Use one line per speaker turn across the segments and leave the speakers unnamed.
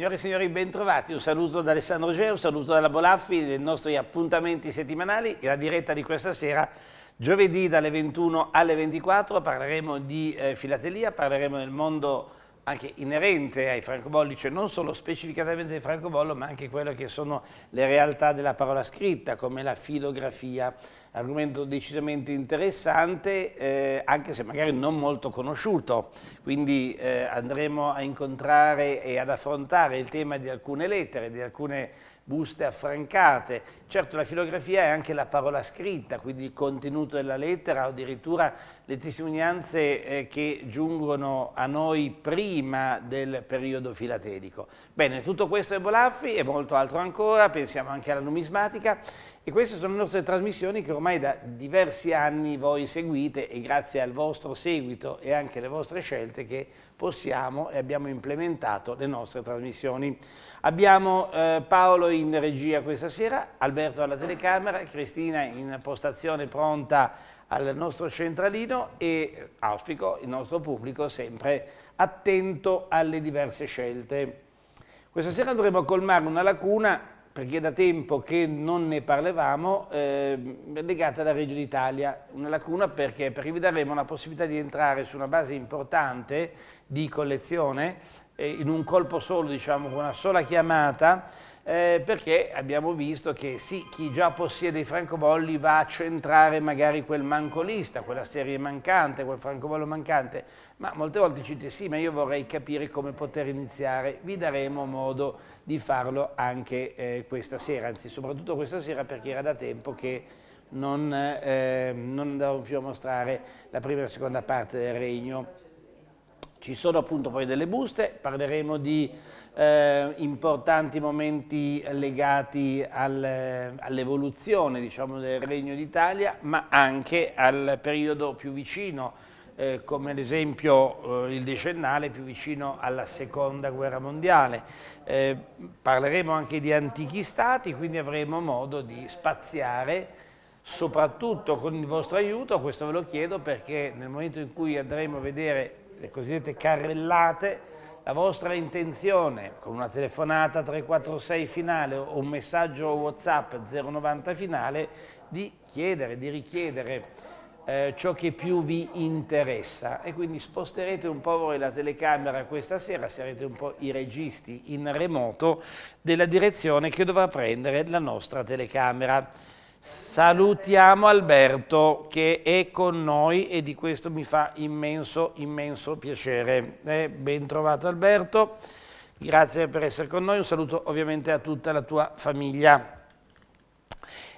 Signore e signori, bentrovati. Un saluto da Alessandro Geo, un saluto dalla Bolaffi, dei nostri appuntamenti settimanali. La diretta di questa sera, giovedì dalle 21 alle 24, parleremo di eh, filatelia, parleremo del mondo anche inerente ai francobolli, cioè non solo specificatamente del francobollo, ma anche quello che sono le realtà della parola scritta, come la filografia argomento decisamente interessante, eh, anche se magari non molto conosciuto, quindi eh, andremo a incontrare e ad affrontare il tema di alcune lettere, di alcune buste affrancate. Certo la filografia è anche la parola scritta, quindi il contenuto della lettera o addirittura le testimonianze eh, che giungono a noi prima del periodo filatelico. Bene, tutto questo è Bolaffi e molto altro ancora, pensiamo anche alla numismatica. E queste sono le nostre trasmissioni che ormai da diversi anni voi seguite e grazie al vostro seguito e anche alle vostre scelte che possiamo e abbiamo implementato le nostre trasmissioni. Abbiamo eh, Paolo in regia questa sera, Alberto alla telecamera, Cristina in postazione pronta al nostro centralino e auspico il nostro pubblico sempre attento alle diverse scelte. Questa sera andremo a colmare una lacuna perché da tempo che non ne parlavamo, eh, legata alla Reggio d'Italia, una lacuna perché? Perché vi daremo la possibilità di entrare su una base importante di collezione, eh, in un colpo solo, diciamo, con una sola chiamata, eh, perché abbiamo visto che sì, chi già possiede i francobolli va a centrare magari quel mancolista, quella serie mancante, quel francobollo mancante, ma molte volte ci dite sì, ma io vorrei capire come poter iniziare, vi daremo modo di farlo anche eh, questa sera, anzi soprattutto questa sera perché era da tempo che non, eh, non andavo più a mostrare la prima e la seconda parte del regno. Ci sono appunto poi delle buste, parleremo di eh, importanti momenti legati al, all'evoluzione diciamo, del Regno d'Italia, ma anche al periodo più vicino eh, come ad esempio eh, il decennale più vicino alla seconda guerra mondiale. Eh, parleremo anche di antichi stati, quindi avremo modo di spaziare, soprattutto con il vostro aiuto, questo ve lo chiedo perché nel momento in cui andremo a vedere le cosiddette carrellate, la vostra intenzione con una telefonata 346 finale o un messaggio WhatsApp 090 finale di chiedere, di richiedere eh, ciò che più vi interessa e quindi sposterete un po' voi la telecamera questa sera, sarete un po' i registi in remoto della direzione che dovrà prendere la nostra telecamera. Salutiamo Alberto che è con noi e di questo mi fa immenso, immenso piacere. Eh, ben trovato Alberto, grazie per essere con noi, un saluto ovviamente a tutta la tua famiglia.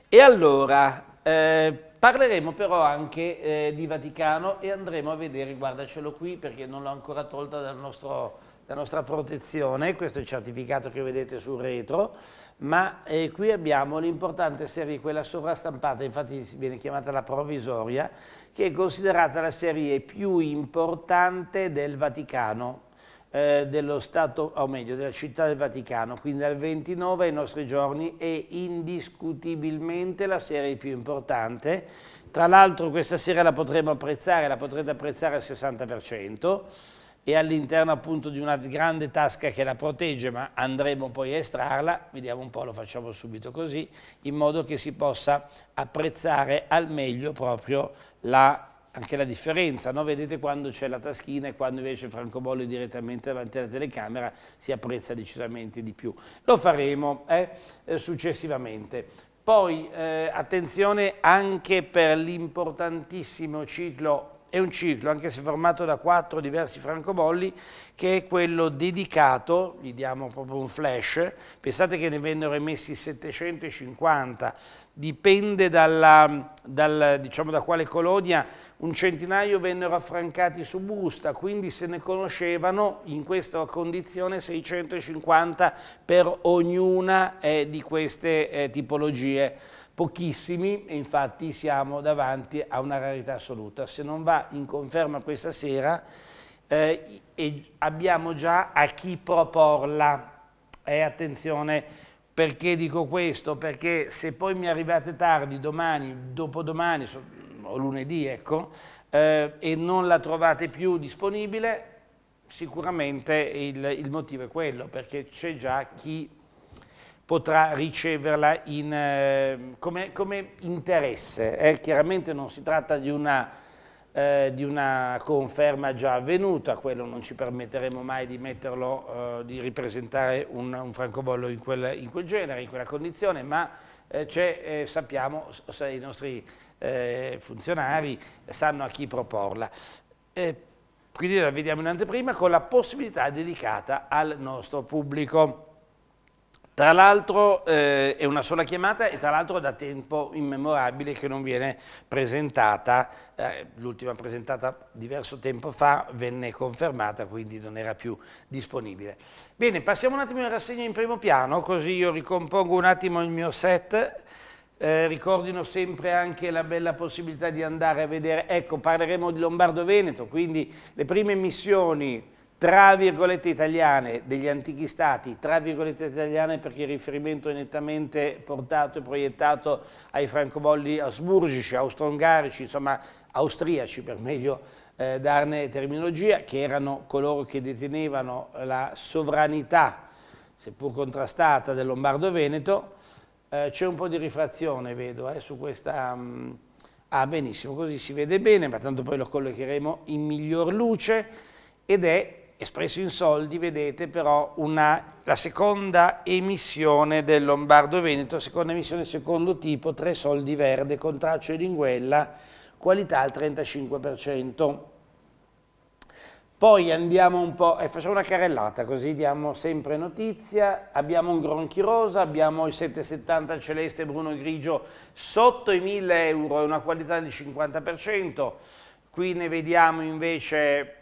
E allora, eh, Parleremo però anche eh, di Vaticano e andremo a vedere, guardacelo qui perché non l'ho ancora tolta dal nostro la nostra protezione, questo è il certificato che vedete sul retro, ma eh, qui abbiamo l'importante serie, quella sovrastampata, infatti viene chiamata la provvisoria, che è considerata la serie più importante del Vaticano, eh, dello Stato, o meglio, della città del Vaticano, quindi dal 29 ai nostri giorni è indiscutibilmente la serie più importante. Tra l'altro questa sera la potremo apprezzare, la potrete apprezzare al 60% e all'interno appunto di una grande tasca che la protegge, ma andremo poi a estrarla, vediamo un po', lo facciamo subito così, in modo che si possa apprezzare al meglio proprio la anche la differenza, no? vedete quando c'è la taschina e quando invece il francobollo è direttamente davanti alla telecamera si apprezza decisamente di più. Lo faremo eh, eh, successivamente. Poi eh, attenzione anche per l'importantissimo ciclo, è un ciclo anche se formato da quattro diversi francobolli, che è quello dedicato, gli diamo proprio un flash, pensate che ne vennero emessi 750, dipende dalla, dal, diciamo, da quale colonia, un centinaio vennero affrancati su busta, quindi se ne conoscevano in questa condizione 650 per ognuna eh, di queste eh, tipologie. Pochissimi e infatti siamo davanti a una rarità assoluta. Se non va in conferma questa sera eh, abbiamo già a chi proporla. Eh, attenzione, perché dico questo? Perché se poi mi arrivate tardi, domani, dopodomani, o lunedì, ecco, eh, e non la trovate più disponibile, sicuramente il, il motivo è quello, perché c'è già chi potrà riceverla in, eh, come, come, interesse. Eh, chiaramente non si tratta di una, eh, di una, conferma già avvenuta, quello non ci permetteremo mai di metterlo, eh, di ripresentare un, un francobollo in quel, in quel, genere, in quella condizione, ma eh, eh, sappiamo, i nostri eh, funzionari sanno a chi proporla. E eh, quindi la vediamo in anteprima con la possibilità dedicata al nostro pubblico. Tra l'altro eh, è una sola chiamata e tra l'altro da tempo immemorabile che non viene presentata, eh, l'ultima presentata diverso tempo fa venne confermata quindi non era più disponibile. Bene, passiamo un attimo in rassegna in primo piano così io ricompongo un attimo il mio set eh, ricordino sempre anche la bella possibilità di andare a vedere, ecco parleremo di Lombardo-Veneto, quindi le prime missioni tra virgolette italiane degli antichi stati, tra virgolette italiane perché il riferimento è nettamente portato e proiettato ai francobolli asburgici, austro-ungarici, insomma austriaci per meglio eh, darne terminologia, che erano coloro che detenevano la sovranità, seppur contrastata, del Lombardo-Veneto, eh, c'è un po' di rifrazione, vedo, eh, su questa... Mh, mm, ah, benissimo, così si vede bene, ma tanto poi lo collocheremo in miglior luce ed è espresso in soldi, vedete però una, la seconda emissione del Lombardo Veneto, seconda emissione secondo tipo, tre soldi verde con traccio e linguella, qualità al 35%. Poi andiamo un po', e eh, facciamo una carrellata così diamo sempre notizia, abbiamo un Gronchi Rosa, abbiamo il 770 Celeste Bruno Grigio sotto i 1000 euro, è una qualità del 50%, qui ne vediamo invece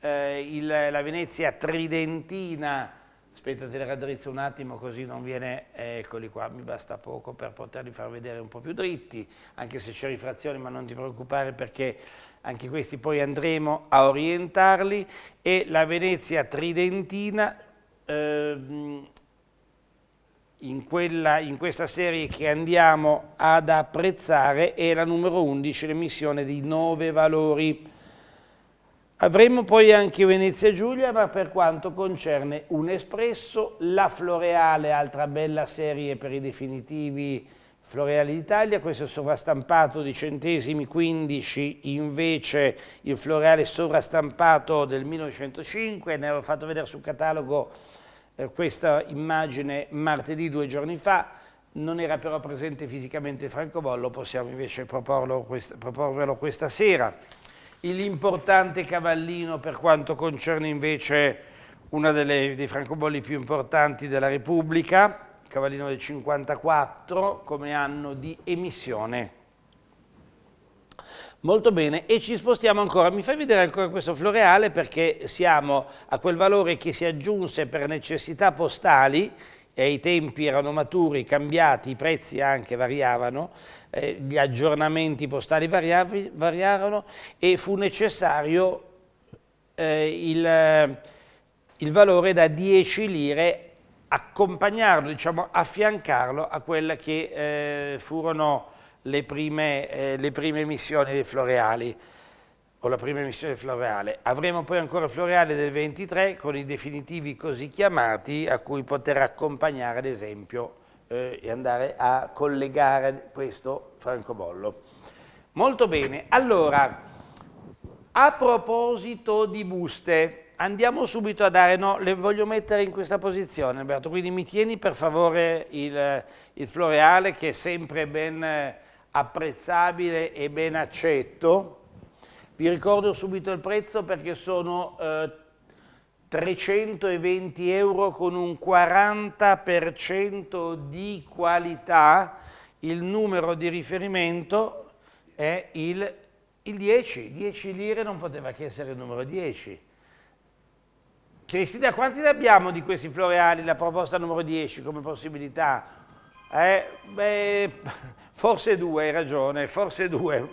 eh, il, la Venezia Tridentina, aspetta te la raddrizzo un attimo così non viene, eh, eccoli qua, mi basta poco per poterli far vedere un po' più dritti, anche se c'è rifrazione ma non ti preoccupare perché anche questi poi andremo a orientarli, e la Venezia tridentina ehm, in, quella, in, questa serie che andiamo ad apprezzare è la numero 11, l'emissione di 9 valori. Avremo poi anche Venezia Giulia, ma per quanto concerne un espresso, la Floreale, altra bella serie per i definitivi Floreale d'Italia, questo è sovrastampato di centesimi 15, invece il floreale sovrastampato del 1905, ne avevo fatto vedere sul catalogo eh, questa immagine martedì due giorni fa, non era però presente fisicamente Francobollo, possiamo invece quest proporvelo questa sera. L'importante cavallino per quanto concerne invece uno dei francobolli più importanti della Repubblica, cavallino del 54 come anno di emissione. Molto bene, e ci spostiamo ancora. Mi fai vedere ancora questo floreale perché siamo a quel valore che si aggiunse per necessità postali, e i tempi erano maturi, cambiati, i prezzi anche variavano, eh, gli aggiornamenti postali variavi, variarono e fu necessario eh, il, il valore da 10 lire accompagnarlo, diciamo, affiancarlo a quelle che eh, furono le prime, eh, le prime missioni dei floreali o la prima missione floreale. Avremo poi ancora floreale del 23 con i definitivi così chiamati a cui poter accompagnare ad esempio eh, e andare a collegare questo francobollo. Molto bene, allora a proposito di buste, andiamo subito a dare, no, le voglio mettere in questa posizione Alberto, quindi mi tieni per favore il, il floreale che è sempre ben eh, apprezzabile e ben accetto. Vi ricordo subito il prezzo perché sono eh, 320 euro con un 40% di qualità. Il numero di riferimento è il, il 10. 10 lire non poteva che essere il numero 10. Cristina, quanti ne abbiamo di questi floreali? La proposta numero 10 come possibilità? Eh, beh, forse due, hai ragione, forse due.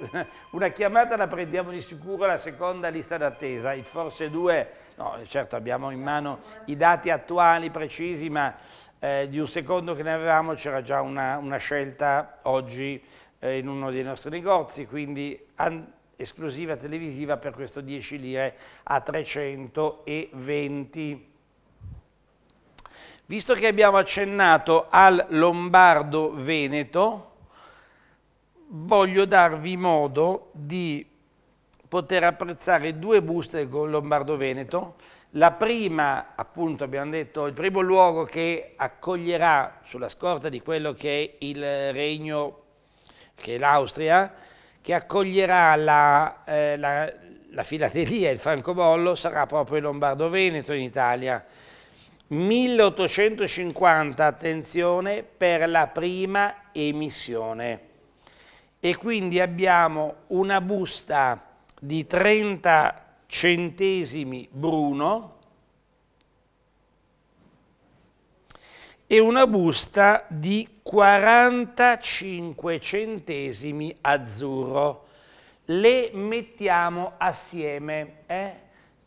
Una chiamata la prendiamo di sicuro, la seconda lista d'attesa. Il forse due, no, certo abbiamo in mano i dati attuali precisi, ma eh, di un secondo che ne avevamo c'era già una, una, scelta oggi eh, in uno dei nostri negozi, quindi esclusiva televisiva per questo 10 lire a 320. Visto che abbiamo accennato al Lombardo Veneto, voglio darvi modo di poter apprezzare due buste con Lombardo Veneto. La prima, appunto abbiamo detto, il primo luogo che accoglierà sulla scorta di quello che è il regno, che è l'Austria, che accoglierà la, eh, la, la filatelia, il francobollo, sarà proprio il Lombardo-Veneto in Italia. 1850, attenzione, per la prima emissione. E quindi abbiamo una busta di 30 centesimi Bruno, e una busta di 45 centesimi azzurro. Le mettiamo assieme, eh?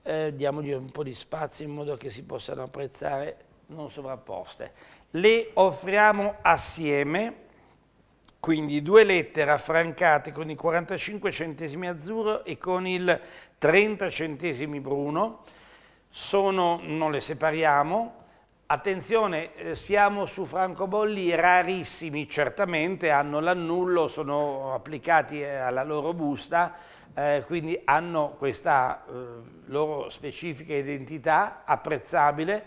Eh, diamogli un po' di spazio in modo che si possano apprezzare non sovrapposte. Le offriamo assieme, quindi due lettere affrancate con i 45 centesimi azzurro e con il 30 centesimi bruno, Sono, non le separiamo, Attenzione, eh, siamo su francobolli rarissimi, certamente hanno l'annullo, sono applicati eh, alla loro busta, eh, quindi hanno questa eh, loro specifica identità apprezzabile.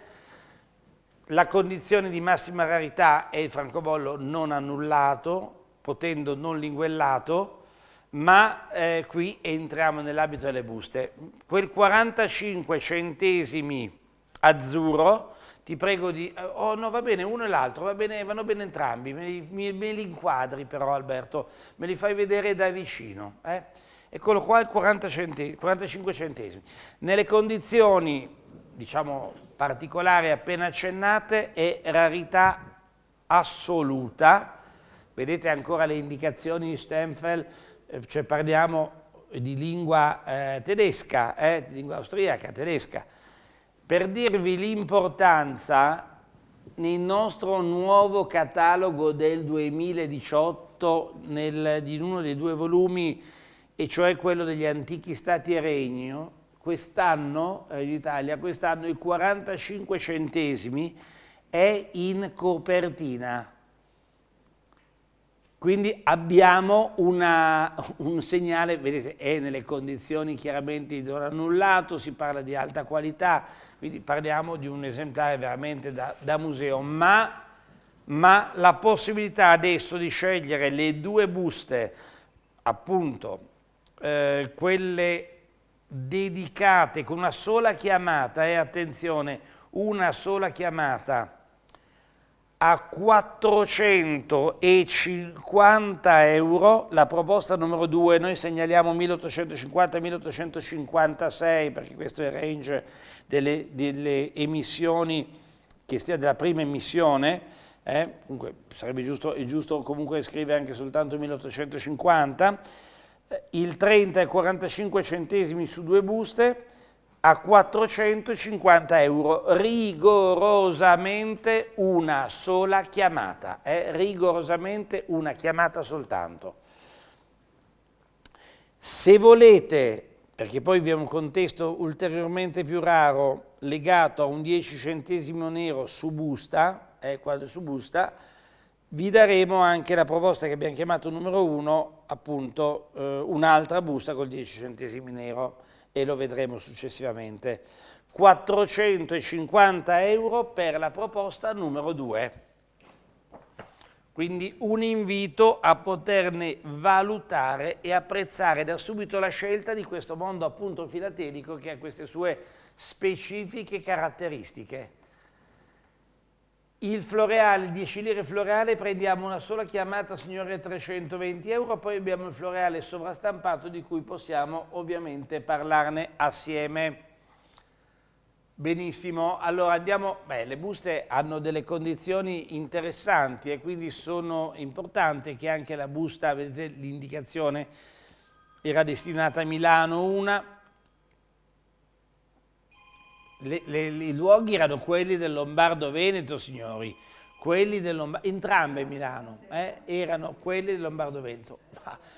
La condizione di massima rarità è il francobollo non annullato, potendo non linguellato, ma eh, qui entriamo nell'abito delle buste. Quel 45 centesimi azzurro ti prego di... Eh, oh no, va bene, uno e l'altro, va bene, vanno bene entrambi, me li, me, me li, inquadri però Alberto, me li fai vedere da vicino. Eh? Eccolo qua, 40 centesimi, 45 centesimi. Nelle condizioni, diciamo, particolari appena accennate è rarità assoluta, vedete ancora le indicazioni di Stempfel, eh, cioè parliamo di lingua eh, tedesca, eh, di lingua austriaca, tedesca, per dirvi l'importanza nel nostro nuovo catalogo del 2018, nel, in uno dei due volumi, e cioè quello degli antichi stati e regno, quest'anno, eh, in Italia, quest'anno i 45 centesimi è in copertina. Quindi abbiamo una, un segnale, vedete, è nelle condizioni chiaramente di non annullato, si parla di alta qualità, quindi parliamo di un esemplare veramente da, da museo, ma, ma la possibilità adesso di scegliere le due buste, appunto, eh, quelle dedicate con una sola chiamata, e eh, attenzione, una sola chiamata, a 450 euro, la proposta numero 2, noi segnaliamo 1850-1856 perché questo è il range delle, delle emissioni, che stia della prima emissione, eh? comunque sarebbe giusto, giusto comunque scrivere anche soltanto 1850, il 30 e 45 centesimi su due buste, a 450 euro, rigorosamente una sola chiamata, eh? rigorosamente una chiamata soltanto. Se volete, perché poi vi è un contesto ulteriormente più raro legato a un 10 centesimo nero su busta, eh, quadro su busta, vi daremo anche la proposta che abbiamo chiamato numero 1, appunto eh, un'altra busta col 10 centesimi nero e lo vedremo successivamente. 450 euro per la proposta numero 2. Quindi un invito a poterne valutare e apprezzare da subito la scelta di questo mondo appunto filatelico che ha queste sue specifiche caratteristiche. Il floreale, 10 lire floreale, prendiamo una sola chiamata signore 320 euro, poi abbiamo il floreale sovrastampato di cui possiamo ovviamente parlarne assieme. Benissimo, allora andiamo, beh le buste hanno delle condizioni interessanti e quindi sono importanti che anche la busta, vedete l'indicazione, era destinata a Milano una, le, le, i luoghi erano quelli del Lombardo-Veneto, signori, quelli del Lombardo, entrambe Milano, eh, erano quelli del Lombardo-Veneto.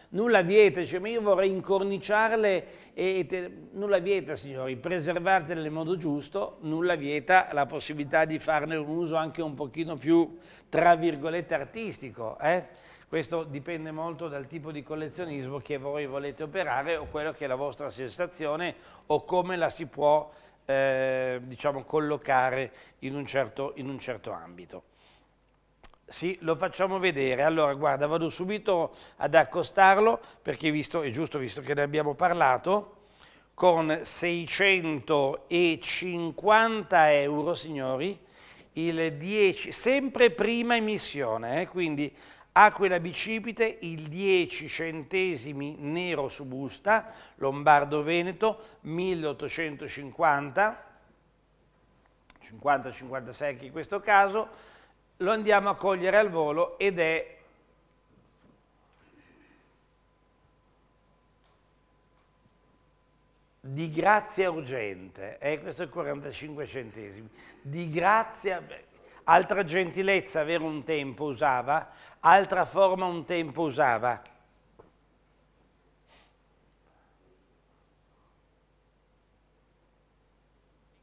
Nulla vieta, cioè, ma io vorrei incorniciarle, e, e, nulla vieta, signori, preservartele nel modo giusto, nulla vieta la possibilità di farne un uso anche un pochino più, tra virgolette, artistico, eh? Questo dipende molto dal tipo di collezionismo che voi volete operare o quello che è la vostra sensazione o come la si può eh, diciamo, collocare in un, certo, in un certo ambito. Sì, lo facciamo vedere. Allora, guarda, vado subito ad accostarlo, perché visto, è giusto, visto che ne abbiamo parlato, con 650 euro, signori, il 10, sempre prima emissione, eh, quindi Aquila Bicipite, il 10 centesimi nero su busta, Lombardo-Veneto, 1850, 50-56 in questo caso, lo andiamo a cogliere al volo ed è di grazia urgente, eh, questo è 45 centesimi, di grazia, beh, altra gentilezza avere un tempo usava, altra forma un tempo usava.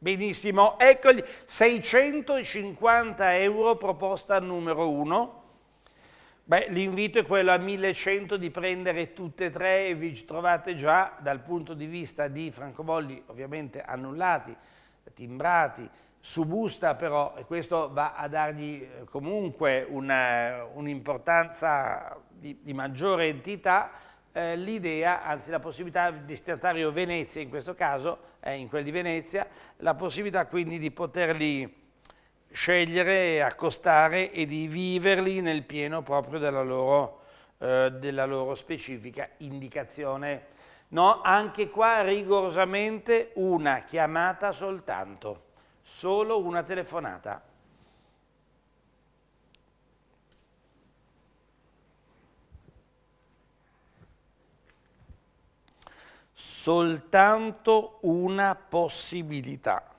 Benissimo, eccoli 650 euro proposta numero 1. l'invito è quello a 1100 di prendere tutte e tre e vi trovate già dal punto di vista di francobolli ovviamente annullati, timbrati, subusta però, e questo va a dargli eh, comunque un'importanza un di, di, maggiore entità, eh, l'idea, anzi la possibilità di Stertario Venezia in questo caso, eh, in quel di Venezia, la possibilità quindi di poterli scegliere, accostare e di viverli nel pieno proprio della loro, eh, della loro specifica indicazione. No, anche qua rigorosamente una chiamata soltanto solo una telefonata. Soltanto una possibilità.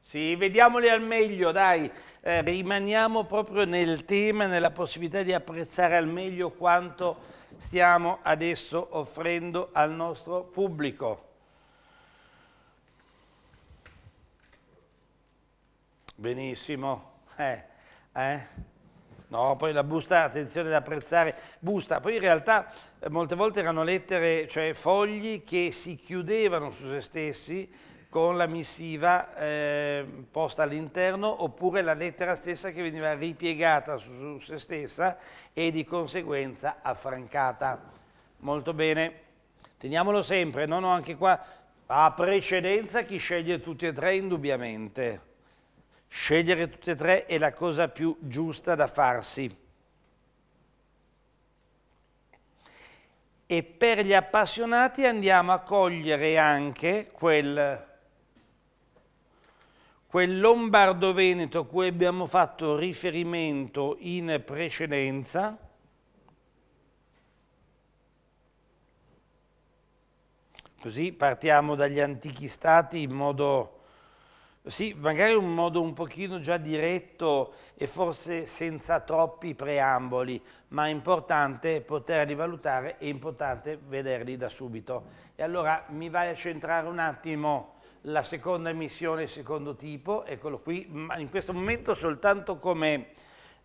Sì, vediamoli al meglio, dai. Eh, rimaniamo proprio nel tema, nella possibilità di apprezzare al meglio quanto stiamo adesso offrendo al nostro pubblico. Benissimo, eh, eh. No, poi la busta, attenzione ad apprezzare, busta, poi in realtà eh, molte volte erano lettere, cioè fogli che si chiudevano su se stessi con la missiva eh, posta all'interno oppure la lettera stessa che veniva ripiegata su, su se stessa e di conseguenza affrancata. Molto bene, teniamolo sempre, non ho anche qua, ha precedenza chi sceglie tutti e tre indubbiamente. Scegliere tutti e tre è la cosa più giusta da farsi. e per gli appassionati andiamo a cogliere anche quel quel Lombardo-Veneto a cui abbiamo fatto riferimento in precedenza, così partiamo dagli antichi stati in modo, sì, magari un modo un pochino già diretto e forse senza troppi preamboli, ma è importante poterli valutare, è importante vederli da subito. E allora mi vai a centrare un attimo la seconda emissione secondo tipo, eccolo qui, ma in questo momento soltanto come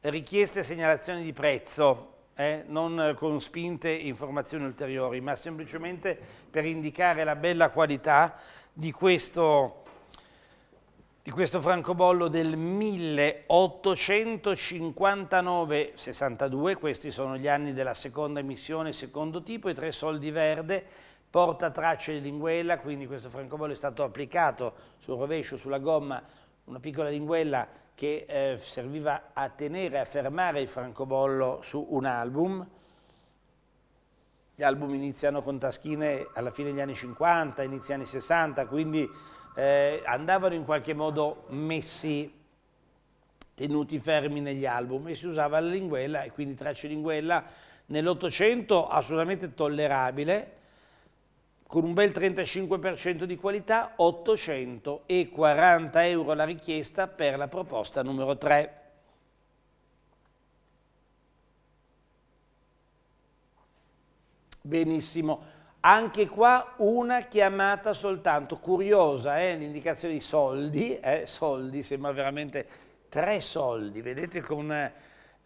richieste e segnalazioni di prezzo, eh, non con spinte informazioni ulteriori, ma semplicemente per indicare la bella qualità di questo, di questo francobollo del 1859-62, questi sono gli anni della seconda emissione, secondo tipo, i tre soldi verde, porta tracce di linguella, quindi questo francobollo è stato applicato sul rovescio, sulla gomma, una piccola linguella che eh, serviva a tenere, a fermare il francobollo su un album. Gli album iniziano con taschine alla fine degli anni 50, inizi anni 60, quindi eh, andavano in qualche modo messi, tenuti fermi negli album e si usava la linguella e quindi tracce linguella nell'Ottocento assolutamente tollerabile, con un bel 35% di qualità, 840 euro la richiesta per la proposta numero 3. Benissimo, anche qua una chiamata soltanto, curiosa, eh? l'indicazione di soldi, eh? soldi, sembra veramente tre soldi, vedete con... Eh,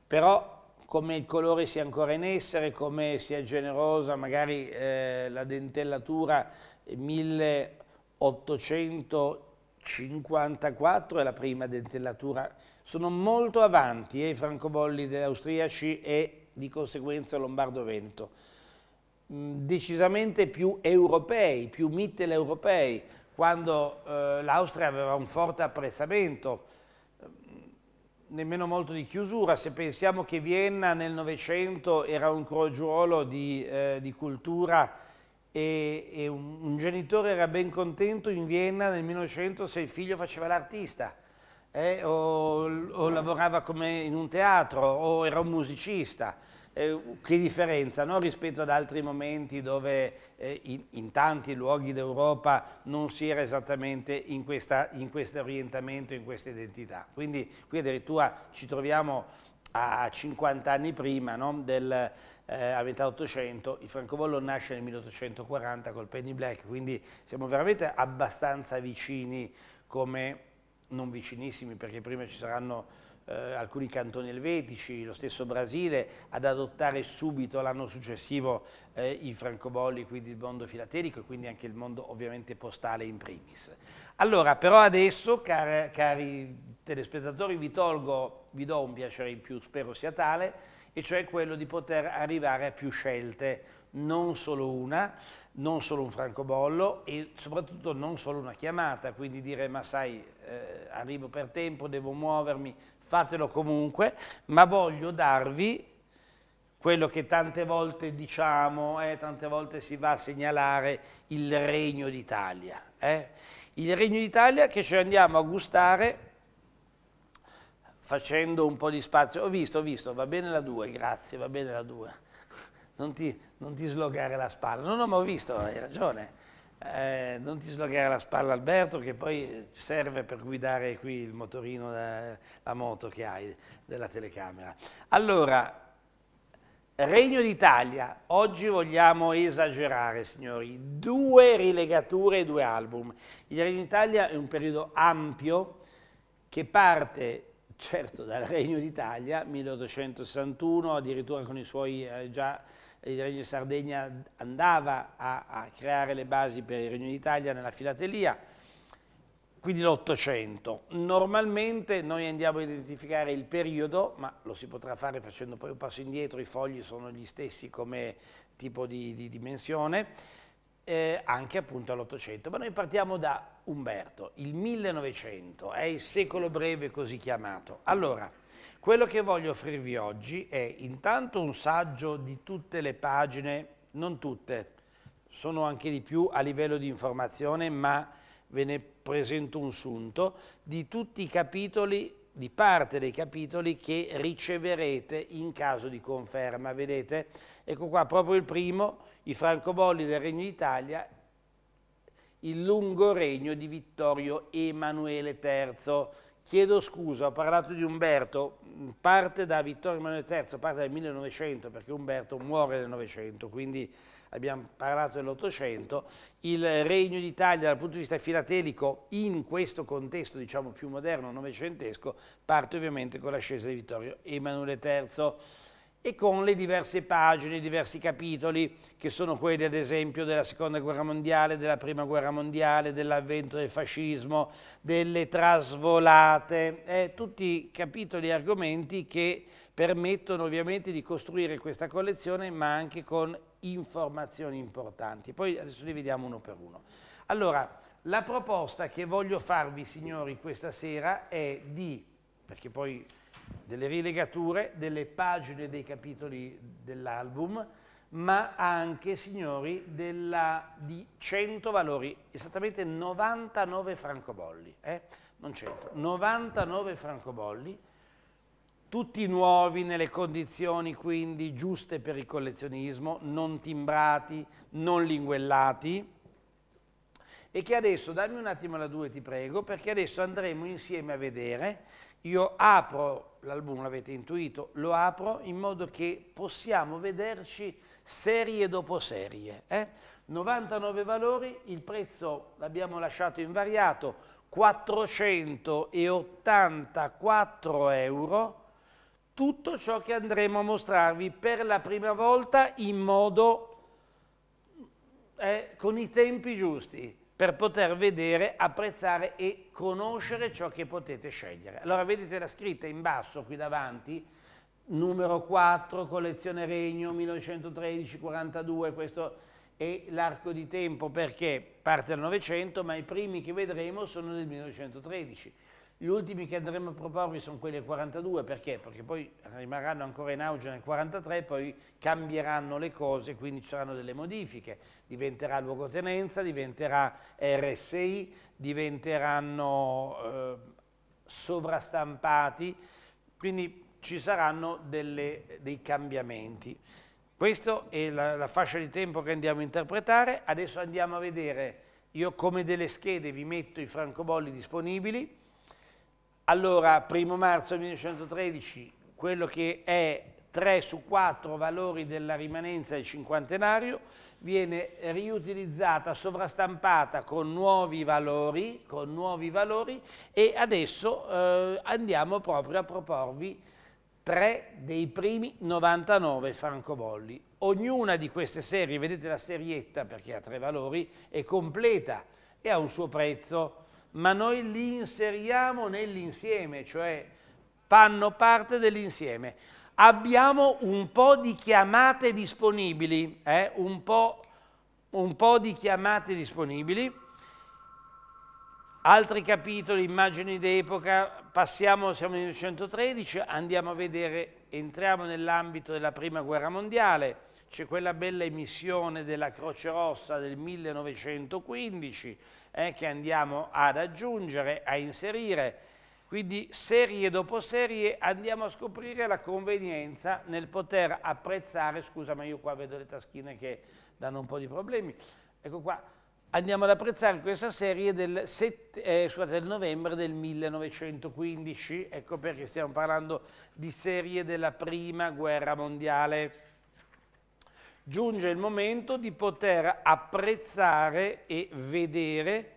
però come il colore sia ancora in essere, come sia generosa magari eh, la dentellatura 1854 è la prima dentellatura. Sono molto avanti eh, i francobolli austriaci e di conseguenza Lombardo-Veneto. Mm, decisamente più europei, più mitteleuropei, quando eh, l'Austria aveva un forte apprezzamento nemmeno molto di chiusura, se pensiamo che Vienna nel Novecento era un crogiolo di, eh, di cultura e, e un, un, genitore era ben contento in Vienna nel 1900 se il figlio faceva l'artista eh, o, o lavorava come in un teatro o era un musicista eh, che differenza no? rispetto ad altri momenti dove eh, in, in, tanti luoghi d'Europa non si era esattamente in, questa, in questo orientamento, in questa identità. Quindi qui addirittura ci troviamo a 50 anni prima no? del eh, a metà 800, il francobollo nasce nel 1840 col Penny Black, quindi siamo veramente abbastanza vicini come, non vicinissimi perché prima ci saranno eh, alcuni cantoni elvetici, lo stesso Brasile, ad adottare subito l'anno successivo eh, i francobolli, quindi il mondo filaterico e quindi anche il mondo ovviamente postale in primis. Allora, però adesso, car cari telespettatori, vi tolgo, vi do un piacere in più, spero sia tale, e cioè quello di poter arrivare a più scelte, non solo una, non solo un francobollo e soprattutto non solo una chiamata, quindi dire ma sai, eh, arrivo per tempo, devo muovermi, fatelo comunque, ma voglio darvi quello che tante volte diciamo, eh, tante volte si va a segnalare il Regno d'Italia. Eh? Il Regno d'Italia che ci andiamo a gustare facendo un po' di spazio. Ho visto, ho visto, va bene la 2, grazie, va bene la 2. Non non ti slogare la spalla. No, no, ma ho visto, hai ragione. Eh, non ti slogare la spalla Alberto che poi serve per guidare qui il motorino, la, eh, la moto che hai della telecamera. Allora, Regno d'Italia, oggi vogliamo esagerare signori, due rilegature e due album. Il Regno d'Italia è un periodo ampio che parte certo dal Regno d'Italia, 1861, addirittura con i suoi eh, già il Regno di Sardegna andava a, a creare le basi per il Regno d'Italia nella filatelia, quindi l'Ottocento. Normalmente noi andiamo a identificare il periodo, ma lo si potrà fare facendo poi un passo indietro, i fogli sono gli stessi come tipo di, di dimensione, eh, anche appunto all'Ottocento. Ma noi partiamo da Umberto, il 1900, è il secolo breve così chiamato. Allora, quello che voglio offrirvi oggi è intanto un saggio di tutte le pagine, non tutte, sono anche di più a livello di informazione, ma ve ne presento un sunto, di tutti i capitoli, di parte dei capitoli che riceverete in caso di conferma. Vedete? Ecco qua proprio il primo, i francobolli del Regno d'Italia, il lungo regno di Vittorio Emanuele III Chiedo scusa, ho parlato di Umberto, parte da Vittorio Emanuele III, parte dal 1900, perché Umberto muore nel 900, quindi abbiamo parlato dell'Ottocento. Il Regno d'Italia dal punto di vista filatelico, in questo contesto diciamo più moderno, novecentesco, parte ovviamente con l'ascesa di Vittorio Emanuele III e con le diverse pagine, i diversi capitoli che sono quelli ad esempio della seconda guerra mondiale, della prima guerra mondiale, dell'avvento del fascismo, delle trasvolate, eh, tutti capitoli e argomenti che permettono ovviamente di costruire questa collezione ma anche con informazioni importanti. Poi adesso li vediamo uno per uno. Allora, la proposta che voglio farvi signori questa sera è di, perché poi delle rilegature, delle pagine dei capitoli dell'album, ma anche, signori, della, di 100 valori, esattamente 99 francobolli, eh? non 100, 99 francobolli, tutti nuovi nelle condizioni quindi giuste per il collezionismo, non timbrati, non linguellati, e che adesso, dammi un attimo la 2 ti prego, perché adesso andremo insieme a vedere, io apro l'album l'avete intuito, lo apro in modo che possiamo vederci serie dopo serie. Eh? 99 valori, il prezzo l'abbiamo lasciato invariato, 484 euro, tutto ciò che andremo a mostrarvi per la prima volta in modo, eh, con i tempi giusti per poter vedere, apprezzare e conoscere ciò che potete scegliere. Allora vedete la scritta in basso qui davanti, numero 4, collezione Regno 1913-42, questo è l'arco di tempo perché parte dal Novecento, ma i primi che vedremo sono del 1913 gli ultimi che andremo a proporvi sono quelli del 42, perché? Perché poi rimarranno ancora in auge nel 43, poi cambieranno le cose, quindi ci saranno delle modifiche. Diventerà luogotenenza, diventerà RSI, diventeranno eh, sovrastampati, quindi ci saranno delle, dei cambiamenti. Questa è la, la fascia di tempo che andiamo a interpretare. Adesso andiamo a vedere, io come delle schede vi metto i francobolli disponibili, allora, primo marzo 1913, quello che è 3 su 4 valori della rimanenza del cinquantenario viene riutilizzata, sovrastampata con nuovi valori, con nuovi valori e adesso eh, andiamo proprio a proporvi tre dei primi 99 francobolli. Ognuna di queste serie, vedete la serietta perché ha tre valori, è completa e ha un suo prezzo ma noi li inseriamo nell'insieme, cioè fanno parte dell'insieme. Abbiamo un po' di chiamate disponibili, eh? un, po', un po' di chiamate disponibili. Altri capitoli, immagini d'epoca, passiamo, siamo nel 1913, andiamo a vedere, entriamo nell'ambito della Prima Guerra Mondiale, c'è quella bella emissione della Croce Rossa del 1915, eh, che andiamo ad aggiungere, a inserire. Quindi serie dopo serie andiamo a scoprire la convenienza nel poter apprezzare, scusa ma io qua vedo le taschine che danno un po' di problemi, ecco qua, andiamo ad apprezzare questa serie del, sette, eh, scusate, del novembre del 1915, ecco perché stiamo parlando di serie della prima guerra mondiale giunge il momento di poter apprezzare e vedere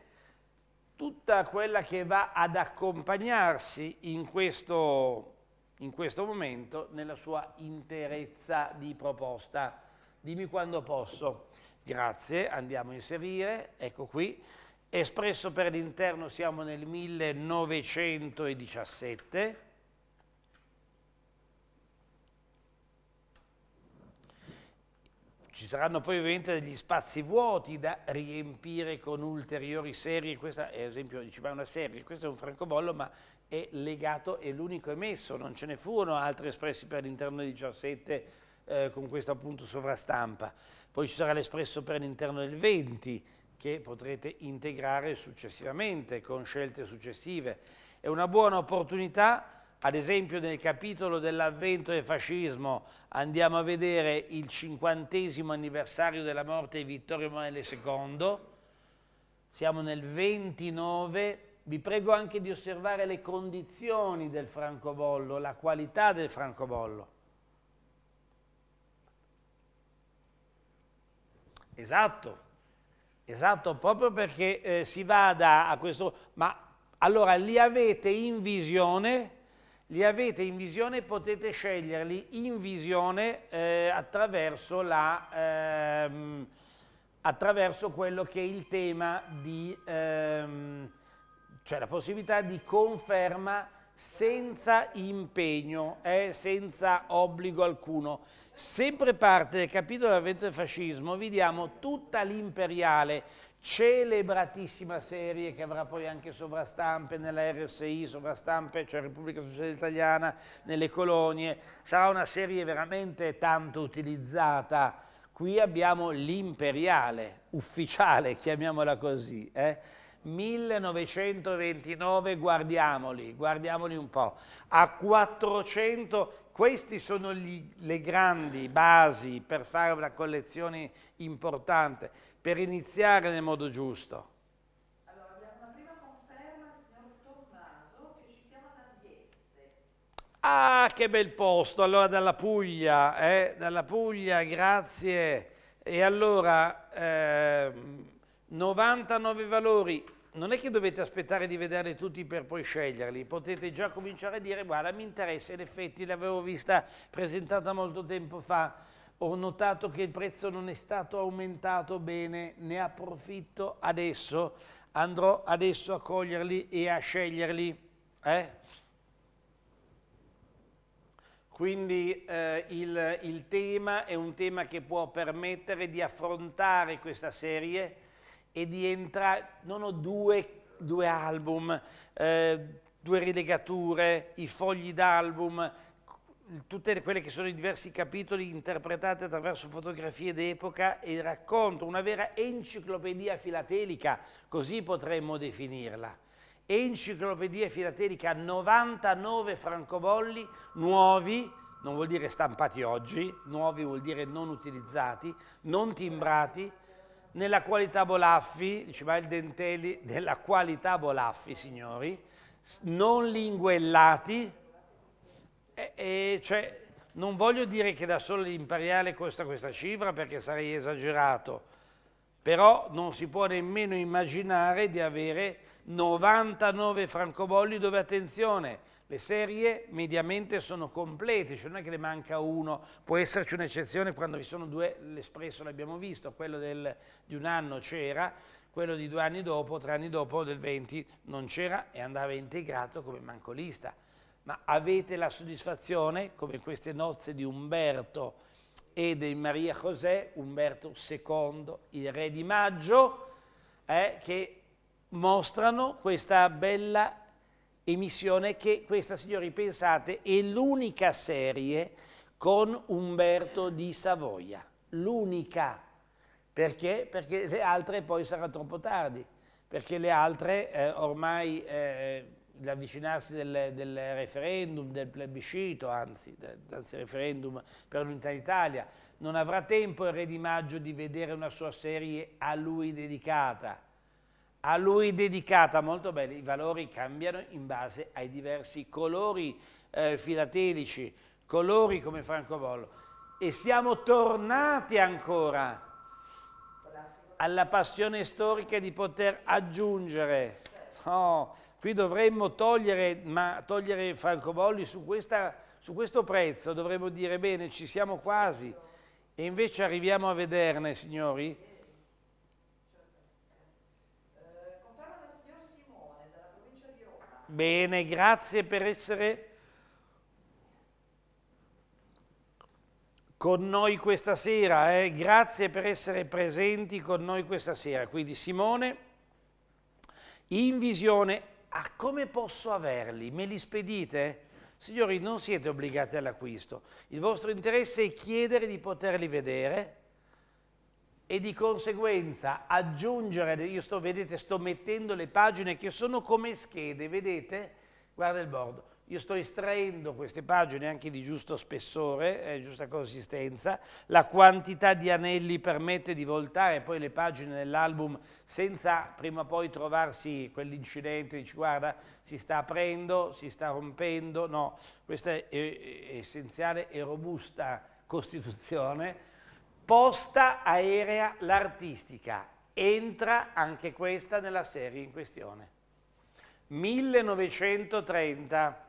tutta quella che va ad accompagnarsi in questo, in questo momento nella sua interezza di proposta. Dimmi quando posso. Grazie, andiamo a inserire, ecco qui. Espresso per l'interno siamo nel 1917 Ci saranno poi ovviamente degli spazi vuoti da riempire con ulteriori serie, questa è esempio diceva una serie, questo è un francobollo ma è legato, è l'unico emesso, non ce ne furono altri espressi per l'interno del 17 eh, con questo appunto sovrastampa. Poi ci sarà l'espresso per l'interno del 20 che potrete integrare successivamente con scelte successive. È una buona opportunità ad esempio nel capitolo dell'avvento del fascismo andiamo a vedere il cinquantesimo anniversario della morte di Vittorio Emanuele II, siamo nel 29, vi prego anche di osservare le condizioni del francobollo, la qualità del francobollo. Esatto, esatto, proprio perché eh, si vada a questo... Ma allora li avete in visione li avete in visione potete sceglierli in visione eh, attraverso, la, ehm, attraverso, quello che è il tema di, ehm, cioè la possibilità di conferma senza impegno, eh, senza obbligo alcuno. Sempre parte del capitolo dell'avvenza del fascismo, vi diamo tutta l'imperiale, celebratissima serie che avrà poi anche sovrastampe nella RSI, sovrastampe, cioè Repubblica Sociale Italiana, nelle colonie. Sarà una serie veramente tanto utilizzata. Qui abbiamo l'imperiale, ufficiale, chiamiamola così. Eh? 1929, guardiamoli, guardiamoli un po'. A 400, queste sono gli, le grandi basi per fare una collezione importante per iniziare nel modo giusto. Allora, abbiamo una prima conferma del signor Tommaso che ci chiama da Vieste. Ah, che bel posto! Allora, dalla Puglia, eh? dalla Puglia, grazie. E allora, eh, 99 valori, non è che dovete aspettare di vederli tutti per poi sceglierli, potete già cominciare a dire guarda mi interessa, in effetti l'avevo vista presentata molto tempo fa, ho notato che il prezzo non è stato aumentato bene, ne approfitto adesso, andrò adesso a coglierli e a sceglierli. Eh? Quindi eh, il, il tema è un tema che può permettere di affrontare questa serie e di entrare, non ho due, due album, eh, due rilegature, i fogli d'album, tutte quelle che sono i diversi capitoli interpretati attraverso fotografie d'epoca e il racconto, una vera enciclopedia filatelica, così potremmo definirla. Enciclopedia filatelica, 99 francobolli nuovi, non vuol dire stampati oggi, nuovi vuol dire non utilizzati, non timbrati, nella qualità Bolaffi, diceva il Dentelli, della qualità Bolaffi, signori, non linguellati, e, cioè, non voglio dire che da solo l'imperiale costa questa cifra perché sarei esagerato, però non si può nemmeno immaginare di avere 99 francobolli dove, attenzione, le serie mediamente sono complete, cioè non è che ne manca uno, può esserci un'eccezione quando vi sono due, l'espresso l'abbiamo visto, quello del, di un anno c'era, quello di due anni dopo, tre anni dopo del 20 non c'era e andava integrato come mancolista ma avete la soddisfazione, come queste nozze di Umberto e di Maria José, Umberto II, il re di maggio, eh, che mostrano questa bella emissione che questa, signori, pensate, è l'unica serie con Umberto di Savoia, l'unica. Perché? Perché le altre poi sarà troppo tardi, perché le altre eh, ormai... Eh, l'avvicinarsi del, del, referendum, del plebiscito, anzi, del, anzi referendum per l'unità d'Italia, non avrà tempo il re di maggio di vedere una sua serie a lui dedicata. A lui dedicata, molto bene, i valori cambiano in base ai diversi colori eh, filatelici, colori come francobollo. E siamo tornati ancora alla passione storica di poter aggiungere. Oh, Qui dovremmo togliere, ma togliere francobolli su, questa, su questo prezzo, dovremmo dire bene, ci siamo quasi, e invece arriviamo a vederne, signori. Bene, grazie per essere con noi questa sera, eh? grazie per essere presenti con noi questa sera. Quindi Simone, in visione Ah, come posso averli? Me li spedite? Signori, non siete obbligati all'acquisto. Il vostro interesse è chiedere di poterli vedere e di conseguenza aggiungere, io sto, vedete, sto mettendo le pagine che sono come schede, vedete? Guarda il bordo. Io sto estraendo queste pagine anche di giusto spessore, eh, giusta consistenza, la quantità di anelli permette di voltare poi le pagine dell'album senza prima o poi trovarsi quell'incidente, dici guarda si sta aprendo, si sta rompendo, no, questa è, è essenziale e robusta costituzione. Posta aerea l'artistica, entra anche questa nella serie in questione. 1930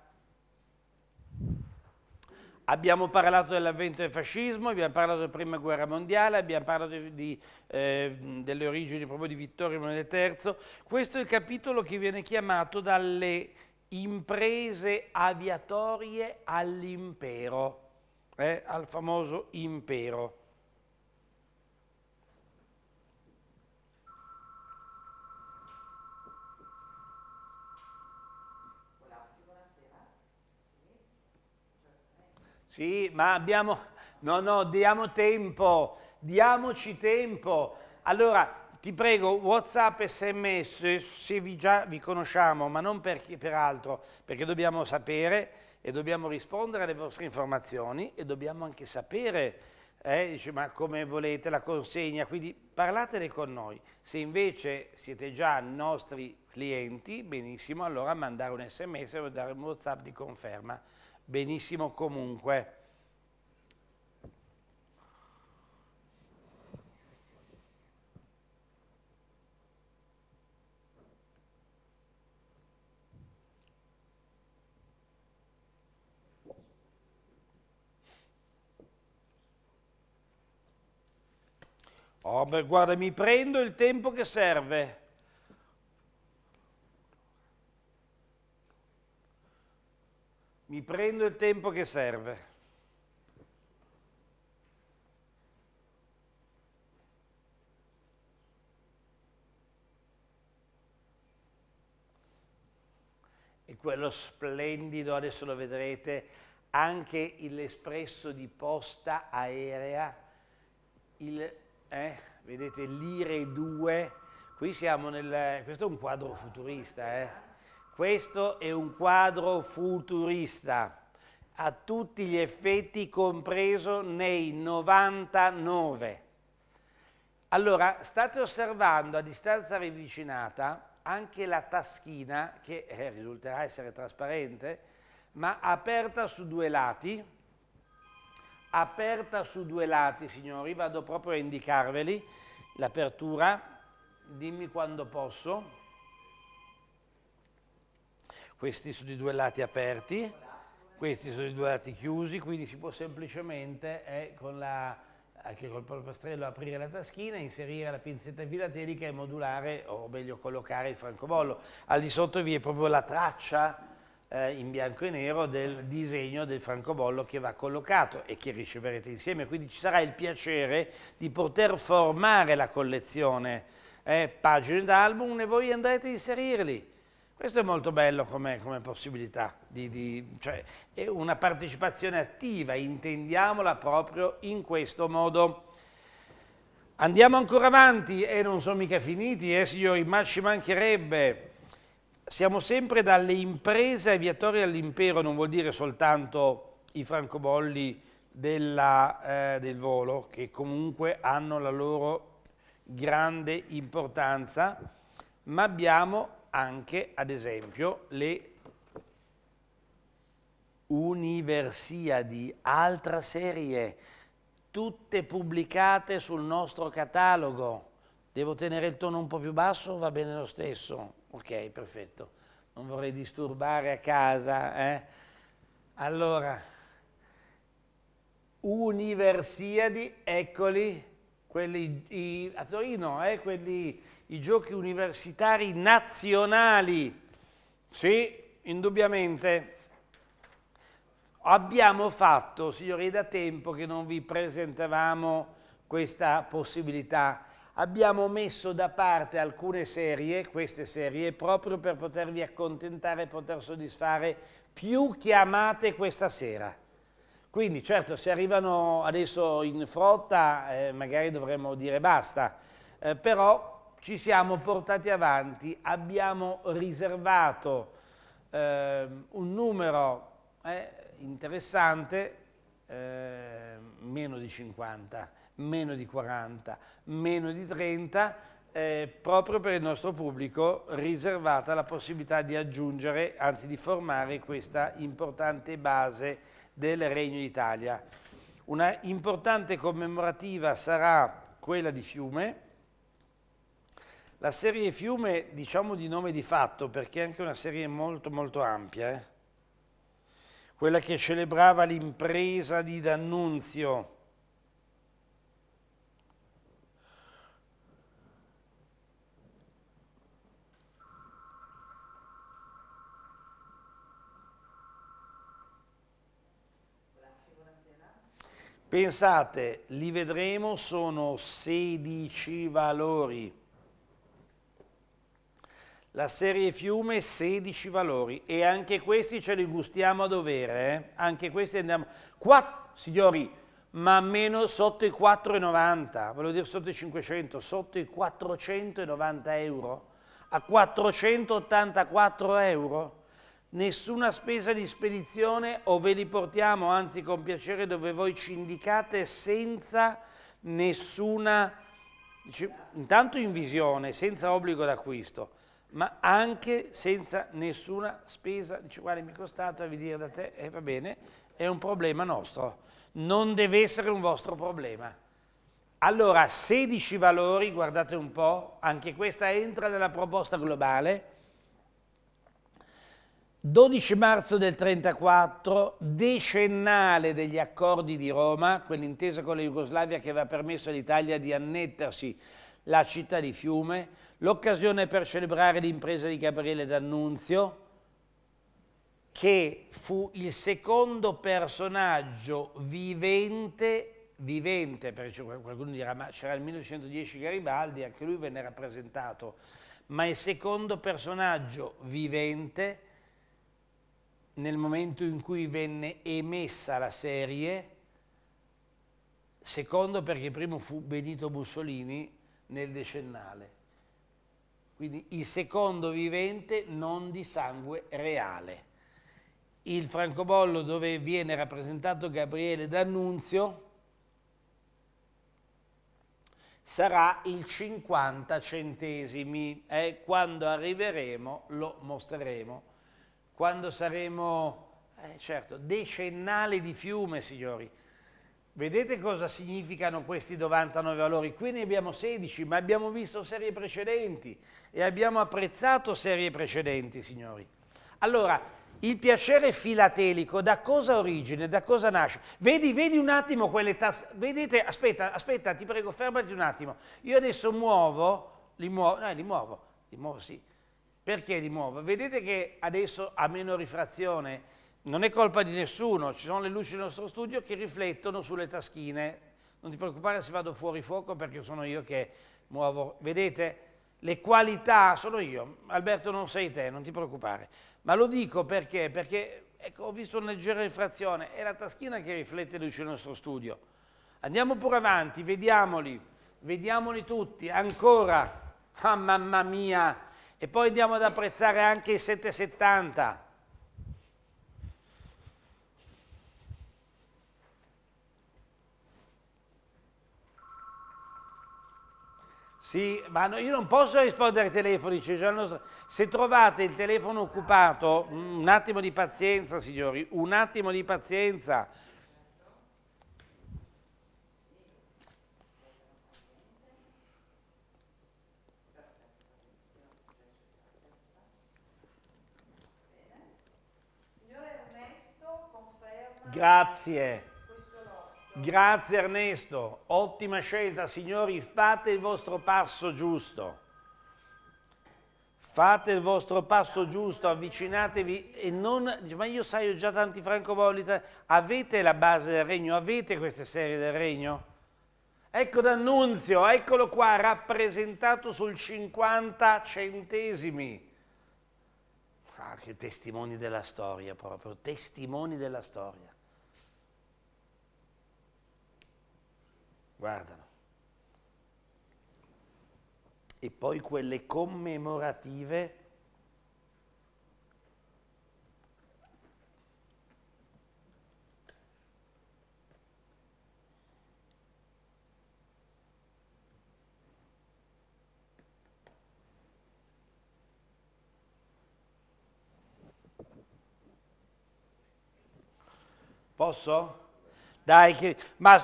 Abbiamo parlato dell'avvento del fascismo, abbiamo parlato della prima guerra mondiale, abbiamo parlato di, eh, delle origini proprio di Vittorio Emanuele III. Questo è il capitolo che viene chiamato dalle imprese aviatorie all'impero, eh, al famoso impero. Sì, ma abbiamo... No, no, diamo tempo, diamoci tempo. Allora, ti prego, WhatsApp, sms, se vi già vi conosciamo, ma non per, per altro, perché dobbiamo sapere e dobbiamo rispondere alle vostre informazioni e dobbiamo anche sapere eh, dice, ma come volete la consegna, quindi parlatene con noi. Se invece siete già nostri clienti, benissimo, allora mandare un sms o dare un whatsapp di conferma benissimo comunque. Oh, beh, guarda, mi prendo il tempo che serve. mi prendo il tempo che serve. E quello splendido, adesso lo vedrete, anche l'espresso di posta aerea, il, eh, vedete l'IRE 2, qui siamo nel, questo è un quadro futurista, eh? Questo è un quadro futurista, a tutti gli effetti compreso nei 99. Allora, state osservando a distanza ravvicinata anche la taschina, che eh, risulterà essere trasparente, ma aperta su due lati, aperta su due lati, signori, vado proprio a indicarveli, l'apertura, dimmi quando posso, questi sono i due lati aperti, questi sono i due lati chiusi, quindi si può semplicemente eh, con la, anche col polpastrello aprire la taschina, inserire la pinzetta filatelica e modulare, o meglio collocare il francobollo. Al di sotto vi è proprio la traccia eh, in bianco e nero del disegno del francobollo che va collocato e che riceverete insieme, quindi ci sarà il piacere di poter formare la collezione eh, pagine d'album e voi andrete a inserirli questo è molto bello come, come possibilità, di, di, cioè è una partecipazione attiva, intendiamola proprio in questo modo. Andiamo ancora avanti e non sono mica finiti, eh signori, ma ci mancherebbe. Siamo sempre dalle imprese aviatorie all'impero, non vuol dire soltanto i francobolli della, eh, del volo, che comunque hanno la loro grande importanza, ma abbiamo anche, ad esempio, le Universiadi, altra serie, tutte pubblicate sul nostro catalogo. Devo tenere il tono un po' più basso va bene lo stesso? Ok, perfetto. Non vorrei disturbare a casa. Eh? Allora, Universiadi, eccoli, quelli i, a Torino, eh, quelli i giochi universitari nazionali. Sì, indubbiamente. Abbiamo fatto, signori, da tempo che non vi presentavamo questa possibilità. Abbiamo messo da parte alcune serie, queste serie, proprio per potervi accontentare e poter soddisfare più chiamate questa sera. Quindi, certo, se arrivano adesso in frotta, eh, magari dovremmo dire basta, eh, però ci siamo portati avanti, abbiamo riservato eh, un numero eh, interessante, eh, meno di 50, meno di 40, meno di 30, eh, proprio per il nostro pubblico riservata la possibilità di aggiungere, anzi di formare questa importante base del Regno d'Italia. Una importante commemorativa sarà quella di Fiume, la serie Fiume diciamo di nome di fatto perché è anche una serie molto molto ampia, eh? quella che celebrava l'impresa di D'Annunzio. Pensate, li vedremo, sono 16 valori. La serie Fiume 16 valori e anche questi ce li gustiamo a dovere, eh? anche questi andiamo... Qua, signori, ma meno sotto i 4,90, volevo dire sotto i 500, sotto i 490 euro, a 484 euro, nessuna spesa di spedizione o ve li portiamo, anzi con piacere, dove voi ci indicate senza nessuna... intanto in visione, senza obbligo d'acquisto ma anche senza nessuna spesa, dice guarda mi è costato, devi dire da te, eh, va bene, è un problema nostro, non deve essere un vostro problema. Allora, 16 valori, guardate un po', anche questa entra nella proposta globale, 12 marzo del 34, decennale degli accordi di Roma, quell'intesa con la Jugoslavia che aveva permesso all'Italia di annettersi la città di Fiume, L'occasione per celebrare l'impresa di Gabriele D'Annunzio, che fu il secondo personaggio vivente, vivente perché qualcuno dirà ma c'era il 1910 Garibaldi, anche lui venne rappresentato, ma il secondo personaggio vivente nel momento in cui venne emessa la serie, secondo perché primo fu Benito Mussolini nel decennale quindi il secondo vivente non di sangue reale. Il francobollo dove viene rappresentato Gabriele D'Annunzio sarà il 50 centesimi eh? quando arriveremo lo mostreremo. Quando saremo, eh, certo, decennale di fiume, signori, Vedete cosa significano questi 99 valori? Qui ne abbiamo 16, ma abbiamo visto serie precedenti e abbiamo apprezzato serie precedenti, signori. Allora, il piacere filatelico da cosa origine, da cosa nasce? Vedi, vedi un attimo quelle tasse, vedete, aspetta, aspetta, ti prego, fermati un attimo. Io adesso muovo, li muovo, no, li muovo, li muovo sì. Perché li muovo? Vedete che adesso ha meno rifrazione non è colpa di nessuno, ci sono le luci del nostro studio che riflettono sulle taschine. Non ti preoccupare se vado fuori fuoco perché sono io che muovo. Vedete? Le qualità sono io, Alberto non sei te, non ti preoccupare. Ma lo dico perché? Perché ecco, ho visto una leggera rifrazione, è la taschina che riflette le luci del nostro studio. Andiamo pure avanti, vediamoli, vediamoli tutti, ancora, ah mamma mia, e poi andiamo ad apprezzare anche i 770. Sì, ma no, io non posso rispondere ai telefoni, cioè, se trovate il telefono occupato, un attimo di pazienza signori, un attimo di pazienza. Grazie. Grazie Ernesto, ottima scelta signori, fate il vostro passo giusto. Fate il vostro passo giusto, avvicinatevi e non... Ma io sai, ho già tanti francobolli. Avete la base del regno? Avete queste serie del regno? Ecco D'Annunzio, eccolo qua, rappresentato sul 50 centesimi. Ah, che testimoni della storia proprio, testimoni della storia. guardano. E poi quelle commemorative Posso? Dai, che... ma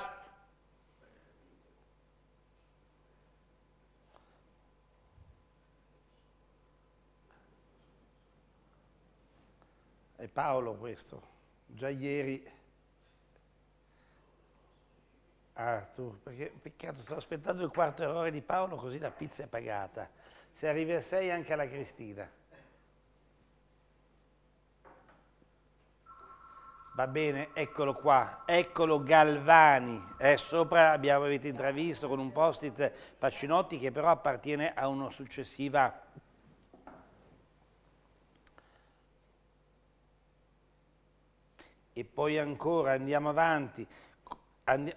Paolo questo, già ieri Arthur, ah, perché peccato, sto aspettando il quarto errore di Paolo così la pizza è pagata. Se arrivi a sei anche alla Cristina. Va bene, eccolo qua, eccolo Galvani, eh, sopra abbiamo, avete intravisto con un post-it Pacinotti che però appartiene a una successiva e poi ancora andiamo avanti. Andi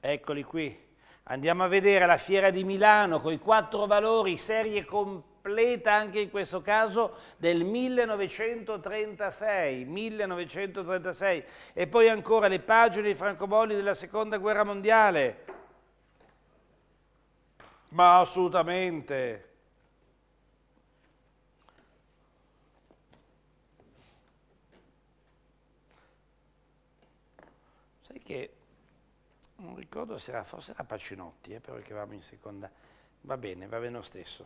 Eccoli qui. Andiamo a vedere la Fiera di Milano con i quattro valori, serie completa anche in questo caso del 1936, 1936. E poi ancora le pagine dei francobolli della Seconda Guerra Mondiale. Ma assolutamente. non ricordo se era, forse era Pacinotti, eh, però che eravamo in seconda, va bene, va bene lo stesso,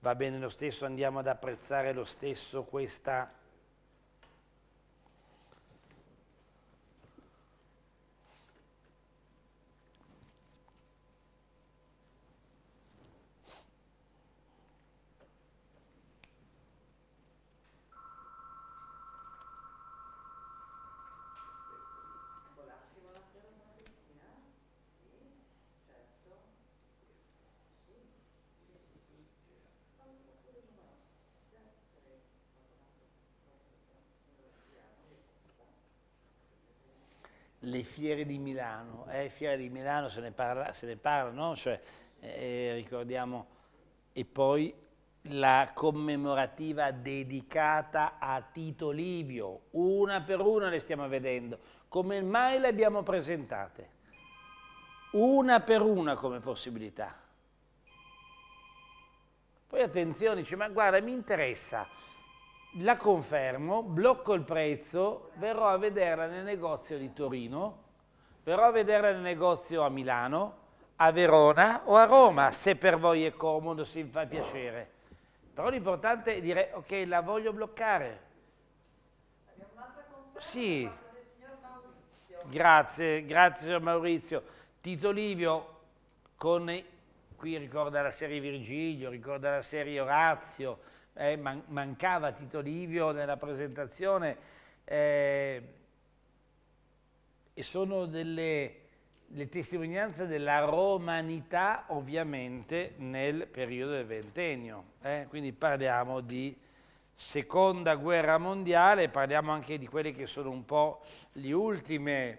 va bene lo stesso, andiamo ad apprezzare lo stesso questa le fiere di Milano, eh, fiere di Milano se ne parla, se ne parla no? cioè, eh, eh, ricordiamo, e poi la commemorativa dedicata a Tito Livio, una per una le stiamo vedendo, come mai le abbiamo presentate? Una per una come possibilità. Poi attenzione, dice, ma guarda, mi interessa, la confermo, blocco il prezzo, verrò a vederla nel negozio di Torino, verrò a vederla nel negozio a Milano, a Verona o a Roma, se per voi è comodo, se vi fa piacere. Però l'importante è dire, ok, la voglio bloccare. Sì, grazie, grazie signor Maurizio. Tito Livio, con, qui ricorda la serie Virgilio, ricorda la serie Orazio, eh, man mancava Tito Livio nella presentazione eh, e sono delle le testimonianze della romanità ovviamente nel periodo del ventennio, eh? quindi parliamo di seconda guerra mondiale, parliamo anche di quelle che sono un po' le ultime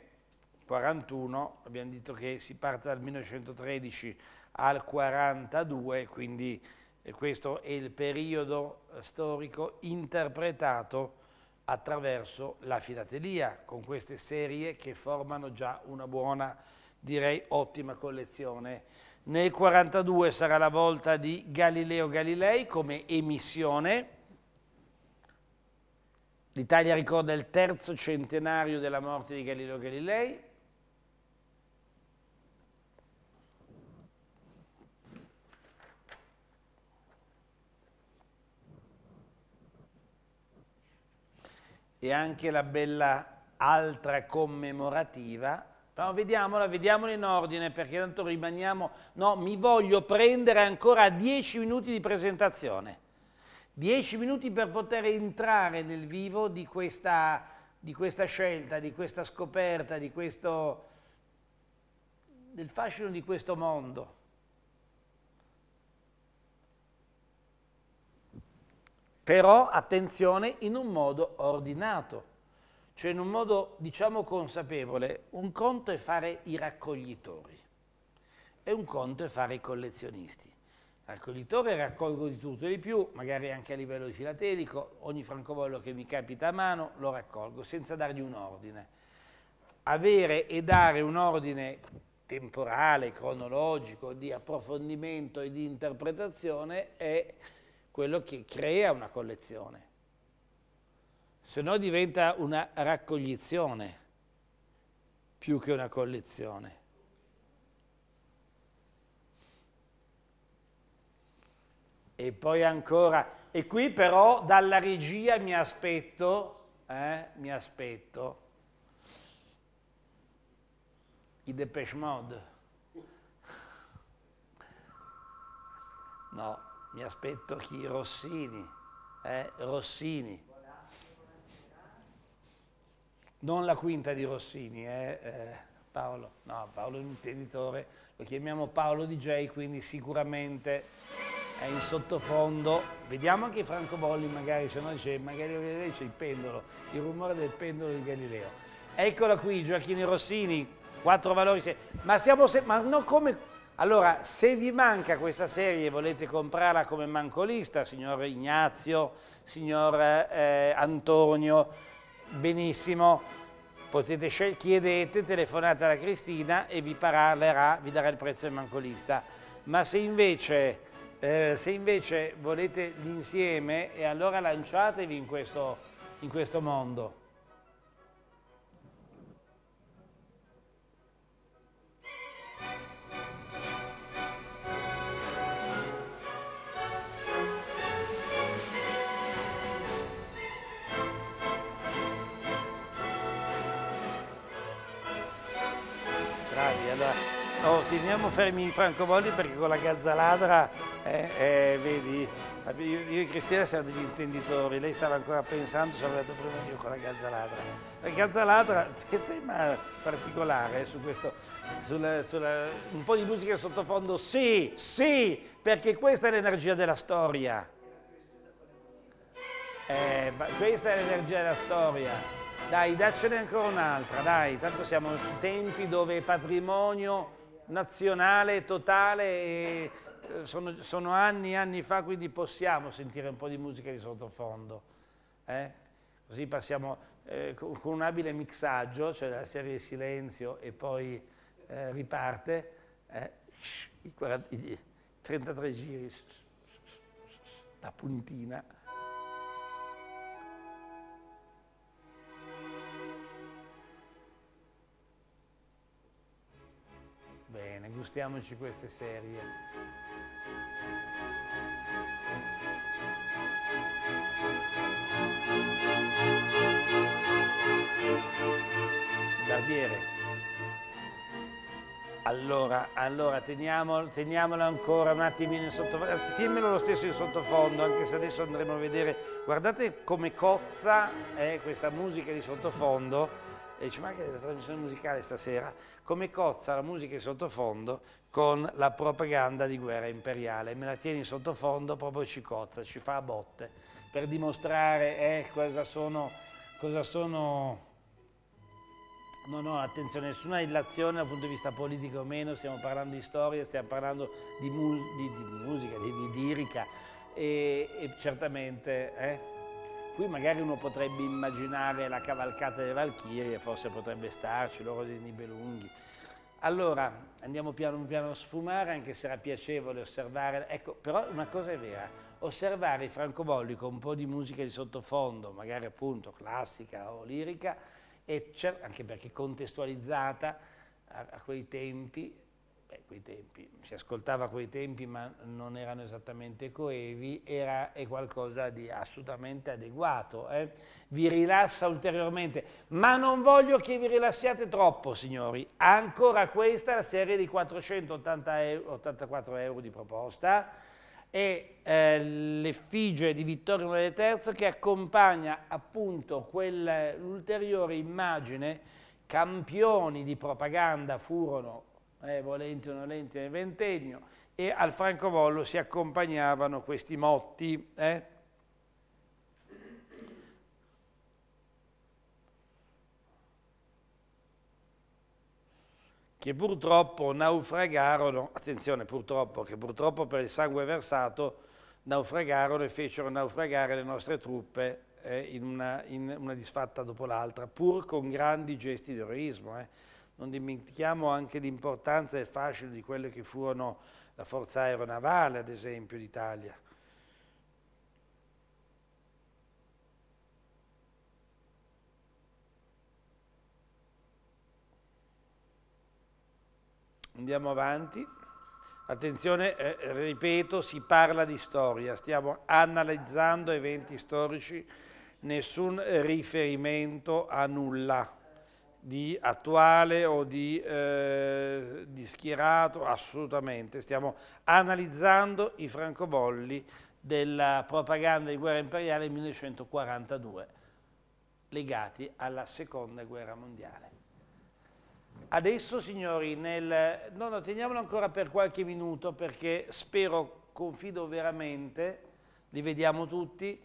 41, abbiamo detto che si parte dal 1913 al 42, quindi e questo è il periodo eh, storico interpretato attraverso la filatelia, con queste serie che formano già una buona, direi ottima collezione. Nel 1942 sarà la volta di Galileo Galilei come emissione. L'Italia ricorda il terzo centenario della morte di Galileo Galilei, e anche la bella altra commemorativa, però vediamola, vediamola in ordine perché tanto rimaniamo, no, mi voglio prendere ancora 10 minuti di presentazione, 10 minuti per poter entrare nel vivo di questa, di questa scelta, di questa scoperta, di questo, del fascino di questo mondo. però attenzione in un modo ordinato, cioè in un modo diciamo consapevole. Un conto è fare i raccoglitori e un conto è fare i collezionisti. Raccoglitore raccolgo di tutto e di più, magari anche a livello di filatelico, ogni francobollo che mi capita a mano lo raccolgo senza dargli un ordine. Avere e dare un ordine temporale, cronologico, di approfondimento e di interpretazione è quello che crea una collezione. Se no diventa una raccoglizione più che una collezione. E poi ancora, e qui però dalla regia mi aspetto, eh, mi aspetto, i Depeche Mode. No, mi aspetto chi Rossini, eh? Rossini. Non la quinta di Rossini, eh? eh, Paolo. No, Paolo è un intenditore, lo chiamiamo Paolo DJ, quindi sicuramente è in sottofondo. Vediamo anche Franco Bolli, magari, se no c'è, magari c'è il pendolo, il rumore del pendolo di Galileo. Eccola qui, Gioacchino Rossini, quattro valori. Ma siamo se... ma no, come allora, se vi manca questa serie e volete comprarla come mancolista, signor Ignazio, signor eh, Antonio, benissimo, potete chiedete, telefonate alla Cristina e vi parlerà, vi darà il prezzo del mancolista. Ma se invece, eh, se invece volete l'insieme, allora lanciatevi in questo, in questo mondo. siamo fermi in Francobolli perché con la gazzaladra, eh, eh, vedi, io, io, e Cristina siamo degli intenditori, lei stava ancora pensando, ci sono detto prima io con la gazzaladra. La gazza ladra, un tema particolare eh, su questo, sulla, sulla, un po' di musica sottofondo, sì, sì, perché questa è l'energia della storia. Eh, questa è l'energia della storia. Dai, daccene ancora un'altra, dai, tanto siamo su tempi dove patrimonio nazionale totale e eh, sono, sono anni e anni fa, quindi possiamo sentire un po' di musica di sottofondo. Eh? Così passiamo eh, con un abile mixaggio, cioè la serie di silenzio e poi eh, riparte, eh? i 33 giri, la puntina. Bene, gustiamoci queste serie. Barbiere. Allora, allora teniamolo, teniamolo ancora un attimino in sottofondo, anzi tienmelo lo stesso in sottofondo, anche se adesso andremo a vedere, guardate come cozza eh, questa musica di sottofondo, e ci ma che è la trasmissione musicale stasera come cozza la musica in sottofondo con la propaganda di guerra imperiale me la tieni in sottofondo proprio ci cozza ci fa a botte per dimostrare eh, cosa sono cosa sono No, no, attenzione, nessuna illazione dal punto di vista politico o meno, stiamo parlando di storia, stiamo parlando di, mu di, di musica, di, di lirica e, e certamente... Eh? Qui magari uno potrebbe immaginare la cavalcata delle Valchirie, forse potrebbe starci, l'oro dei Nibelunghi. Allora, andiamo piano piano a sfumare, anche se era piacevole osservare, ecco, però una cosa è vera, osservare i francobolli con un po' di musica di sottofondo, magari appunto classica o lirica, anche perché contestualizzata a, a quei tempi, beh, quei tempi, si ascoltava quei tempi ma non erano esattamente coevi, era è qualcosa di assolutamente adeguato, eh? vi rilassa ulteriormente, ma non voglio che vi rilassiate troppo signori, ancora questa la serie di 484 euro di proposta e eh, l'effigie di Vittorio Emanuele III che accompagna appunto quell'ulteriore immagine campioni di propaganda furono eh, volenti o nolenti nel ventennio, e al francobollo si accompagnavano questi motti. Eh? che purtroppo naufragarono, attenzione purtroppo, che purtroppo per il sangue versato naufragarono e fecero naufragare le nostre truppe eh, in, una, in, una, disfatta dopo l'altra, pur con grandi gesti di eroismo. Eh non dimentichiamo anche l'importanza e il fascino di quelle che furono la forza aeronavale, ad esempio, d'Italia. Andiamo avanti. Attenzione, eh, ripeto, si parla di storia, stiamo analizzando eventi storici, nessun riferimento a nulla di attuale o di, eh, di schierato, assolutamente. Stiamo analizzando i francobolli della propaganda di guerra imperiale 1942, legati alla seconda guerra mondiale. Adesso, signori, nel... no, no, teniamolo ancora per qualche minuto perché spero, confido veramente, li vediamo tutti,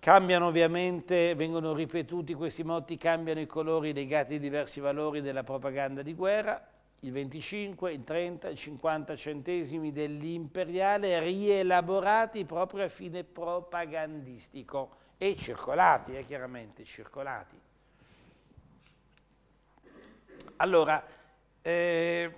Cambiano ovviamente, vengono ripetuti questi motti, cambiano i colori legati ai diversi valori della propaganda di guerra, il 25, il 30, il 50 centesimi dell'imperiale rielaborati proprio a fine propagandistico e circolati, eh, chiaramente, circolati. Allora, eh,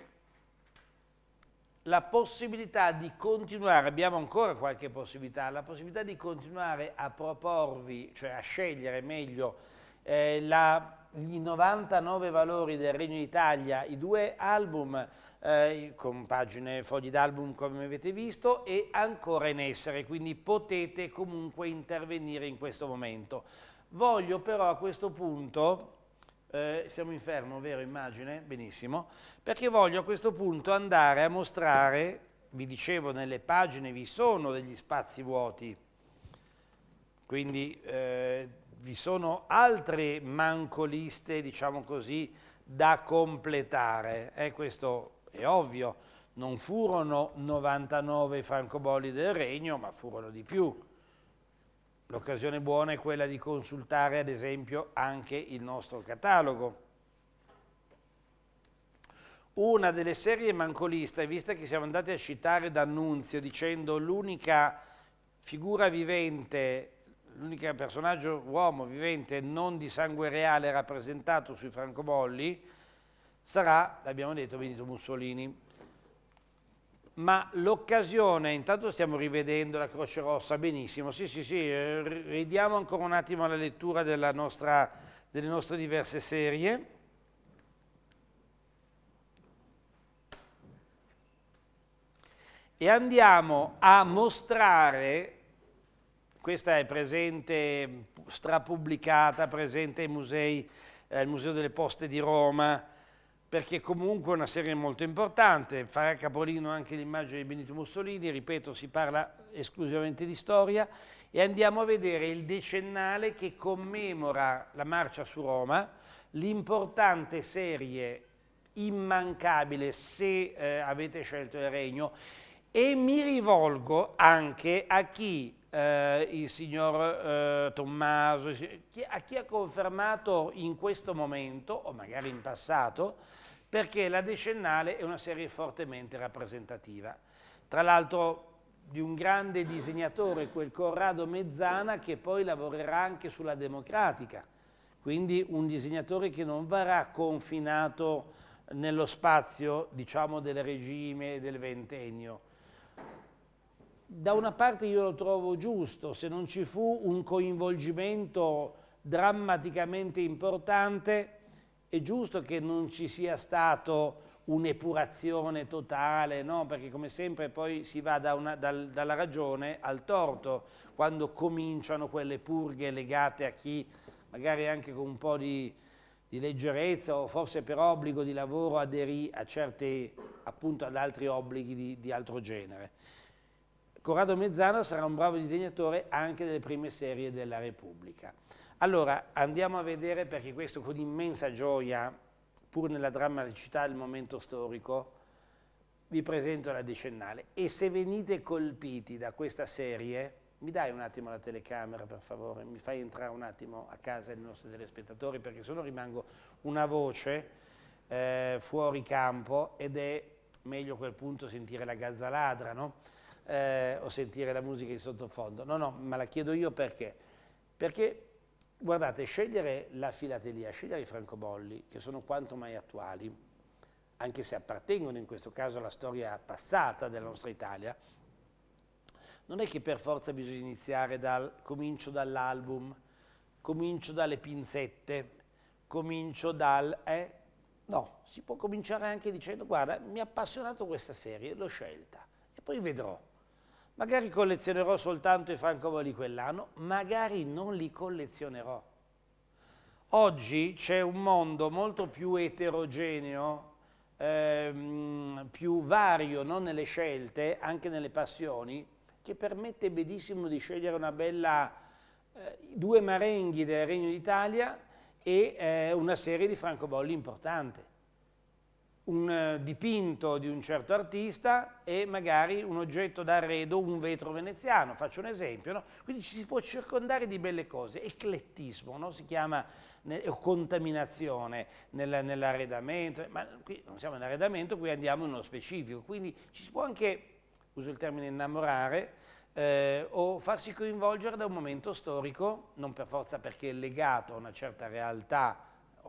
la possibilità di continuare, abbiamo ancora qualche possibilità, la possibilità di continuare a proporvi, cioè a scegliere meglio eh, la, gli 99 valori del Regno d'Italia, i due album eh, con pagine, fogli d'album come avete visto e ancora in essere, quindi potete comunque intervenire in questo momento. Voglio però a questo punto eh, siamo in fermo, vero? Immagine? Benissimo. Perché voglio a questo punto andare a mostrare, vi dicevo nelle pagine vi sono degli spazi vuoti, quindi eh, vi sono altre mancoliste, diciamo così, da completare. Eh, questo è ovvio, non furono 99 francobolli del regno, ma furono di più. L'occasione buona è quella di consultare ad esempio anche il nostro catalogo. Una delle serie mancolista, vista che siamo andati a citare D'Annunzio dicendo l'unica figura vivente, l'unico personaggio uomo vivente non di sangue reale rappresentato sui francobolli, sarà, l'abbiamo detto, Benito Mussolini ma l'occasione, intanto stiamo rivedendo la Croce Rossa benissimo, sì sì sì, eh, ridiamo ancora un attimo alla lettura nostra, delle nostre diverse serie. E andiamo a mostrare, questa è presente, strapubblicata, presente ai musei, eh, al Museo delle Poste di Roma, perché comunque è una serie molto importante, farà capolino anche l'immagine di Benito Mussolini, ripeto si parla esclusivamente di storia e andiamo a vedere il decennale che commemora la marcia su Roma, l'importante serie immancabile se eh, avete scelto il regno e mi rivolgo anche a chi eh, il signor eh, Tommaso, a chi ha confermato in questo momento o magari in passato perché la decennale è una serie fortemente rappresentativa. Tra l'altro di un grande disegnatore, quel Corrado Mezzana, che poi lavorerà anche sulla democratica. Quindi un disegnatore che non verrà confinato nello spazio, diciamo, del regime del ventennio. Da una parte io lo trovo giusto, se non ci fu un coinvolgimento drammaticamente importante, è giusto che non ci sia stato un'epurazione totale, no? perché come sempre poi si va da una, dal, dalla ragione al torto quando cominciano quelle purghe legate a chi magari anche con un po' di, di leggerezza o forse per obbligo di lavoro aderì a certi, appunto ad altri obblighi di, di altro genere. Corrado Mezzano sarà un bravo disegnatore anche delle prime serie della Repubblica. Allora, andiamo a vedere perché questo con immensa gioia, pur nella drammaticità del momento storico, vi presento la decennale. E se venite colpiti da questa serie, mi dai un attimo la telecamera per favore, mi fai entrare un attimo a casa dei nostri telespettatori perché sennò rimango una voce eh, fuori campo ed è meglio a quel punto sentire la gazzaladra no? eh, o sentire la musica in sottofondo. No, no, ma la chiedo io perché? Perché Guardate, scegliere la filatelia, scegliere i francobolli, che sono quanto mai attuali, anche se appartengono in questo caso alla storia passata della nostra Italia, non è che per forza bisogna iniziare dal comincio dall'album, comincio dalle pinzette, comincio dal... Eh? No, si può cominciare anche dicendo guarda, mi ha appassionato questa serie, l'ho scelta e poi vedrò Magari collezionerò soltanto i francobolli quell'anno, magari non li collezionerò. Oggi c'è un mondo molto più eterogeneo, ehm, più vario no? nelle scelte, anche nelle passioni, che permette benissimo di scegliere una bella, eh, due marenghi del Regno d'Italia e eh, una serie di francobolli importante un eh, dipinto di un certo artista e magari un oggetto d'arredo, un vetro veneziano, faccio un esempio. No? Quindi ci si può circondare di belle cose, eclettismo no? si chiama, o contaminazione nell'arredamento, ma qui non siamo in arredamento, qui andiamo nello specifico, quindi ci si può anche, uso il termine innamorare, eh, o farsi coinvolgere da un momento storico, non per forza perché è legato a una certa realtà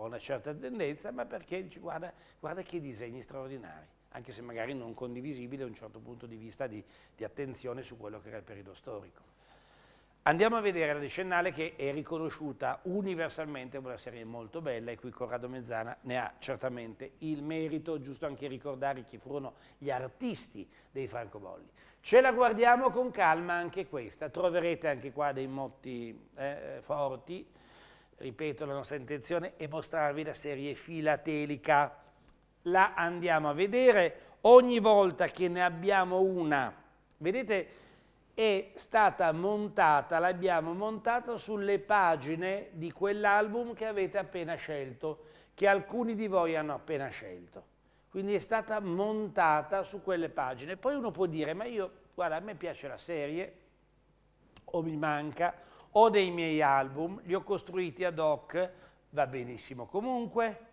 ho una certa tendenza, ma perché dice, guarda, guarda che disegni straordinari, anche se magari non condivisibile da un certo punto di vista di, di attenzione su quello che era il periodo storico. Andiamo a vedere la decennale che è riconosciuta universalmente come una serie molto bella e qui Corrado Mezzana ne ha certamente il merito, giusto anche ricordare chi furono gli artisti dei francobolli. Ce la guardiamo con calma anche questa, troverete anche qua dei motti eh, forti, ripeto la nostra intenzione è mostrarvi la serie filatelica. La andiamo a vedere ogni volta che ne abbiamo una. Vedete, è stata montata, l'abbiamo montata sulle pagine di quell'album che avete appena scelto, che alcuni di voi hanno appena scelto. Quindi è stata montata su quelle pagine. Poi uno può dire, ma io, guarda, a me piace la serie, o mi manca, ho dei miei album, li ho costruiti ad hoc, va benissimo comunque.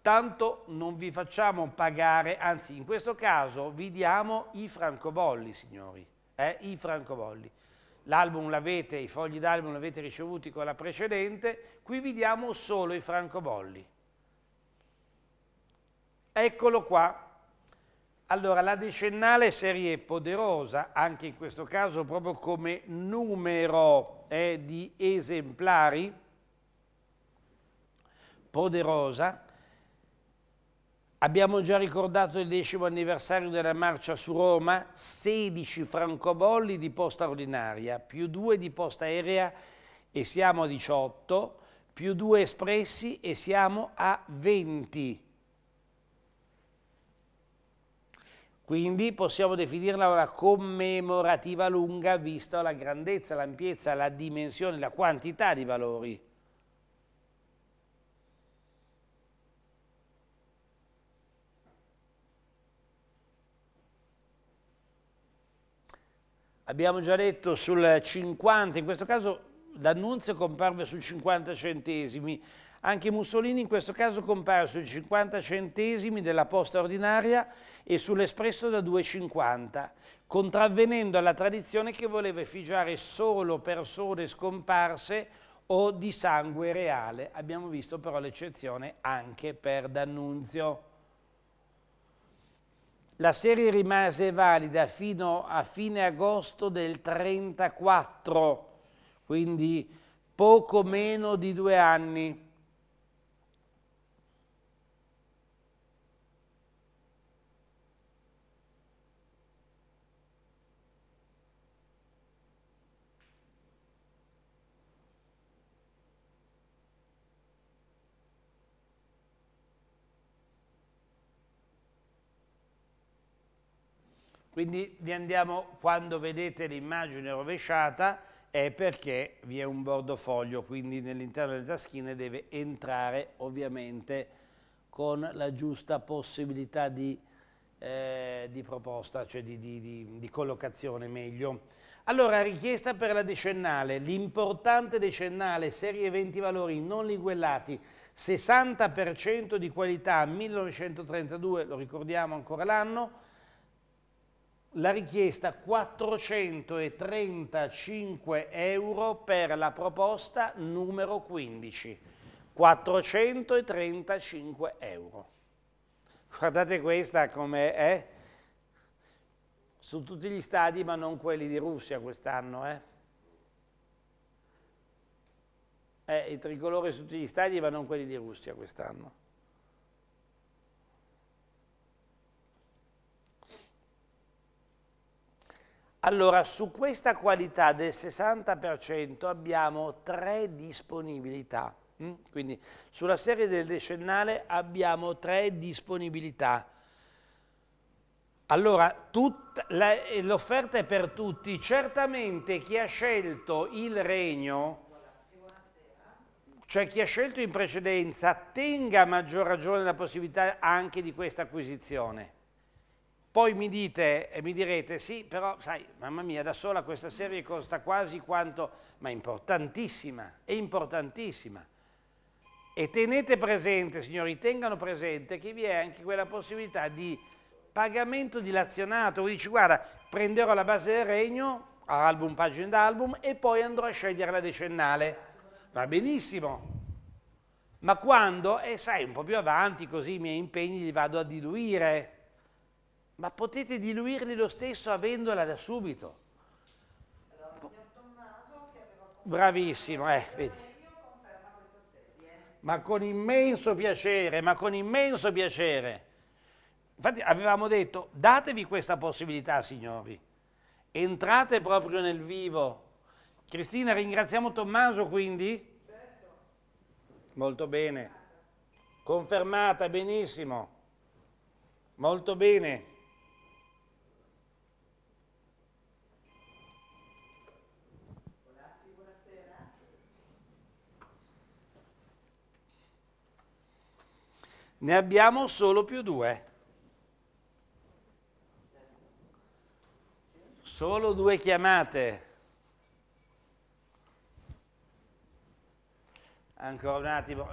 Tanto non vi facciamo pagare, anzi in questo caso vi diamo i francobolli, signori, eh? i francobolli. L'album l'avete, i fogli d'album l'avete ricevuti con la precedente, qui vi diamo solo i francobolli. Eccolo qua, allora, la decennale serie poderosa, anche in questo caso proprio come numero eh, di esemplari, poderosa. Abbiamo già ricordato il decimo anniversario della marcia su Roma, 16 francobolli di posta ordinaria, più 2 di posta aerea e siamo a 18, più 2 espressi e siamo a 20 Quindi possiamo definirla una commemorativa lunga vista la grandezza, l'ampiezza, la dimensione, la quantità di valori. Abbiamo già detto sul 50, in questo caso l'annunzio comparve su 50 centesimi, anche Mussolini in questo caso compare sui 50 centesimi della posta ordinaria e sull'espresso da 2,50, contravvenendo alla tradizione che voleva effigiare solo persone scomparse o di sangue reale. Abbiamo visto però l'eccezione anche per D'Annunzio. La serie rimase valida fino a fine agosto del 34, quindi poco meno di due anni. Quindi li andiamo, quando vedete l'immagine rovesciata, è perché vi è un bordofoglio, quindi nell'interno delle taschine deve entrare ovviamente con la giusta possibilità di, eh, di proposta, cioè di, di, di collocazione meglio. Allora, richiesta per la decennale, l'importante decennale, serie 20 valori non liguellati, 60% di qualità 1932, lo ricordiamo ancora l'anno, la richiesta 435 euro per la proposta numero 15. 435 euro. Guardate questa come è eh? su tutti gli stadi ma non quelli di Russia quest'anno. Eh? Eh, I tricolori su tutti gli stadi ma non quelli di Russia quest'anno. Allora, su questa qualità del 60% abbiamo tre disponibilità. Mm? Quindi sulla serie del decennale abbiamo tre disponibilità. Allora, eh, l'offerta è per tutti. Certamente chi ha scelto il regno, cioè chi ha scelto in precedenza, tenga a maggior ragione la possibilità anche di questa acquisizione. Poi mi dite e mi direte, sì, però sai, mamma mia, da sola questa serie costa quasi quanto, ma è importantissima, è importantissima. E tenete presente, signori, tengano presente che vi è anche quella possibilità di pagamento dilazionato. Voi dici, guarda, prenderò la base del regno, album, pagina d'album, e poi andrò a scegliere la decennale. Va benissimo. Ma quando, e eh, sai, un po' più avanti, così i miei impegni li vado a diluire ma potete diluirli lo stesso avendola da subito. Bravissimo, eh, vedi. Ma con immenso piacere, ma con immenso piacere. Infatti avevamo detto, datevi questa possibilità, signori. Entrate proprio nel vivo. Cristina, ringraziamo Tommaso quindi? Certo. Molto bene. Confermata, benissimo. Molto bene. Ne abbiamo solo più due. Solo due chiamate. Ancora un attimo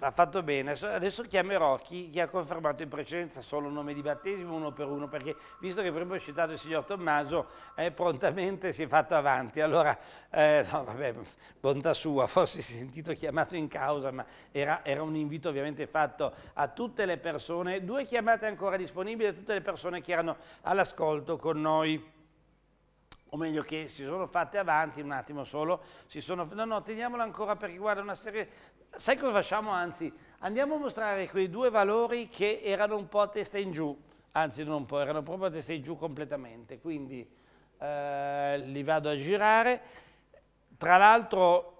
ha fatto bene, adesso chiamerò chi, chi, ha confermato in precedenza solo nome di battesimo uno per uno, perché visto che prima ho citato il signor Tommaso, eh, prontamente si è fatto avanti, allora, eh, no, vabbè, bontà sua, forse si è sentito chiamato in causa, ma era, era, un invito ovviamente fatto a tutte le persone, due chiamate ancora disponibili a tutte le persone che erano all'ascolto con noi o meglio che si sono fatte avanti un attimo solo, sono, no no teniamola ancora perché guarda una serie, sai cosa facciamo anzi? Andiamo a mostrare quei due valori che erano un po' a testa in giù, anzi non un po', erano proprio a testa in giù completamente, quindi eh, li vado a girare, tra l'altro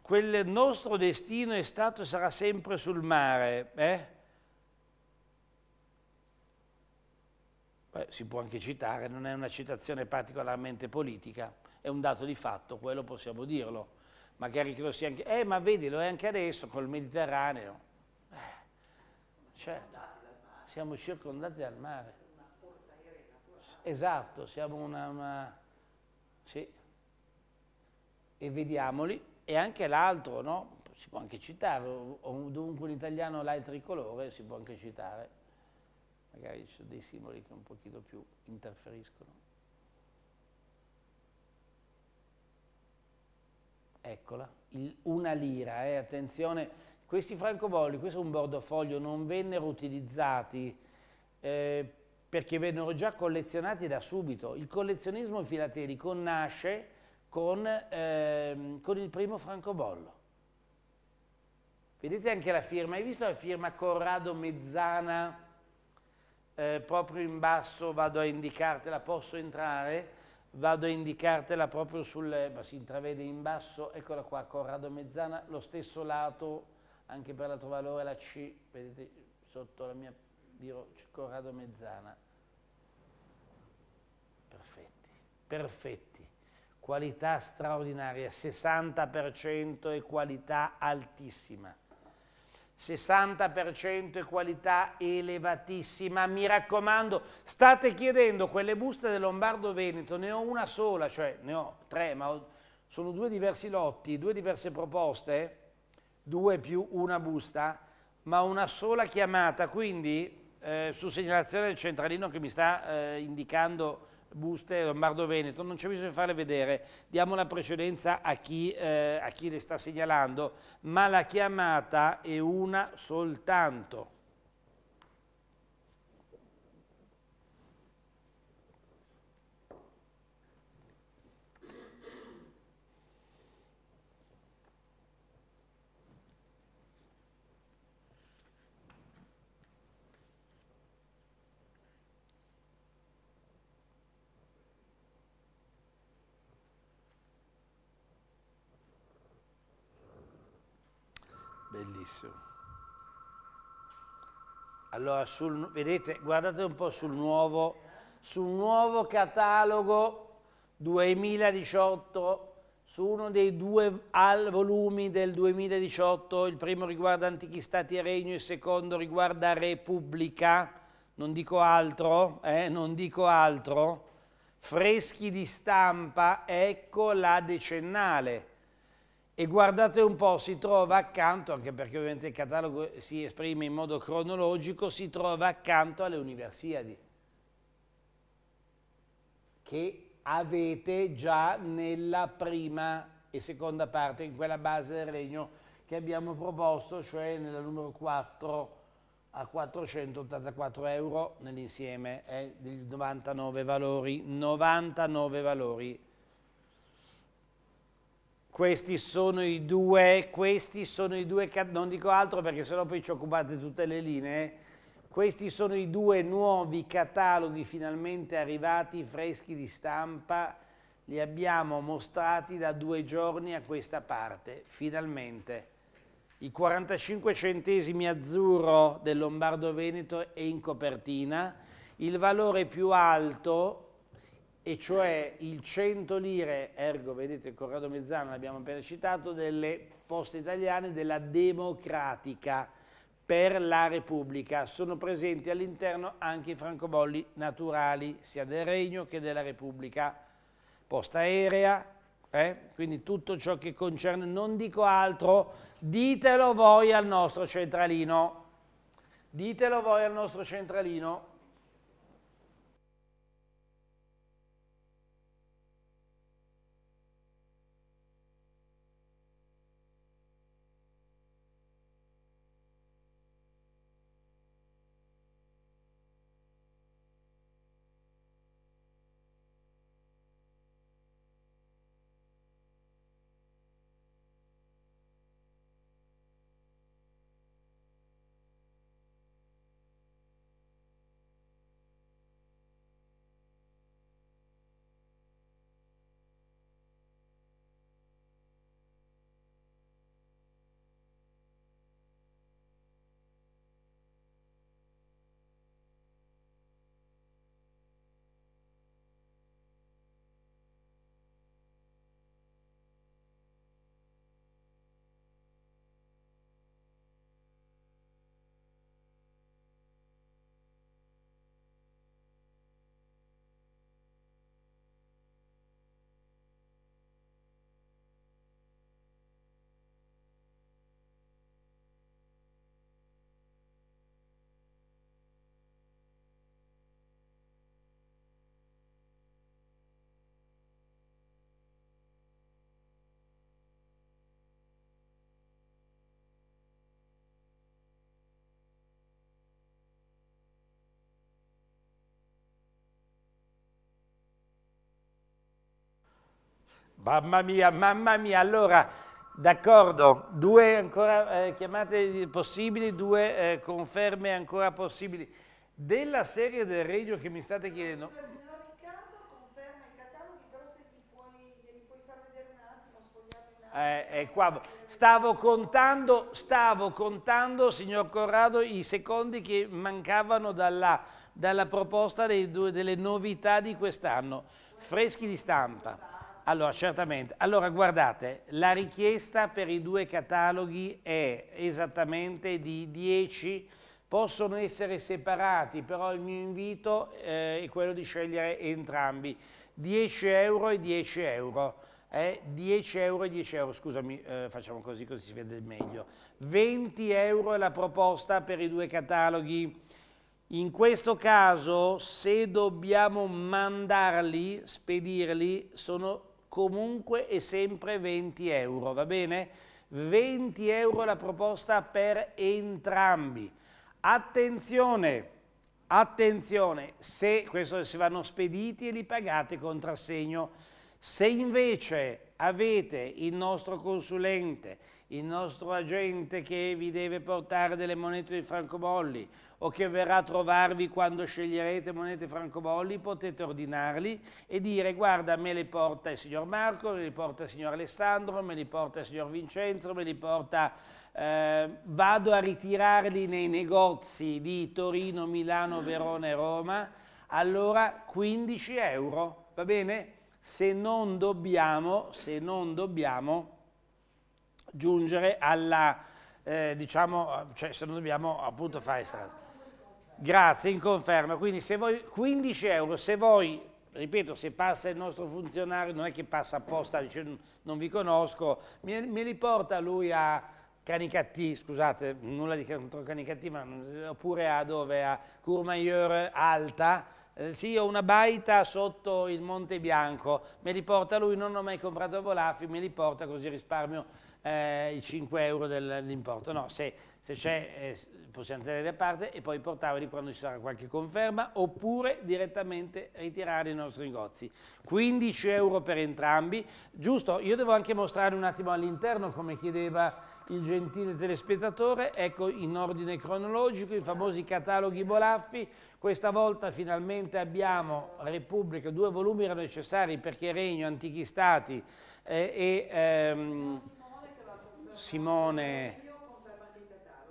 quel nostro destino è stato e sarà sempre sul mare, eh? beh, si può anche citare, non è una citazione particolarmente politica, è un dato di fatto, quello possiamo dirlo. Magari che lo sia anche, eh ma vedi lo è anche adesso col Mediterraneo. Eh, certo, siamo circondati dal mare. Esatto, siamo una... una sì. E vediamoli, e anche l'altro, no? Si può anche citare, o, o, dovunque un italiano l'ha il tricolore, si può anche citare magari ci sono dei simboli che un pochino più interferiscono. Eccola, il, una lira, eh, attenzione, questi francobolli, questo è un bordofoglio, non vennero utilizzati eh, perché vennero già collezionati da subito. Il collezionismo filatelico nasce con, ehm, con il primo francobollo. Vedete anche la firma, hai visto la firma Corrado Mezzana? eh, proprio in basso vado a indicartela, posso entrare? Vado a indicartela proprio sul, eh, ma si intravede in basso, eccola qua, Corrado Mezzana, lo stesso lato, anche per l'altro valore, la C, vedete sotto la mia, dirò Corrado Mezzana. Perfetti, perfetti qualità straordinaria, 60% e qualità altissima. 60% è qualità elevatissima, mi raccomando, state chiedendo quelle buste del Lombardo Veneto, ne ho una sola, cioè ne ho tre, ma ho, sono due diversi lotti, due diverse proposte, due più una busta, ma una sola chiamata, quindi eh, su segnalazione del centralino che mi sta eh, indicando Buste, Lombardo Veneto, non c'è bisogno di farle vedere, diamo la precedenza a chi, eh, a chi le sta segnalando, ma la chiamata è una soltanto. benissimo. Allora, sul, vedete, guardate un po' sul nuovo, sul nuovo catalogo 2018, su uno dei due al volumi del 2018, il primo riguarda Antichi Stati e Regno, il secondo riguarda Repubblica, non dico altro, eh, non dico altro, freschi di stampa, ecco la decennale, e guardate un po', si trova accanto, anche perché ovviamente il catalogo si esprime in modo cronologico, si trova accanto alle Universiadi, che avete già nella prima e seconda parte, in quella base del regno che abbiamo proposto, cioè nella numero 4 a 484 euro nell'insieme eh, 99 valori, 99 valori questi sono i due, questi sono i due, non dico altro perché sennò poi ci occupate tutte le linee. Questi sono i due nuovi cataloghi finalmente arrivati, freschi di stampa, li abbiamo mostrati da due giorni a questa parte, finalmente. I 45 centesimi azzurro del Lombardo Veneto è in copertina, il valore più alto e cioè il 100 lire, ergo vedete Corrado Mezzano l'abbiamo appena citato, delle poste italiane della democratica per la Repubblica. Sono presenti all'interno anche i francobolli naturali, sia del Regno che della Repubblica. Posta aerea, eh? quindi tutto ciò che concerne, non dico altro, ditelo voi al nostro centralino. Ditelo voi al nostro centralino. Mamma mia, mamma mia, allora d'accordo, due ancora eh, chiamate possibili, due eh, conferme ancora possibili. Della serie del Regio che mi state chiedendo... Eh, qua. stavo, contando, stavo contando, signor Corrado, i secondi che mancavano dalla, dalla proposta due, delle novità di quest'anno. Freschi di stampa. Allora, certamente. Allora, guardate, la richiesta per i due cataloghi è esattamente di 10, possono essere separati, però il mio invito eh, è quello di scegliere entrambi, 10 euro e 10 euro. Eh, 10 euro e 10 euro, scusami, eh, facciamo così così si vede meglio. 20 euro è la proposta per i due cataloghi. In questo caso, se dobbiamo mandarli, spedirli, sono comunque e sempre 20 euro, va bene? 20 euro la proposta per entrambi. Attenzione, attenzione, se questo si vanno spediti e li pagate contrassegno, se invece avete il nostro consulente, il nostro agente che vi deve portare delle monete di francobolli o che verrà a trovarvi quando sceglierete monete francobolli, potete ordinarli e dire guarda me le porta il signor Marco, me le porta il signor Alessandro, me le porta il signor Vincenzo, me le porta... Eh, vado a ritirarli nei negozi di Torino, Milano, Verona e Roma, allora 15 euro, va bene? Se non dobbiamo, se non dobbiamo giungere alla, eh, diciamo, cioè se non dobbiamo appunto fare strada. Grazie, in conferma. Quindi se voi 15 euro, se voi, ripeto, se passa il nostro funzionario, non è che passa apposta, dice non vi conosco, me, me li porta lui a Canicattì, scusate, nulla di contro Canicattì, ma, mm, oppure a dove? A Courmayeur Alta, eh, sì, ho una baita sotto il Monte Bianco, me li porta lui, non ho mai comprato Volafi, me li porta così risparmio eh, i 5 euro dell'importo. No, se, se c'è eh, possiamo tenere da parte e poi portarli quando ci sarà qualche conferma, oppure direttamente ritirare i nostri negozi. 15 euro per entrambi, giusto? Io devo anche mostrare un attimo all'interno come chiedeva il gentile telespettatore, ecco in ordine cronologico i famosi cataloghi Bolaffi, questa volta finalmente abbiamo Repubblica, due volumi erano necessari perché Regno, Antichi Stati eh, e ehm, Simone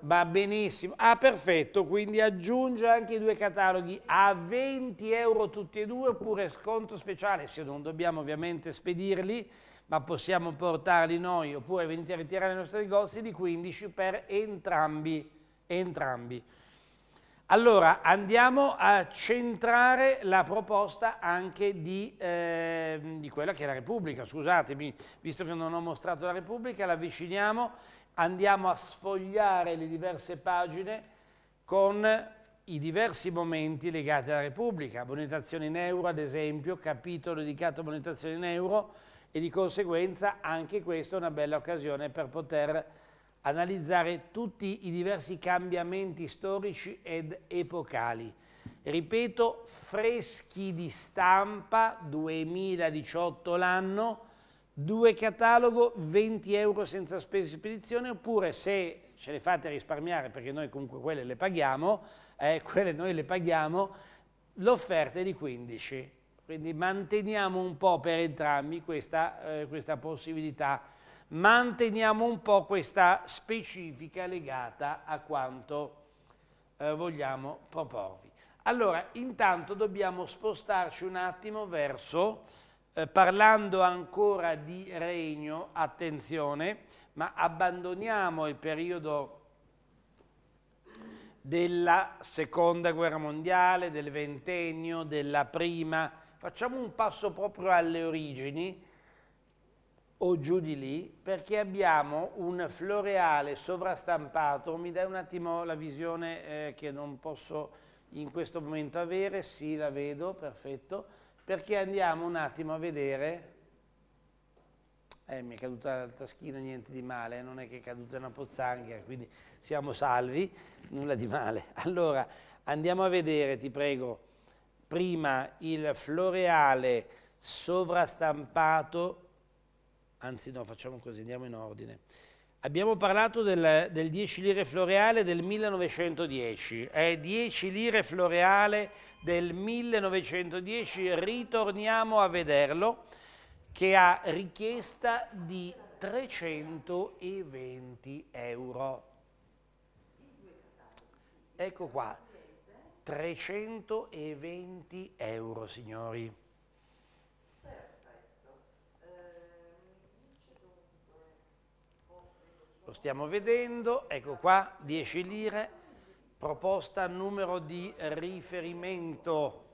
Va benissimo. Ah, perfetto, quindi aggiunge anche i due cataloghi a 20 euro tutti e due oppure sconto speciale, se non dobbiamo ovviamente spedirli, ma possiamo portarli noi oppure venite a ritirare i nostri negozi di 15 per entrambi. entrambi. Allora, andiamo a centrare la proposta anche di, eh, di, quella che è la Repubblica, scusatemi, visto che non ho mostrato la Repubblica, la andiamo a sfogliare le diverse pagine con i diversi momenti legati alla Repubblica, monetazione in euro ad esempio, capitolo dedicato a monetazione in euro e di conseguenza anche questa è una bella occasione per poter analizzare tutti i diversi cambiamenti storici ed epocali. Ripeto, freschi di stampa, 2018 l'anno, due catalogo 20 euro senza spese di spedizione oppure se ce le fate risparmiare perché noi comunque quelle le paghiamo, eh, quelle noi le paghiamo, l'offerta è di 15. Quindi manteniamo un po' per entrambi questa, eh, questa possibilità, manteniamo un po' questa specifica legata a quanto eh, vogliamo proporvi. Allora, intanto dobbiamo spostarci un attimo verso eh, parlando ancora di regno, attenzione, ma abbandoniamo il periodo della seconda guerra mondiale, del ventennio, della prima, facciamo un passo proprio alle origini o giù di lì, perché abbiamo un floreale sovrastampato, mi dai un attimo la visione eh, che non posso in questo momento avere, sì la vedo, perfetto, perché andiamo un attimo a vedere, eh, mi è caduta la taschina, niente di male, non è che è caduta una pozzanghera, quindi siamo salvi, nulla di male. Allora, andiamo a vedere, ti prego, prima il floreale sovrastampato, anzi no, facciamo così, andiamo in ordine. Abbiamo parlato del, del, 10 lire floreale del 1910, è eh, 10 lire floreale del 1910, ritorniamo a vederlo, che ha richiesta di 320 euro. Ecco qua, 320 euro signori. lo stiamo vedendo, ecco qua 10 lire, proposta numero di riferimento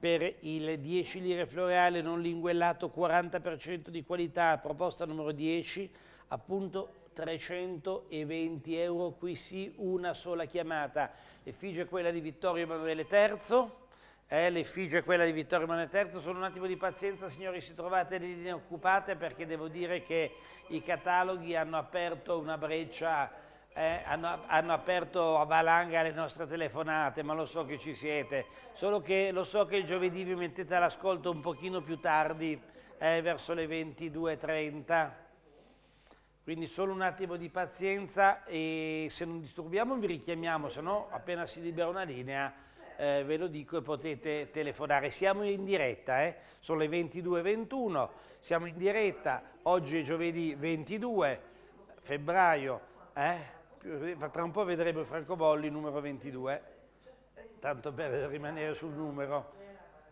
per il 10 lire floreale non linguellato 40% di qualità, proposta numero 10, appunto 320 euro, qui sì una sola chiamata, effigie quella di Vittorio Emanuele III, eh, l'effigie è quella di Vittorio Emanuele III, solo un attimo di pazienza signori se trovate le linee occupate perché devo dire che i cataloghi hanno aperto una breccia, eh, hanno, hanno, aperto a valanga le nostre telefonate, ma lo so che ci siete, solo che lo so che il giovedì vi mettete all'ascolto un pochino più tardi, eh, verso le 22.30. Quindi solo un attimo di pazienza e se non disturbiamo vi richiamiamo, se no appena si libera una linea eh, ve lo dico e potete telefonare. Siamo in diretta, eh? sono le 22.21, siamo in diretta, oggi è giovedì 22 febbraio, eh? tra un po' vedremo Franco Bolli numero 22, tanto per rimanere sul numero.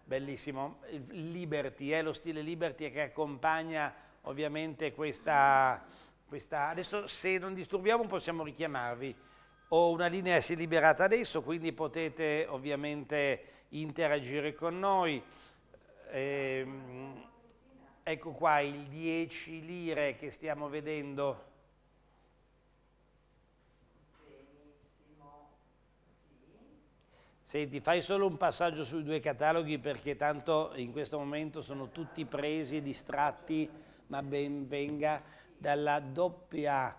Bellissimo, Liberty, eh? lo stile Liberty che accompagna ovviamente questa, questa... Adesso se non disturbiamo possiamo richiamarvi o una linea si è liberata adesso, quindi potete ovviamente interagire con noi. Eh, ecco qua il 10 lire che stiamo vedendo. Senti, fai solo un passaggio sui due cataloghi perché tanto in questo momento sono tutti presi, distratti, ma ben venga dalla doppia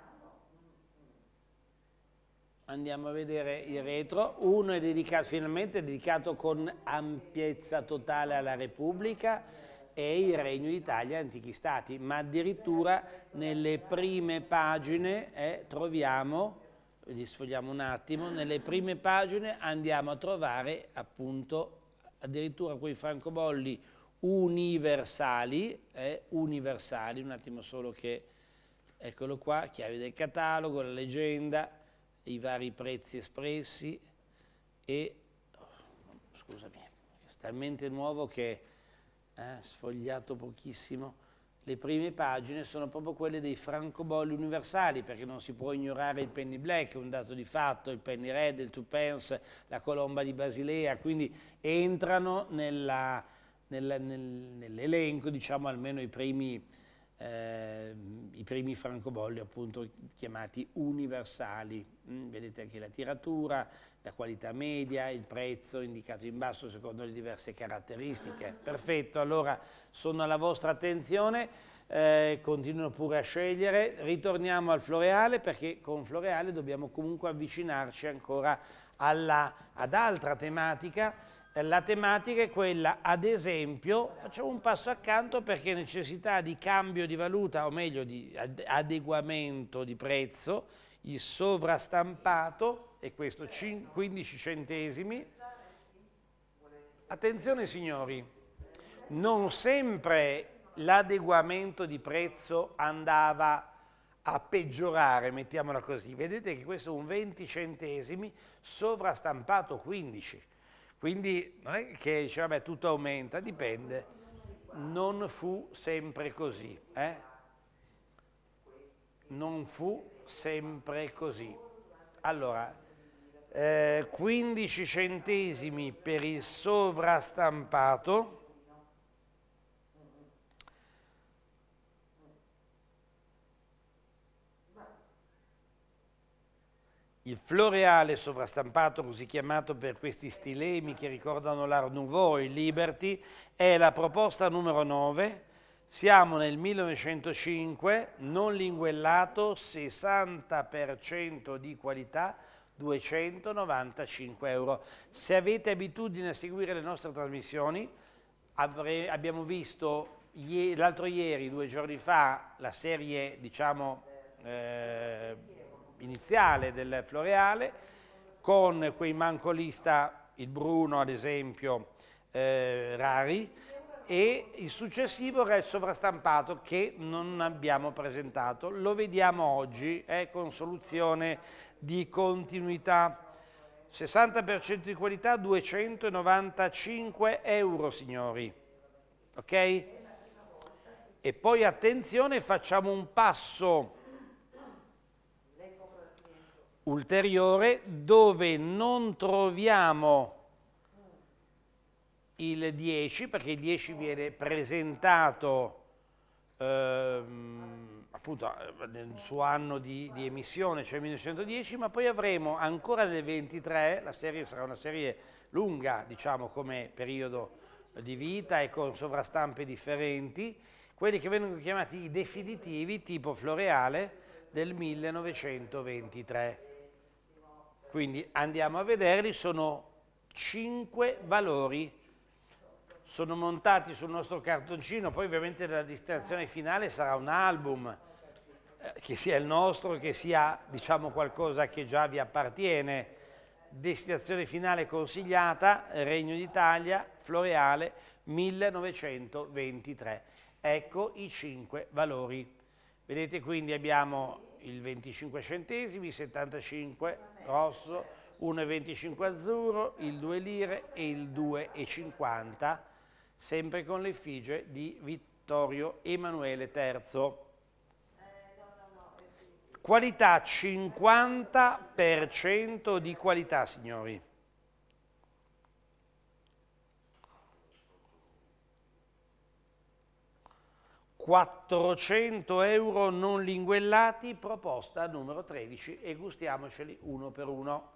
andiamo a vedere il retro, uno è dedicato, finalmente è dedicato con ampiezza totale alla Repubblica e il Regno d'Italia e antichi stati, ma addirittura nelle prime pagine eh, troviamo, li sfogliamo un attimo, nelle prime pagine andiamo a trovare appunto addirittura quei francobolli universali, eh, universali, un attimo solo che, eccolo qua, chiave del catalogo, la leggenda, i vari prezzi espressi e, scusami, è talmente nuovo che eh, sfogliato pochissimo, le prime pagine sono proprio quelle dei francobolli universali, perché non si può ignorare il penny black, è un dato di fatto, il penny red, il two pence, la colomba di Basilea, quindi entrano nell'elenco, diciamo, almeno i primi eh, i primi francobolli appunto chiamati universali, mm, vedete anche la tiratura, la qualità media, il prezzo indicato in basso secondo le diverse caratteristiche. Perfetto, allora sono alla vostra attenzione, eh, continuo pure a scegliere, ritorniamo al floreale perché con floreale dobbiamo comunque avvicinarci ancora alla, ad altra tematica la tematica è quella, ad esempio, facciamo un passo accanto perché necessità di cambio di valuta, o meglio di adeguamento di prezzo, il sovrastampato, e questo 15 centesimi. Attenzione signori, non sempre l'adeguamento di prezzo andava a peggiorare, mettiamola così. Vedete che questo è un 20 centesimi sovrastampato 15 centesimi. Quindi non è che dice, vabbè, tutto aumenta, dipende. Non fu sempre così. Eh? Non fu sempre così. Allora, eh, 15 centesimi per il sovrastampato Il floreale sovrastampato, così chiamato per questi stilemi che ricordano l'Art Nouveau e il Liberty, è la proposta numero 9. Siamo nel 1905, non linguellato, 60% di qualità, 295 euro. Se avete abitudine a seguire le nostre trasmissioni, abbiamo visto l'altro ieri, due giorni fa, la serie, diciamo... Eh, iniziale del floreale, con quei mancolista, il Bruno ad esempio, eh, rari, e il successivo era sovrastampato che non abbiamo presentato. Lo vediamo oggi eh, con soluzione di continuità. 60% di qualità, 295 euro, signori. Ok? E poi attenzione, facciamo un passo ulteriore dove non troviamo il 10 perché il 10 viene presentato ehm, appunto eh, nel suo anno di, di, emissione, cioè 1910, ma poi avremo ancora nel 23, la serie sarà una serie lunga diciamo come periodo di vita e con sovrastampe differenti, quelli che vengono chiamati i definitivi tipo floreale del 1923. Quindi andiamo a vederli, sono cinque valori, sono montati sul nostro cartoncino, poi ovviamente la destinazione finale sarà un album, eh, che sia il nostro, che sia diciamo, qualcosa che già vi appartiene. Destinazione finale consigliata, Regno d'Italia, Floreale, 1923. Ecco i cinque valori. Vedete quindi abbiamo il 25 centesimi, 75 rosso, 1,25 azzurro, il 2 lire e il 2,50 sempre con l'effigie di Vittorio Emanuele III. Qualità 50% di qualità signori. 400 euro non linguellati, proposta numero 13 e gustiamoceli uno per uno.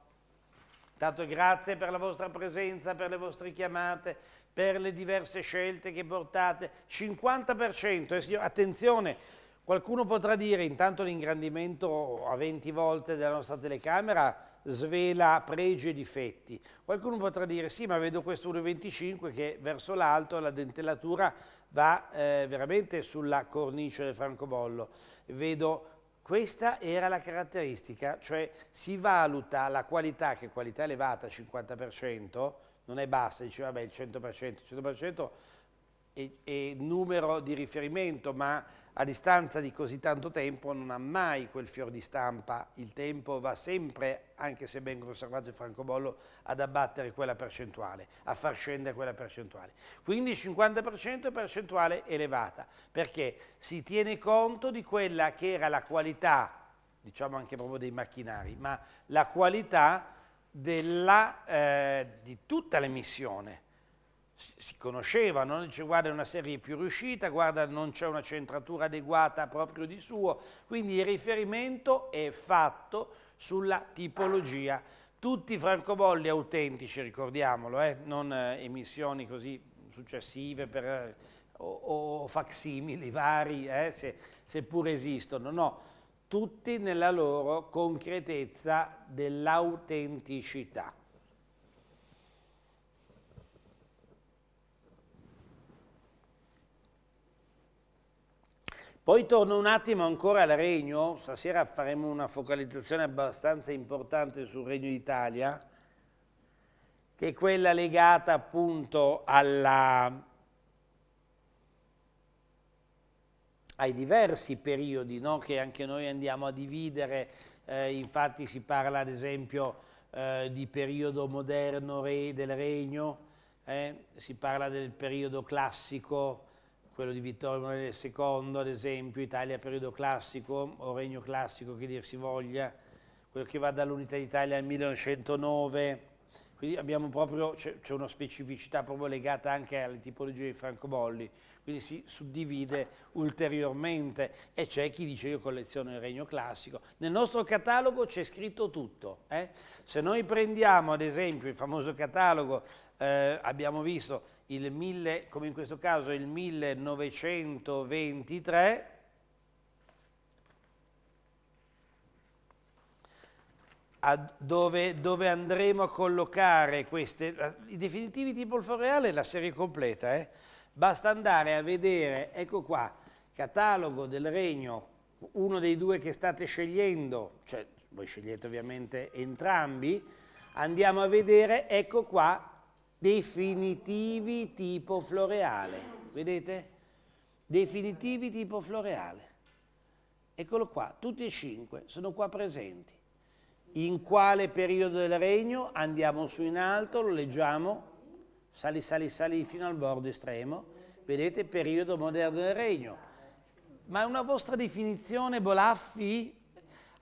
Tanto grazie per la vostra presenza, per le vostre chiamate, per le diverse scelte che portate. 50%, eh, signor, attenzione, qualcuno potrà dire, intanto l'ingrandimento a 20 volte della nostra telecamera svela pregi e difetti. Qualcuno potrà dire, sì, ma vedo questo 1,25 che verso l'alto la dentellatura va eh, veramente sulla cornice del francobollo. Vedo questa era la caratteristica, cioè si valuta la qualità, che qualità elevata, 50%, non è bassa, dice vabbè il 100%, 100% e, e numero di riferimento, ma a distanza di così tanto tempo non ha mai quel fior di stampa, il tempo va sempre, anche se ben conservato il francobollo, ad abbattere quella percentuale, a far scendere quella percentuale. Quindi 50% è percentuale elevata, perché si tiene conto di quella che era la qualità, diciamo anche proprio dei macchinari, ma la qualità della, eh, di tutta l'emissione si conoscevano, dice guarda è una serie più riuscita, guarda non c'è una centratura adeguata proprio di suo, quindi il riferimento è fatto sulla tipologia. Tutti i francobolli autentici, ricordiamolo, eh? non eh, emissioni così successive per, o, o, facsimili vari, eh? se, seppure esistono, no, tutti nella loro concretezza dell'autenticità. Poi torno un attimo ancora al Regno, stasera faremo una focalizzazione abbastanza importante sul Regno d'Italia, che è quella legata appunto alla, ai diversi periodi no? che anche noi andiamo a dividere, eh, infatti si parla ad esempio eh, di periodo moderno re, del Regno, eh? si parla del periodo classico, quello di Vittorio Emanuele II, ad esempio, Italia periodo classico o regno classico che dir si voglia, quello che va dall'Unità d'Italia al 1909, quindi abbiamo proprio, c'è una specificità proprio legata anche alle tipologie di francobolli, quindi si suddivide ulteriormente e c'è chi dice io colleziono il regno classico. Nel nostro catalogo c'è scritto tutto, eh? se noi prendiamo ad esempio il famoso catalogo, eh, abbiamo visto il 1000, come in questo caso il 1923, Dove, dove, andremo a collocare queste, i definitivi di Bolfo Reale è la serie completa, eh? basta andare a vedere, ecco qua, catalogo del regno, uno dei due che state scegliendo, cioè voi scegliete ovviamente entrambi, andiamo a vedere, ecco qua definitivi tipo floreale, vedete? Definitivi tipo floreale. Eccolo qua, tutti e cinque sono qua presenti. In quale periodo del regno? Andiamo su in alto, lo leggiamo, sali, sali, sali fino al bordo estremo. Vedete, periodo moderno del regno. Ma è una vostra definizione, Bolaffi?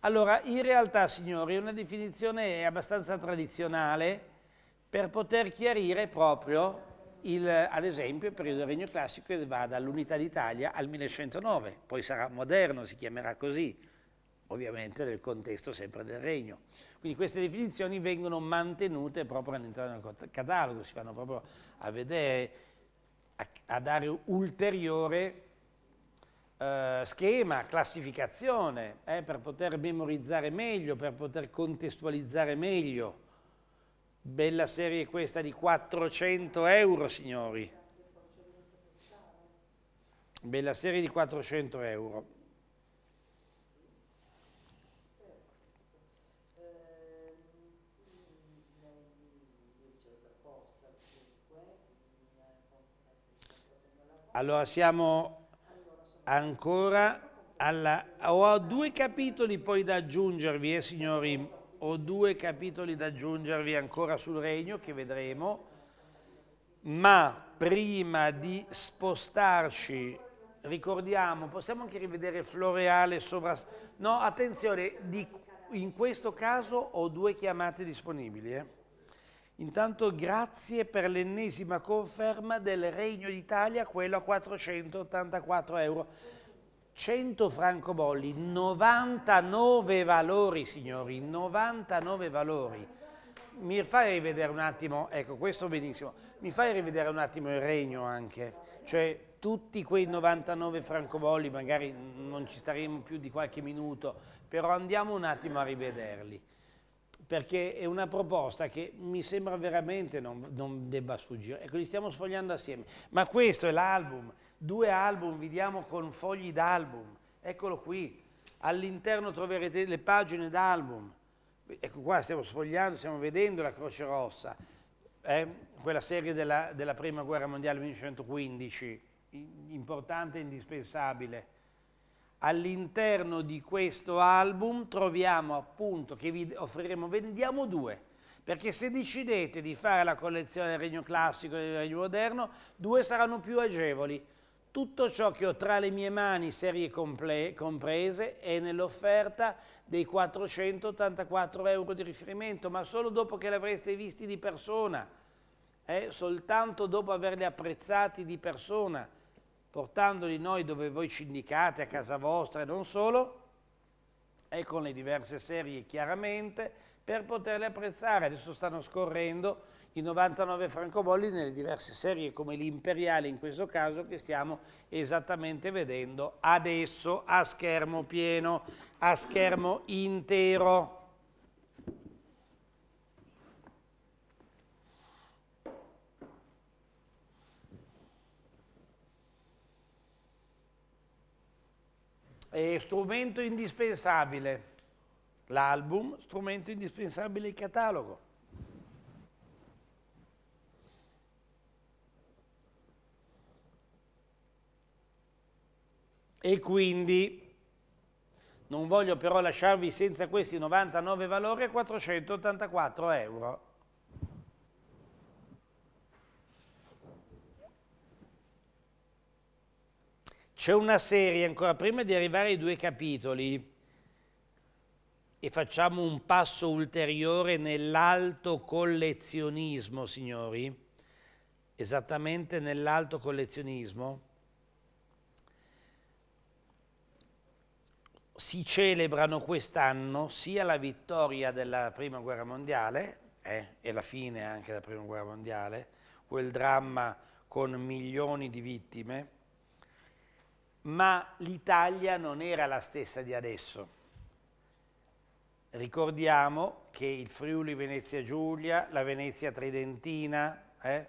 Allora, in realtà, signori, è una definizione abbastanza tradizionale, per poter chiarire proprio, il, ad esempio, il periodo del Regno Classico che va dall'Unità d'Italia al 1109, poi sarà moderno, si chiamerà così, ovviamente nel contesto sempre del Regno. Quindi queste definizioni vengono mantenute proprio all'interno del catalogo, si vanno proprio a vedere, a, a dare ulteriore eh, schema, classificazione, eh, per poter memorizzare meglio, per poter contestualizzare meglio Bella serie questa di 400 euro, signori. Bella serie di 400 euro. Allora siamo ancora alla... Ho due capitoli poi da aggiungervi, eh, signori ho due capitoli da aggiungervi ancora sul regno che vedremo, ma prima di spostarci, ricordiamo, possiamo anche rivedere floreale, sovras... No, attenzione, di, in questo caso ho due chiamate disponibili. Eh. Intanto grazie per l'ennesima conferma del Regno d'Italia, quello a 484 euro. 100 francobolli, 99 valori signori, 99 valori. Mi fai rivedere un attimo, ecco questo benissimo, mi fai rivedere un attimo il regno anche, cioè tutti quei 99 francobolli, magari non ci staremo più di qualche minuto, però andiamo un attimo a rivederli, perché è una proposta che mi sembra veramente non, non debba sfuggire. Ecco, li stiamo sfogliando assieme, ma questo è l'album, due album, vi diamo con fogli d'album, eccolo qui, all'interno troverete le pagine d'album, ecco qua stiamo sfogliando, stiamo vedendo la Croce Rossa, eh? quella serie della, della, Prima Guerra Mondiale 1915, importante e indispensabile. All'interno di questo album troviamo appunto, che vi offriremo, ve ne diamo due, perché se decidete di fare la collezione del Regno Classico e del Regno Moderno, due saranno più agevoli, tutto ciò che ho tra le mie mani, serie comprese, è nell'offerta dei 484 euro di riferimento, ma solo dopo che li avreste visti di persona, eh? soltanto dopo averli apprezzati di persona, portandoli noi dove voi ci indicate, a casa vostra e non solo, e con le diverse serie chiaramente, per poterle apprezzare. Adesso stanno scorrendo i 99 francobolli nelle diverse serie come l'Imperiale in questo caso che stiamo esattamente vedendo adesso a schermo pieno, a schermo intero. E strumento indispensabile, l'album, strumento indispensabile il catalogo. E quindi non voglio però lasciarvi senza questi 99 valori a 484 euro. C'è una serie, ancora prima di arrivare ai due capitoli, e facciamo un passo ulteriore nell'alto collezionismo, signori, esattamente nell'alto collezionismo, si celebrano quest'anno sia la vittoria della Prima Guerra Mondiale eh, e la fine anche della Prima Guerra Mondiale, quel dramma con milioni di vittime, ma l'Italia non era la stessa di adesso. Ricordiamo che il Friuli Venezia Giulia, la Venezia Tridentina eh,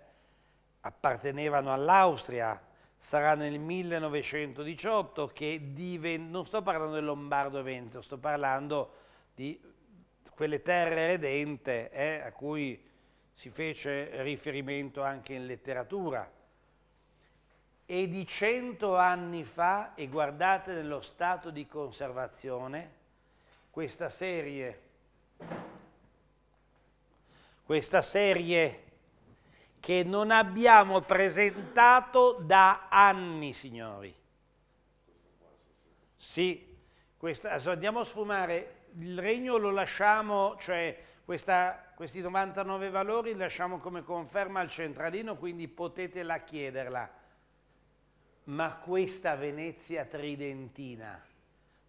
appartenevano all'Austria sarà nel 1918 che diventa, non sto parlando del Lombardo Vento, sto parlando di quelle terre redente eh, a cui si fece riferimento anche in letteratura. E di cento anni fa, e guardate nello stato di conservazione, questa serie, questa serie che non abbiamo presentato da anni, signori. Sì, questa, andiamo a sfumare, il regno lo lasciamo, cioè questa, questi 99 valori li lasciamo come conferma al centralino, quindi potetela chiederla. Ma questa Venezia tridentina,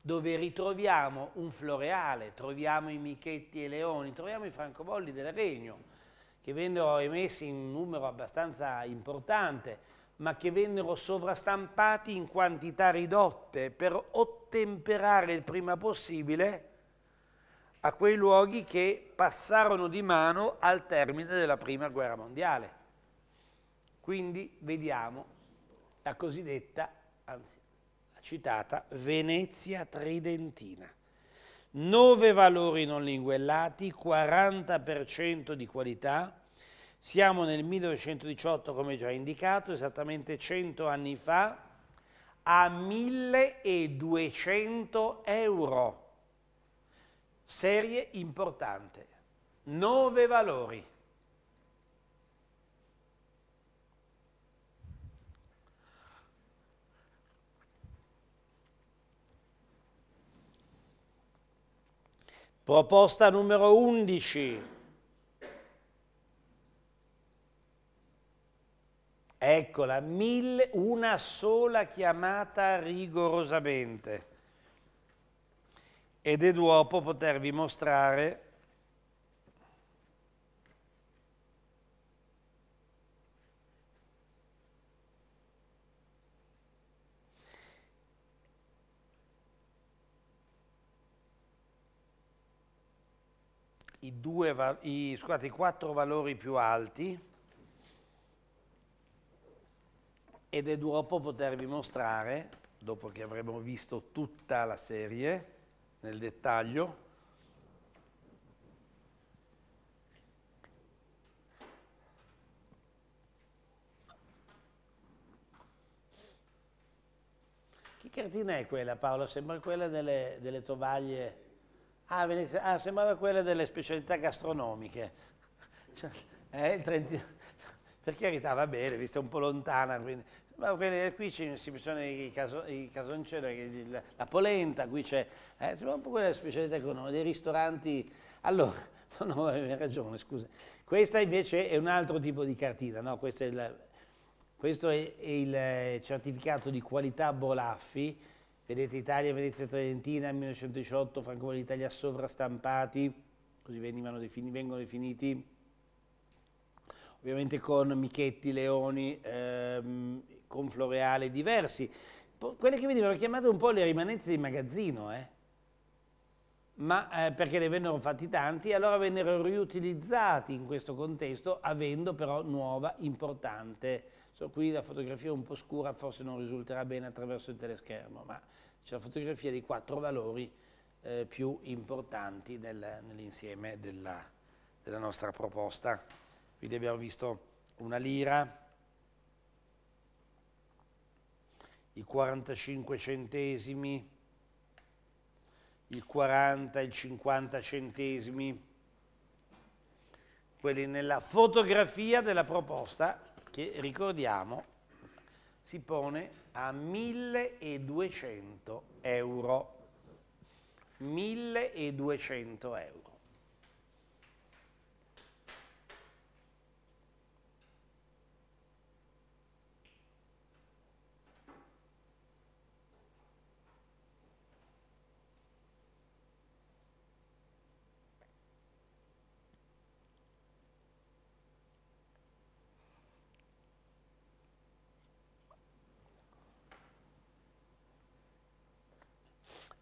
dove ritroviamo un floreale, troviamo i Michetti e Leoni, troviamo i francobolli del regno, che vennero emessi in numero abbastanza importante, ma che vennero sovrastampati in quantità ridotte per ottemperare il prima possibile a quei luoghi che passarono di mano al termine della prima guerra mondiale. Quindi vediamo la cosiddetta, anzi la citata, Venezia Tridentina. 9 valori non linguellati, 40% di qualità. Siamo nel 1918, come già indicato, esattamente 100 anni fa, a 1200 euro. Serie importante. 9 valori. Proposta numero 11. Eccola, mille, una sola chiamata rigorosamente. Ed è dopo potervi mostrare due, i, scusate, i quattro valori più alti ed è dopo potervi mostrare, dopo che avremo visto tutta la serie nel dettaglio, Che cartina è quella Paolo? Sembra quella delle, delle tovaglie Ah, Venezia, ah, sembrava quella delle specialità gastronomiche. Cioè, eh, Trentino, per carità, va bene, vista un po' lontana, quindi ma qui ci, sono i, caso, i casoncelli, la polenta, qui c'è, eh, sembra un po' quella delle specialità economiche, dei ristoranti. Allora, no, no, hai ragione, scusa. Questa invece è un altro tipo di cartina, no? Questo è il, questo è il eh, certificato di qualità Bolaffi, vedete Italia, Venezia Tridentina, 1918, Franco l'Italia sovrastampati, così defini, vengono definiti, ovviamente con Michetti, Leoni, ehm, con Floreale, diversi. quelle che venivano chiamate un po' le rimanenze di magazzino, eh? ma eh, perché ne vennero fatti tanti, allora vennero riutilizzati in questo contesto, avendo però nuova, importante So, qui la fotografia è un po' scura forse non risulterà bene attraverso il teleschermo, ma c'è la fotografia dei quattro valori eh, più importanti nel, nell'insieme della, della nostra proposta. Quindi abbiamo visto una lira, i 45 centesimi, il 40, il 50 centesimi, quelli nella fotografia della proposta che, ricordiamo, si pone a 1200 euro. 1200 euro.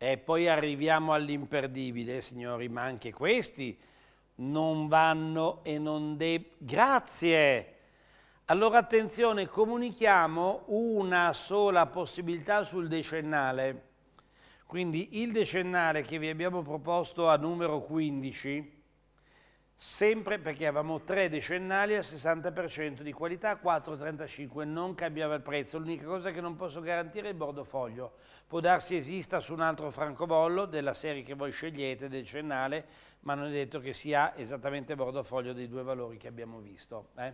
E poi arriviamo all'imperdibile, signori, ma anche questi non vanno e non debbono... Grazie! Allora attenzione, comunichiamo una sola possibilità sul decennale. Quindi il decennale che vi abbiamo proposto a numero 15 sempre perché avevamo tre decennali al 60% di qualità, 4,35 non cambiava il prezzo, l'unica cosa che non posso garantire è il bordo foglio. può darsi esista su un altro francobollo della serie che voi scegliete, decennale, ma non è detto che sia esattamente bordo foglio dei due valori che abbiamo visto, eh?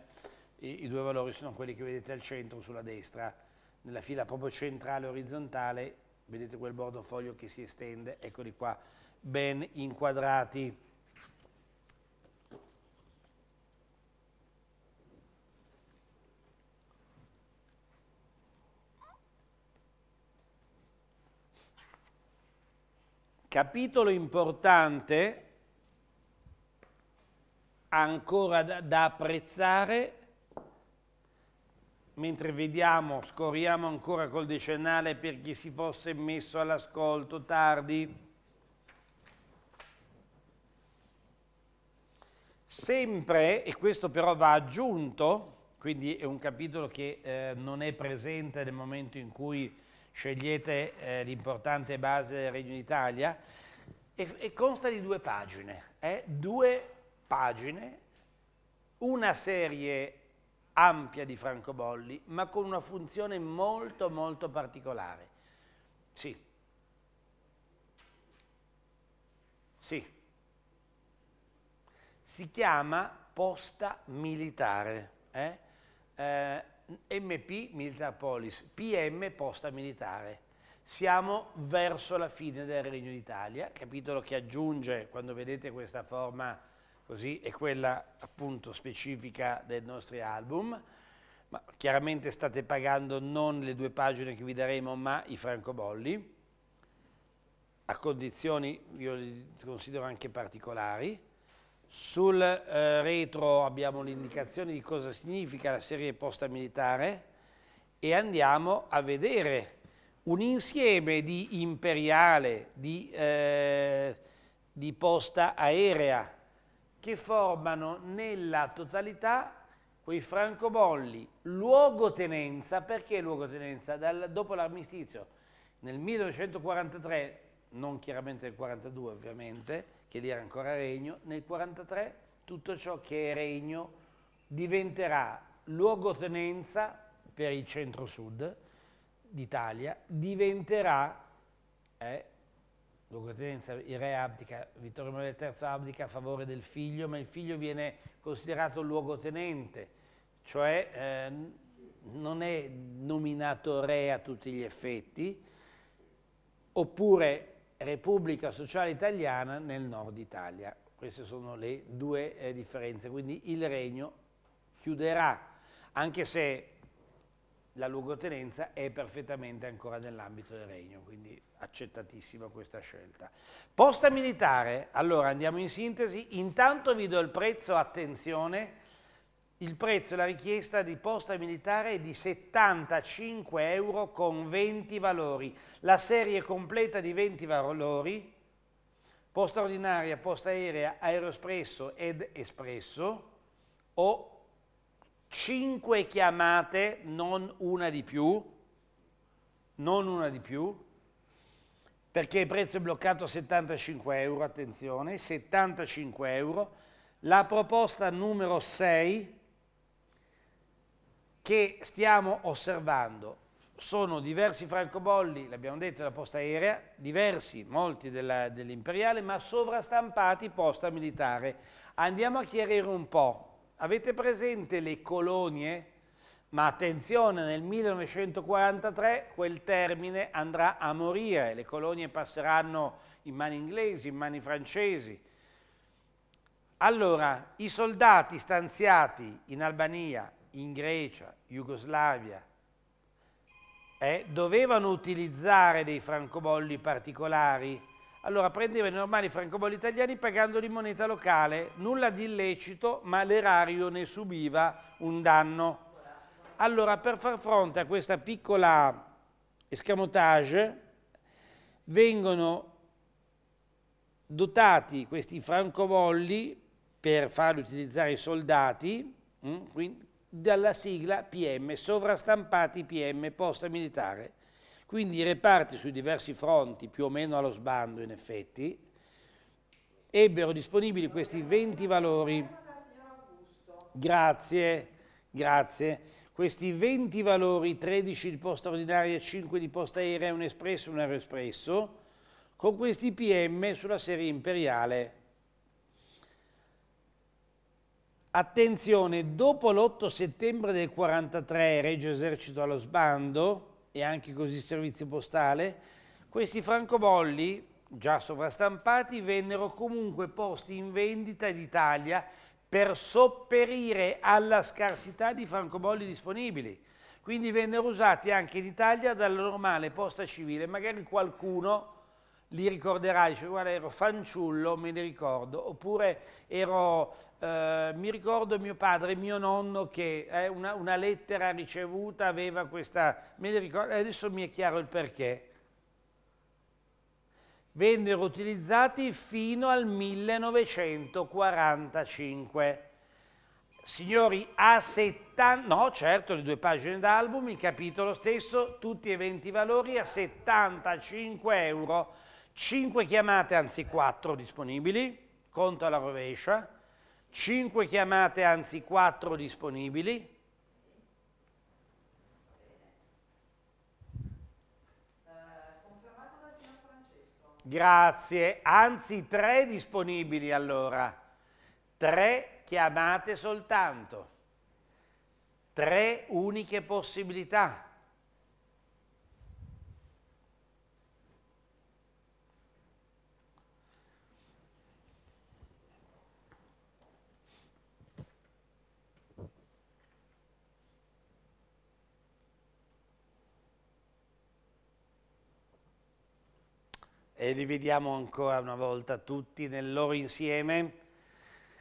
I, I, due valori sono quelli che vedete al centro sulla destra, nella fila proprio centrale orizzontale, vedete quel bordo foglio che si estende, eccoli qua, ben inquadrati capitolo importante ancora da, da, apprezzare, mentre vediamo, scorriamo ancora col decennale per chi si fosse messo all'ascolto tardi. Sempre, e questo però va aggiunto, quindi è un capitolo che eh, non è presente nel momento in cui scegliete eh, l'importante base del Regno d'Italia, e, e, consta di due pagine, eh? due pagine, una serie ampia di francobolli, ma con una funzione molto molto particolare. Sì. Sì. Si chiama posta militare. Eh? eh MP Militar Polis, PM Posta Militare. Siamo verso la fine del Regno d'Italia, capitolo che aggiunge, quando vedete questa forma così, è quella appunto specifica dei nostri album, ma chiaramente state pagando non le due pagine che vi daremo, ma i francobolli, a condizioni, io li considero anche particolari, sul eh, retro abbiamo l'indicazione di cosa significa la serie posta militare e andiamo a vedere un insieme di imperiale, di, eh, di posta aerea che formano nella totalità quei francobolli, luogotenenza, perché luogotenenza? Dal, dopo l'armistizio, nel 1943, non chiaramente nel 1942 ovviamente, che lì era ancora regno, nel 43 tutto ciò che è regno diventerà luogotenenza per il centro-sud d'Italia, diventerà, eh, luogotenenza, il re abdica, Vittorio Emanuele III abdica a favore del figlio, ma il figlio viene considerato luogotenente, cioè eh, non è nominato re a tutti gli effetti, oppure Repubblica Sociale Italiana nel nord Italia. Queste sono le due eh, differenze, quindi il regno chiuderà, anche se la luogotenenza è perfettamente ancora nell'ambito del regno, quindi accettatissima questa scelta. Posta militare, allora andiamo in sintesi, intanto vi do il prezzo, attenzione, il prezzo e la richiesta di posta militare è di 75 euro con 20 valori. La serie completa di 20 valori, posta ordinaria, posta aerea, aerospresso ed espresso, o 5 chiamate, non una di più, non una di più, perché il prezzo è bloccato a 75 euro, attenzione, 75 euro. La proposta numero 6 che stiamo osservando. Sono diversi francobolli, l'abbiamo detto, della posta aerea, diversi, molti dell'imperiale, ma sovrastampati posta militare. Andiamo a chiarire un po'. Avete presente le colonie? Ma attenzione, nel 1943 quel termine andrà a morire, le colonie passeranno in mani inglesi, in mani francesi. Allora, i soldati stanziati in Albania in Grecia, Jugoslavia, eh, dovevano utilizzare dei francobolli particolari, allora prendevano i normali francobolli italiani pagandoli in moneta locale, nulla di illecito, ma l'erario ne subiva un danno. Allora, per far fronte a questa piccola escamotage, vengono dotati questi francobolli per farli utilizzare i soldati, mm, dalla sigla PM, sovrastampati PM, posta militare. Quindi reparti sui diversi fronti, più o meno allo sbando in effetti, ebbero disponibili questi 20 valori. Grazie, grazie. Questi 20 valori, 13 di posta ordinaria, 5 di posta aerea, un espresso, un aeroespresso, con questi PM sulla serie imperiale Attenzione, dopo l'8 settembre del 43, Regio Esercito allo sbando e anche così servizio postale, questi francobolli, già sovrastampati, vennero comunque posti in vendita in Italia per sopperire alla scarsità di francobolli disponibili. Quindi vennero usati anche in Italia dalla normale posta civile. Magari qualcuno li ricorderà, dice guarda ero fanciullo, me ne ricordo, oppure ero eh, mi ricordo mio padre, mio nonno che eh, una, una, lettera ricevuta aveva questa, me ne ricordo, eh, adesso mi è chiaro il perché. Vennero utilizzati fino al 1945. Signori, a 70, no certo, le due pagine d'album, il capitolo stesso, tutti e 20 valori a 75 euro, 5 chiamate, anzi 4 disponibili, conto alla rovescia, 5 chiamate, anzi 4 disponibili. Grazie, anzi tre disponibili allora, tre chiamate soltanto, tre uniche possibilità. e li vediamo ancora una volta tutti nel loro insieme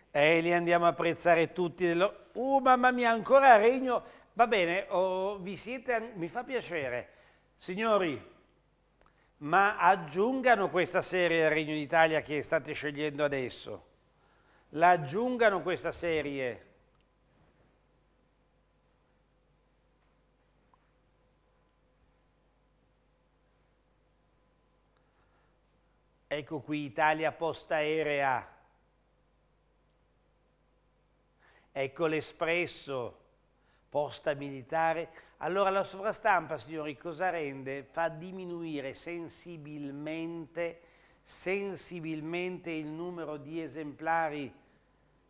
e li andiamo a apprezzare tutti. Nel loro... Uh, mamma mia, ancora Regno, va bene, oh, vi siete, mi fa piacere. Signori, ma aggiungano questa serie al Regno d'Italia che state scegliendo adesso. La aggiungano questa serie Ecco qui Italia Posta Aerea. Ecco l'Espresso, Posta Militare. Allora la sovrastampa, signori, cosa rende? Fa diminuire sensibilmente, sensibilmente il numero di esemplari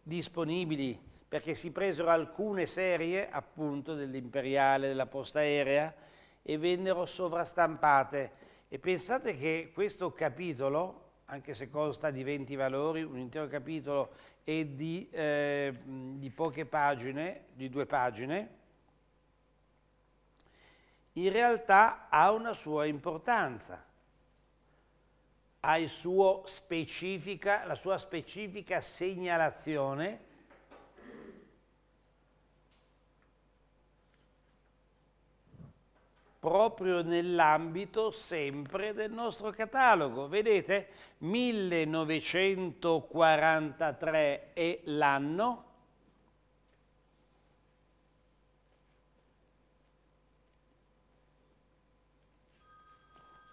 disponibili perché si presero alcune serie appunto dell'imperiale, della posta aerea e vennero sovrastampate e pensate che questo capitolo, anche se consta di 20 valori, un intero capitolo è di, eh, di poche pagine, di due pagine, in realtà ha una sua importanza, ha la sua specifica segnalazione proprio nell'ambito sempre del nostro catalogo. Vedete, 1943 è l'anno,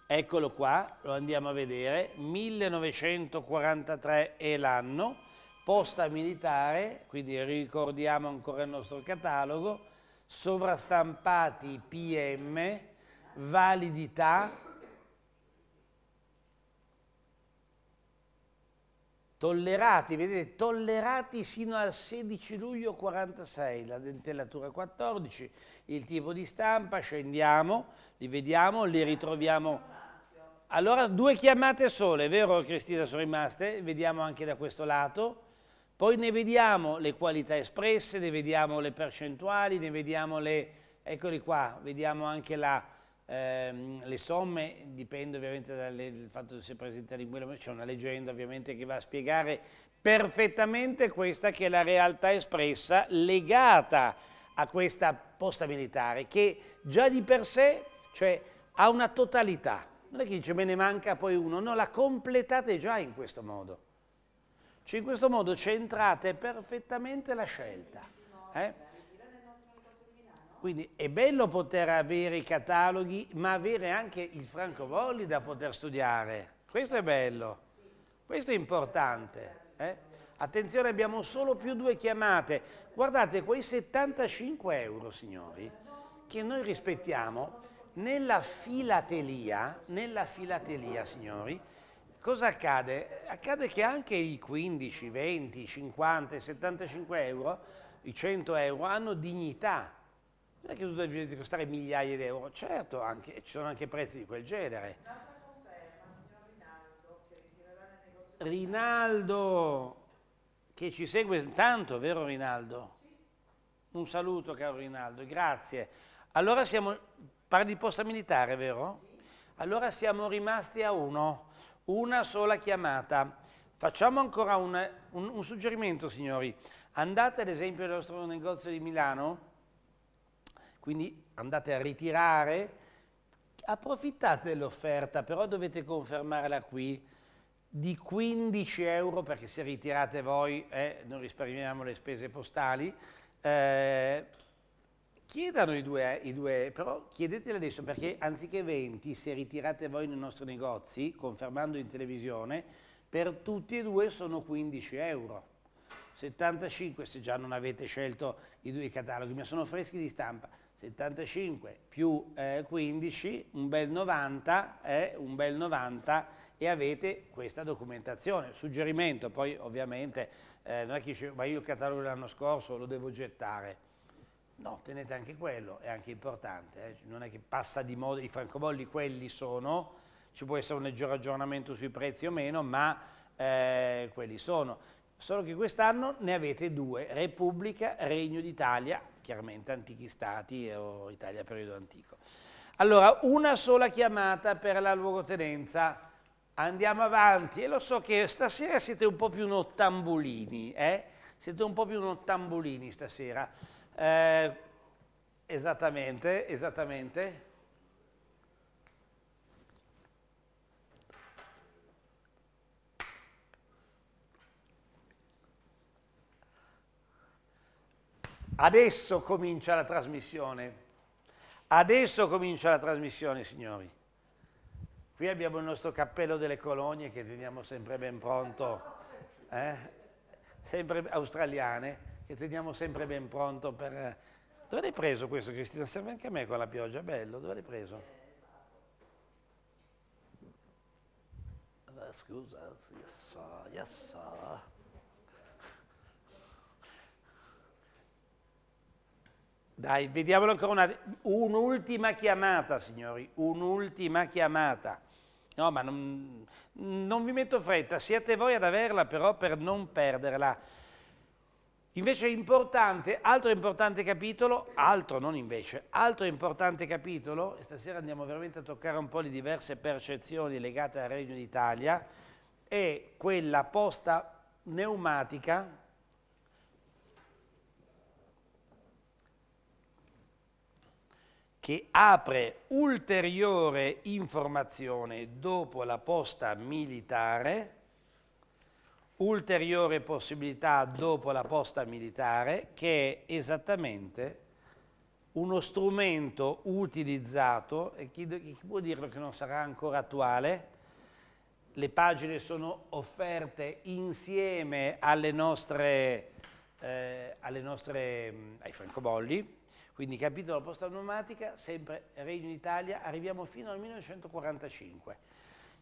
eccolo qua, lo andiamo a vedere, 1943 è l'anno, posta militare, quindi ricordiamo ancora il nostro catalogo, sovrastampati PM, validità, tollerati, vedete, tollerati sino al 16 luglio 46, la dentellatura 14, il tipo di stampa, scendiamo, li vediamo, li ritroviamo. Allora due chiamate sole, vero Cristina, sono rimaste? Vediamo anche da questo lato. Poi ne vediamo le qualità espresse, ne vediamo le percentuali, ne vediamo le... Eccoli qua, vediamo anche la, ehm, le somme, dipende ovviamente dal fatto se è presente a linguella, c'è una leggenda ovviamente che va a spiegare perfettamente questa che è la realtà espressa legata a questa posta militare che già di per sé cioè, ha una totalità. Non è che dice me ne manca poi uno, no, la completate già in questo modo. Cioè in questo modo centrate perfettamente la scelta. Eh? Quindi è bello poter avere i cataloghi, ma avere anche il francobolli da poter studiare. Questo è bello, questo è importante. Eh? Attenzione, abbiamo solo più due chiamate. Guardate, quei 75 euro, signori, che noi rispettiamo, nella filatelia, nella filatelia, signori, cosa accade? Accade che anche i 15, 20, 50, 75 euro, i 100 euro, hanno dignità. Non è che tu devi costare migliaia di euro, certo, anche, ci sono anche prezzi di quel genere. Rinaldo, che ci segue tanto, vero Rinaldo? Un saluto caro Rinaldo, grazie. Allora siamo, parli di posta militare, vero? Allora siamo rimasti a uno una sola chiamata. Facciamo ancora un, un, un suggerimento, signori. Andate ad esempio nel nostro negozio di Milano, quindi andate a ritirare, approfittate dell'offerta, però dovete confermarla qui, di 15 euro, perché se ritirate voi eh, non risparmiamo le spese postali, eh, Chiedano i due, i due, però chiedeteli adesso perché anziché 20, se ritirate voi nei nostri negozi, confermando in televisione, per tutti e due sono 15 euro. 75 se già non avete scelto i due cataloghi, ma sono freschi di stampa. 75 più eh, 15, un bel 90, eh, un bel 90 e avete questa documentazione. Suggerimento, poi ovviamente eh, non è che dice ma io il catalogo dell'anno scorso lo devo gettare. No, tenete anche quello, è anche importante, eh? non è che passa di moda, i francobolli quelli sono, ci può essere un leggero aggiornamento sui prezzi o meno, ma eh, quelli sono. Solo che quest'anno ne avete due, Repubblica, Regno d'Italia, chiaramente antichi stati eh, o Italia periodo antico. Allora, una sola chiamata per la luogotenenza, andiamo avanti e lo so che stasera siete un po' più nottambolini, eh? siete un po' più nottambolini stasera. Eh, esattamente, esattamente. Adesso comincia la trasmissione. Adesso comincia la trasmissione, signori. Qui abbiamo il nostro cappello delle colonie che teniamo sempre ben pronto, eh? sempre australiane che teniamo sempre ben pronto per... Eh, dove l'hai preso questo Cristina? Serve anche a me con la pioggia, bello, dove l'hai preso? Eh, scusa, yes, so, yes. Sir. Dai, vediamolo ancora una... Un'ultima chiamata, signori, un'ultima chiamata. No, ma non, non vi metto fretta, siete voi ad averla però per non perderla. Invece importante, altro importante capitolo, altro non invece, altro importante capitolo, e stasera andiamo veramente a toccare un po' le diverse percezioni legate al Regno d'Italia, è quella posta pneumatica che apre ulteriore informazione dopo la posta militare ulteriore possibilità dopo la posta militare che è esattamente uno strumento utilizzato, e chi, chi può dirlo che non sarà ancora attuale, le pagine sono offerte insieme alle nostre, eh, alle nostre, mm, ai francobolli, quindi capitolo posta pneumatica, sempre Regno d'Italia, arriviamo fino al 1945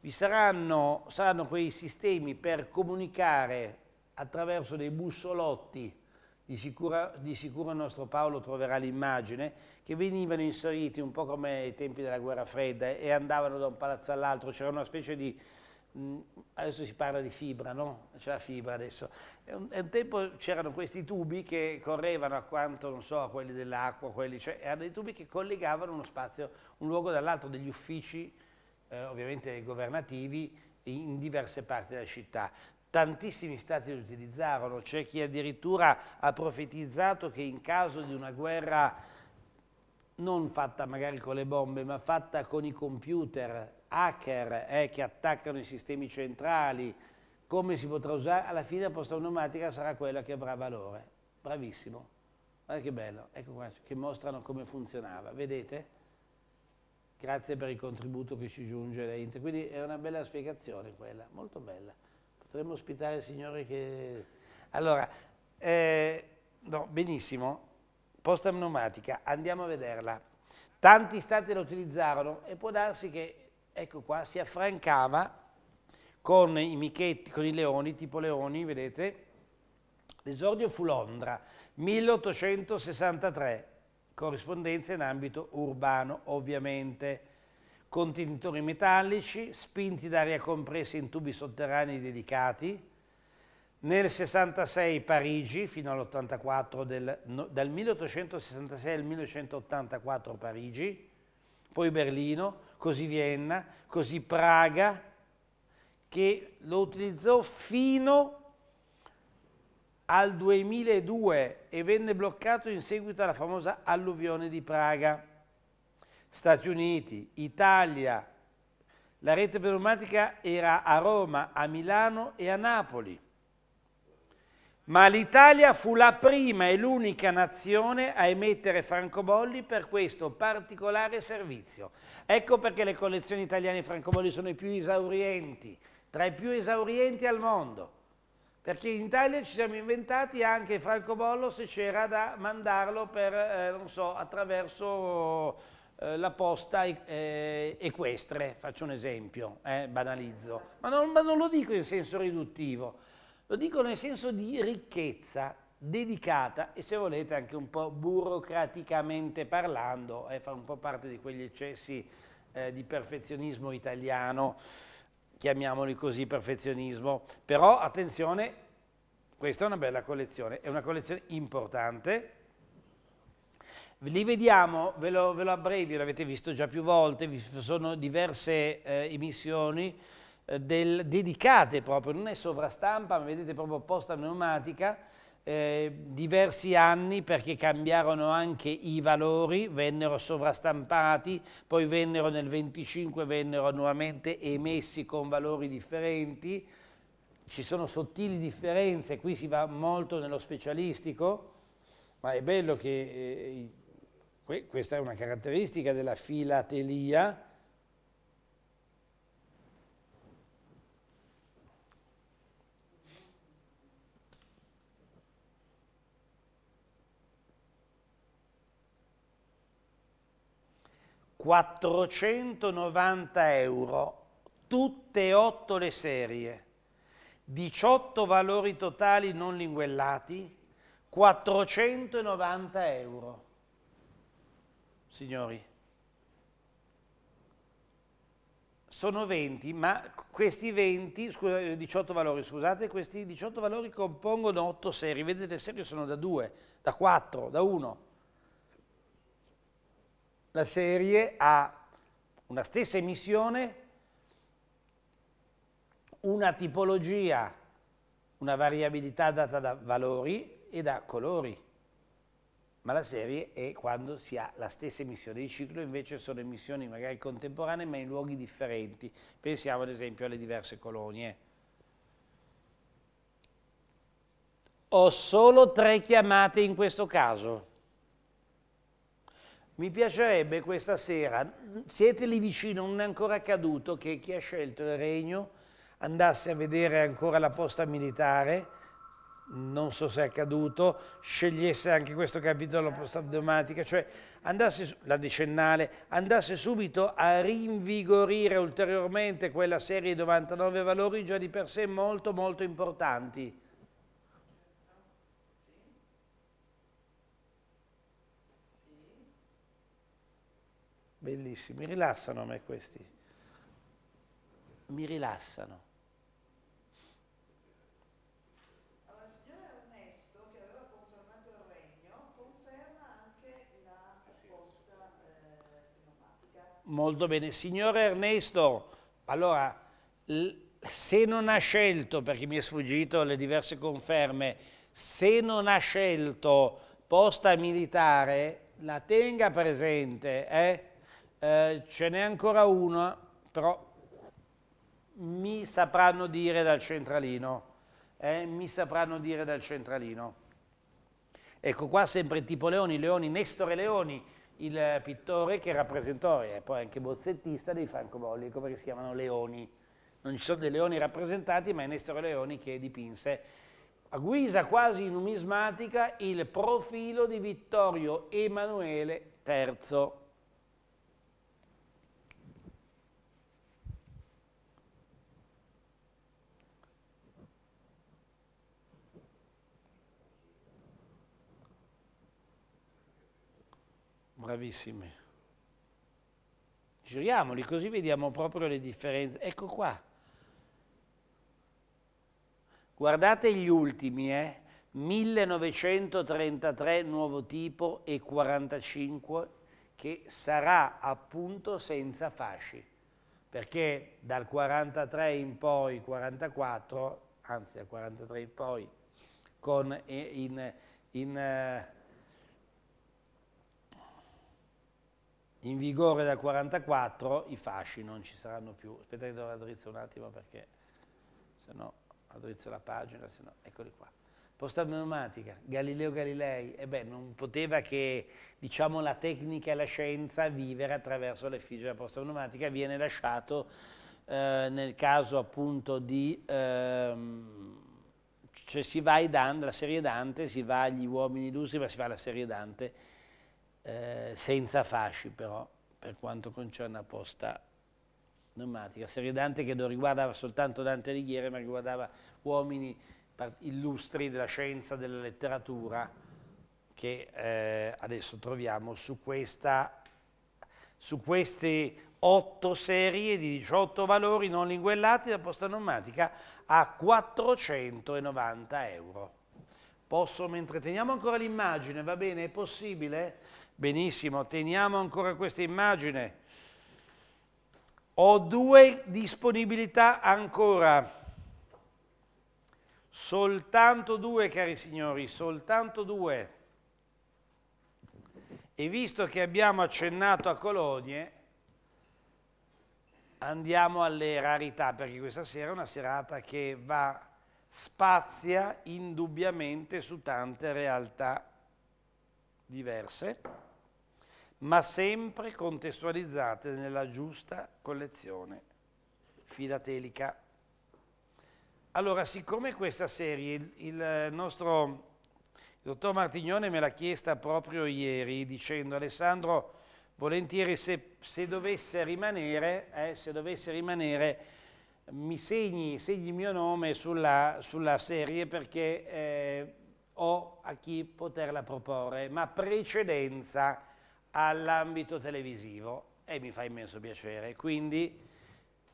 vi saranno, saranno quei sistemi per comunicare attraverso dei bussolotti, di sicuro, di sicuro il nostro Paolo troverà l'immagine, che venivano inseriti un po' come ai tempi della guerra fredda e andavano da un palazzo all'altro, c'era una specie di adesso si parla di fibra, no? C'è la fibra adesso. E un, un tempo c'erano questi tubi che correvano a quanto, non so, a quelli dell'acqua, quelli, cioè erano dei tubi che collegavano uno spazio, un luogo dall'altro, degli uffici eh, ovviamente governativi in diverse parti della città. Tantissimi stati li utilizzarono, c'è chi addirittura ha profetizzato che in caso di una guerra non fatta magari con le bombe, ma fatta con i computer, hacker eh, che attaccano i sistemi centrali, come si potrà usare? Alla fine la posta pneumatica sarà quella che avrà valore. Bravissimo. Guarda che bello, ecco qua, che mostrano come funzionava, vedete? grazie per il contributo che ci giunge da Inter. Quindi è una bella spiegazione quella, molto bella. Potremmo ospitare il signore che... Allora, eh, no, benissimo, posta pneumatica, andiamo a vederla. Tanti stati la utilizzarono e può darsi che, ecco qua, si affrancava con i michetti, con i leoni, tipo leoni, vedete? L'esordio fu Londra, 1863, corrispondenza in ambito urbano ovviamente. Contenitori metallici spinti d'aria compressa in tubi sotterranei dedicati. Nel 66 Parigi, fino all'84, del, dal 1866 al 1984 Parigi, poi Berlino, così Vienna, così Praga, che lo utilizzò fino al 2002 e venne bloccato in seguito alla famosa alluvione di Praga. Stati Uniti, Italia, la rete pneumatica era a Roma, a Milano e a Napoli. Ma l'Italia fu la prima e l'unica nazione a emettere francobolli per questo particolare servizio. Ecco perché le collezioni italiane francobolli sono i più esaurienti, tra i più esaurienti al mondo perché in Italia ci siamo inventati anche il francobollo se c'era da mandarlo per, eh, non so, attraverso eh, la posta eh, equestre, faccio un esempio, eh, banalizzo, ma non, ma non lo dico in senso riduttivo, lo dico nel senso di ricchezza dedicata e se volete anche un po' burocraticamente parlando, eh, fa un po' parte di quegli eccessi eh, di perfezionismo italiano chiamiamoli così, perfezionismo. Però attenzione, questa è una bella collezione, è una collezione importante. Li vediamo, ve lo, ve lo abbrevio, l'avete visto già più volte, vi sono diverse eh, emissioni eh, del, dedicate proprio, non è sovrastampa, ma vedete proprio apposta pneumatica, eh, diversi anni perché cambiarono anche i valori, vennero sovrastampati, poi vennero nel 25 vennero nuovamente emessi con valori differenti, ci sono sottili differenze, qui si va molto nello specialistico, ma è bello che eh, questa è una caratteristica della filatelia, 490 euro, tutte e otto le serie, 18 valori totali non linguellati, 490 euro. Signori, sono 20, ma questi 20, scusate, 18 valori, scusate, questi 18 valori compongono 8 serie, vedete le serie sono da 2, da 4, da 1 la serie ha una stessa emissione, una tipologia, una variabilità data da valori e da colori, ma la serie è quando si ha la stessa emissione di ciclo, invece sono emissioni magari contemporanee ma in luoghi differenti, pensiamo ad esempio alle diverse colonie. Ho solo tre chiamate in questo caso mi piacerebbe questa sera, siete lì vicino, non è ancora accaduto che chi ha scelto il regno andasse a vedere ancora la posta militare, non so se è accaduto, scegliesse anche questo capitolo posta diplomatica, cioè andasse, la decennale, andasse subito a rinvigorire ulteriormente quella serie di 99 valori già di per sé molto molto importanti Bellissimi, rilassano a me questi. Mi rilassano. Allora, signora Ernesto, che aveva confermato il regno, conferma anche la risposta eh, Molto bene. Signore Ernesto, allora, se non ha scelto, perché mi è sfuggito le diverse conferme, se non ha scelto posta militare, la tenga presente, eh? Eh, ce n'è ancora uno, però mi sapranno dire dal centralino. Eh, mi sapranno dire dal centralino. Ecco qua sempre tipo Leoni, Leoni, Nestore Leoni, il pittore che rappresentò, e poi anche bozzettista dei francobolli, ecco perché si chiamano Leoni. Non ci sono dei leoni rappresentati, ma è Nestore Leoni che dipinse a guisa quasi numismatica il profilo di Vittorio Emanuele III. Bravissimi. Giriamoli così vediamo proprio le differenze. Ecco qua. Guardate gli ultimi, eh? 1933 nuovo tipo e 45 che sarà appunto senza fasci, perché dal 43 in poi, 44, anzi dal 43 in poi, con eh, in, in, in eh, in vigore dal 44 i fasci non ci saranno più. Aspetta che devo raddrizzo un attimo perché se no raddrizzo la pagina, se no eccoli qua. Posta pneumatica, Galileo Galilei, e eh beh, non poteva che diciamo, la tecnica e la scienza vivere attraverso l'effigie della posta pneumatica, viene lasciato eh, nel caso appunto di... Ehm, cioè si va ai Dante, la serie Dante, si va agli uomini illustri, ma si va alla serie Dante eh, senza fasci però per quanto concerne la posta pneumatica. Serie Dante che non riguardava soltanto Dante Alighieri ma riguardava uomini illustri della scienza, della letteratura che eh, adesso troviamo su, questa, su queste otto serie di 18 valori non linguellati da posta pneumatica a 490 euro. Posso, mentre teniamo ancora l'immagine, va bene, è possibile? Benissimo, teniamo ancora questa immagine. Ho due disponibilità ancora. Soltanto due, cari signori, soltanto due. E visto che abbiamo accennato a colonie, andiamo alle rarità, perché questa sera è una serata che va, spazia indubbiamente su tante realtà diverse, ma sempre contestualizzate nella giusta collezione filatelica. Allora, siccome questa serie, il, il nostro il dottor Martignone me l'ha chiesta proprio ieri dicendo Alessandro, volentieri se, se, dovesse, rimanere, eh, se dovesse rimanere, mi segni, segni il mio nome sulla, sulla serie perché eh, o a chi poterla proporre, ma precedenza all'ambito televisivo e mi fa immenso piacere. Quindi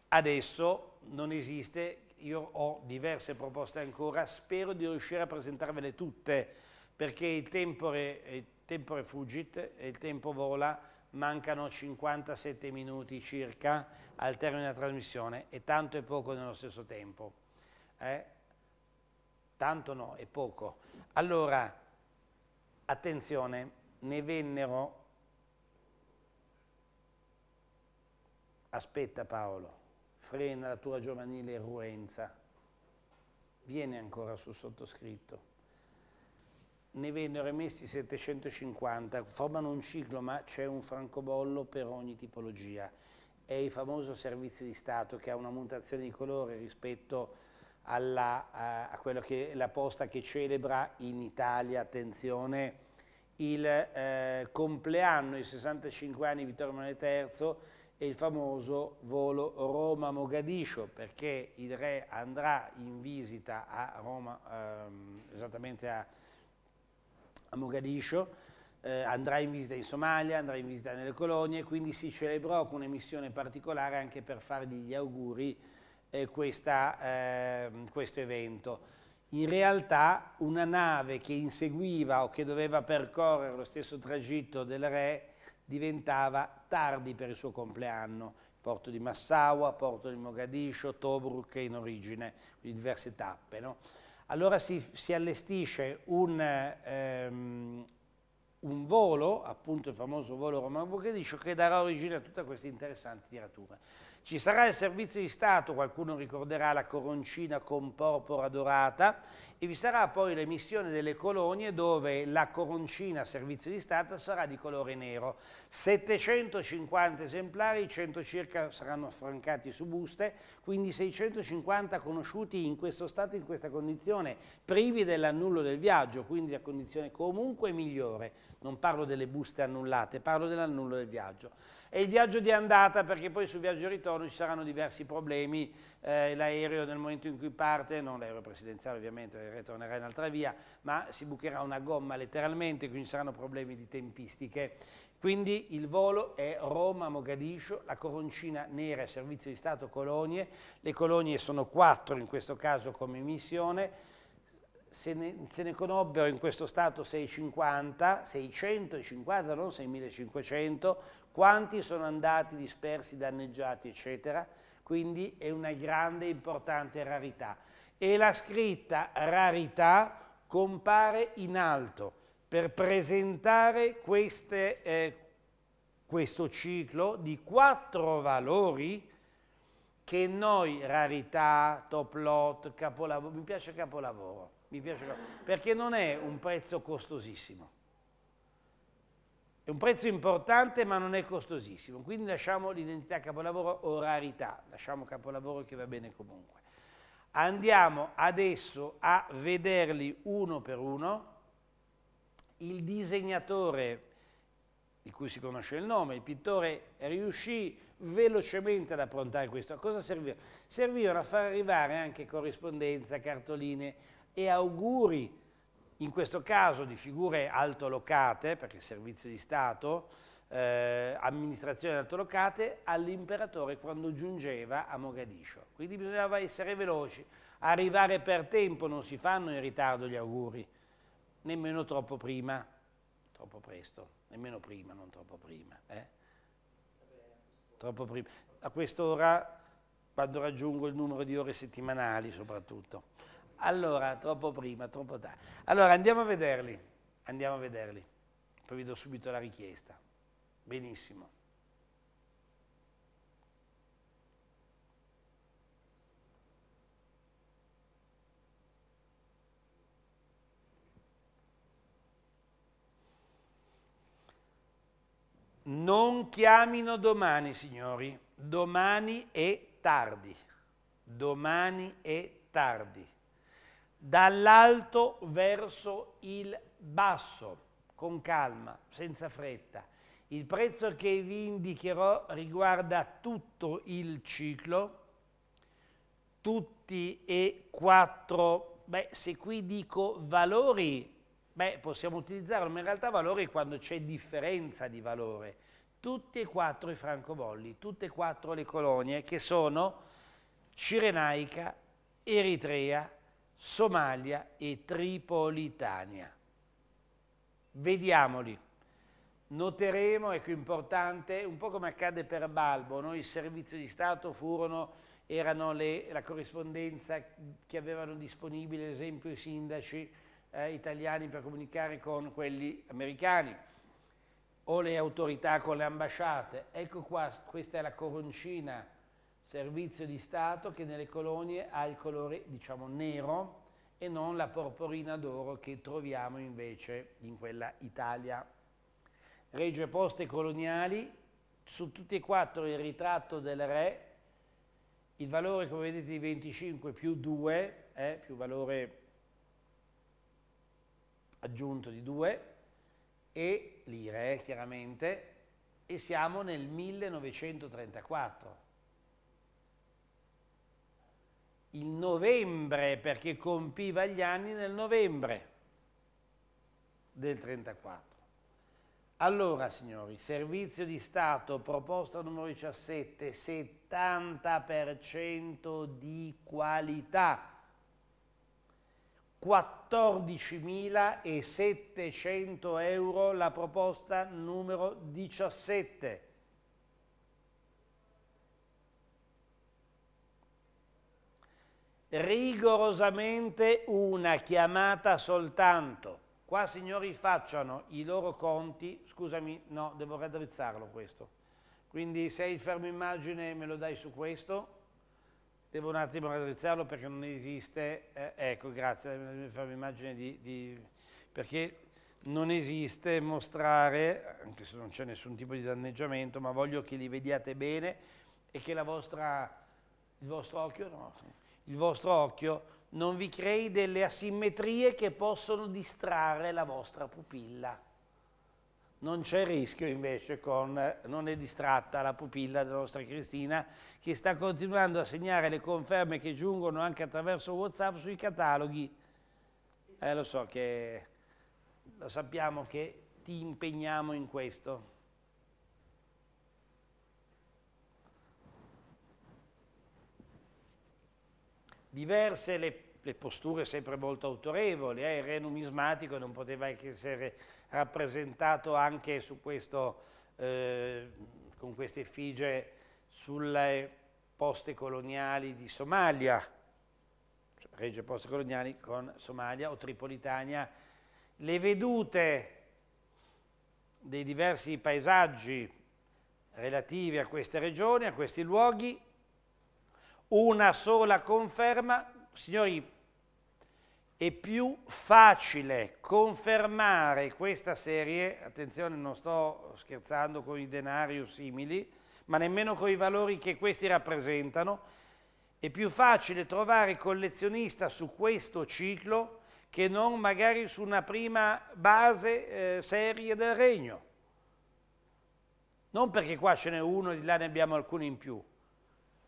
adesso non esiste, io ho diverse proposte ancora, spero di riuscire a presentarvele tutte perché il tempore, il tempore fugit e il tempo vola, mancano 57 minuti circa al termine della trasmissione e tanto è poco nello stesso tempo. Eh? Tanto no, è poco. Allora, attenzione, ne vennero, aspetta Paolo, frena la tua giovanile ruenza, viene ancora sul sottoscritto, ne vennero emessi 750, formano un ciclo ma c'è un francobollo per ogni tipologia. È il famoso servizio di Stato che ha una mutazione di colore rispetto alla, eh, a quello che la posta che celebra in Italia, attenzione, il eh, compleanno, i 65 anni di Vittorio Emanuele III e il famoso volo Roma-Mogadiscio, perché il re andrà in visita a Roma, ehm, esattamente a, a Mogadiscio, eh, andrà in visita in Somalia, andrà in visita nelle colonie, quindi si celebrò con un'emissione particolare anche per fargli gli auguri eh, questa, eh, questo evento. In realtà una nave che inseguiva o che doveva percorrere lo stesso tragitto del re diventava tardi per il suo compleanno, porto di Massawa, porto di Mogadiscio, Tobruk in origine, quindi diverse tappe. No? Allora si, si allestisce un, ehm, un volo, appunto il famoso volo Roma-Mogadiscio, che darà origine a tutte queste interessanti tirature. Ci sarà il servizio di Stato, qualcuno ricorderà la coroncina con porpora dorata, e vi sarà poi l'emissione delle colonie dove la coroncina servizio di Stato sarà di colore nero. 750 esemplari, 100 circa saranno affrancati su buste, quindi 650 conosciuti in questo stato, in questa condizione, privi dell'annullo del viaggio, quindi la condizione comunque migliore. Non parlo delle buste annullate, parlo dell'annullo del viaggio e il viaggio di andata perché poi sul viaggio di ritorno ci saranno diversi problemi, eh, l'aereo nel momento in cui parte, non l'aereo presidenziale ovviamente, ritornerà in altra via, ma si bucherà una gomma letteralmente, quindi ci saranno problemi di tempistiche. Quindi il volo è Roma-Mogadiscio, la coroncina nera è servizio di Stato colonie, le colonie sono quattro in questo caso come missione, se ne, se ne conobbero in questo Stato 650, 650, non 6500, quanti sono andati dispersi, danneggiati, eccetera. Quindi è una grande e importante rarità. E la scritta rarità compare in alto per presentare queste, eh, questo ciclo di quattro valori che noi, rarità, top lot, capolavoro, mi piace capolavoro, mi piace, perché non è un prezzo costosissimo. È un prezzo importante ma non è costosissimo, quindi lasciamo l'identità capolavoro o rarità, lasciamo capolavoro che va bene comunque. Andiamo adesso a vederli uno per uno. Il disegnatore, di cui si conosce il nome, il pittore, riuscì velocemente ad approntare questo. A cosa serviva? Servivano a far arrivare anche corrispondenza, cartoline, e auguri, in questo caso di figure altolocate, perché servizio di Stato, eh, amministrazioni altolocate, all'imperatore quando giungeva a Mogadiscio. Quindi bisognava essere veloci, arrivare per tempo, non si fanno in ritardo gli auguri, nemmeno troppo prima, troppo presto, nemmeno prima, non troppo prima. Eh? Troppo prima. A quest'ora quando raggiungo il numero di ore settimanali soprattutto. Allora, troppo prima, troppo tardi. Allora, andiamo a vederli, andiamo a vederli. Poi vi do subito la richiesta. Benissimo. Non chiamino domani, signori, domani è tardi, domani è tardi dall'alto verso il basso, con calma, senza fretta. Il prezzo che vi indicherò riguarda tutto il ciclo, tutti e quattro, beh, se qui dico valori, beh, possiamo utilizzarlo, ma in realtà valori quando c'è differenza di valore. Tutti e quattro i francobolli, tutte e quattro le colonie che sono Cirenaica, Eritrea, Somalia e Tripolitania. Vediamoli. Noteremo, ecco importante, un po' come accade per Balbo, noi il servizio di Stato furono, erano le, la corrispondenza che avevano disponibile, ad esempio, i sindaci eh, italiani per comunicare con quelli americani o le autorità con le ambasciate. Ecco qua, questa è la coroncina servizio di Stato che nelle colonie ha il colore diciamo nero e non la porporina d'oro che troviamo invece in quella Italia. Reggio e poste coloniali, su tutti e quattro il ritratto del re, il valore come vedete di 25 più 2, eh, più valore aggiunto di 2, e lire eh, chiaramente, e siamo nel 1934 il novembre, perché compiva gli anni nel novembre del 34. Allora, signori, servizio di Stato, proposta numero 17, 70% di qualità, 14.700 euro la proposta numero 17. rigorosamente una chiamata soltanto. Qua, signori, facciano i loro conti, scusami, no, devo raddrizzarlo questo. Quindi se hai il fermo immagine me lo dai su questo, devo un attimo raddrizzarlo perché non esiste, eh, ecco, grazie, il fermo immagine di, di, perché non esiste mostrare, anche se non c'è nessun tipo di danneggiamento, ma voglio che li vediate bene e che la vostra, il vostro occhio no, il vostro occhio, non vi crei delle asimmetrie che possono distrarre la vostra pupilla. Non c'è rischio invece con non è distratta la pupilla della nostra Cristina che sta continuando a segnare le conferme che giungono anche attraverso Whatsapp sui cataloghi. Eh, lo so che lo sappiamo che ti impegniamo in questo. diverse, le, le posture sempre molto autorevoli, eh? il re numismatico non poteva che essere rappresentato anche su questo, eh, con queste effigie sulle poste coloniali di Somalia, cioè, regie poste coloniali con Somalia o Tripolitania, le vedute dei diversi paesaggi relativi a queste regioni, a questi luoghi, una sola conferma, signori, è più facile confermare questa serie, attenzione non sto scherzando con i denari o simili, ma nemmeno con i valori che questi rappresentano, è più facile trovare collezionista su questo ciclo che non magari su una prima base eh, serie del regno. Non perché qua ce n'è uno e di là ne abbiamo alcuni in più,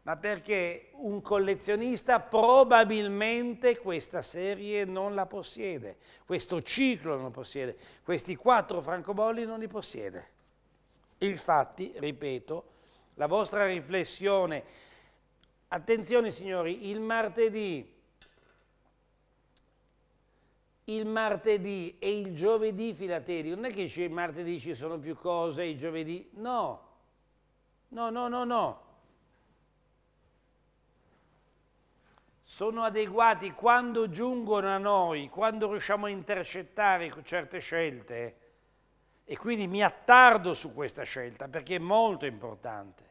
ma perché un collezionista probabilmente questa serie non la possiede, questo ciclo non possiede, questi quattro francobolli non li possiede. Infatti, ripeto, la vostra riflessione, attenzione signori, il martedì, il martedì e il giovedì filateri, non è che il martedì ci sono più cose, il giovedì, no, no, no, no, no sono adeguati quando giungono a noi, quando riusciamo a intercettare certe scelte e quindi mi attardo su questa scelta perché è molto importante.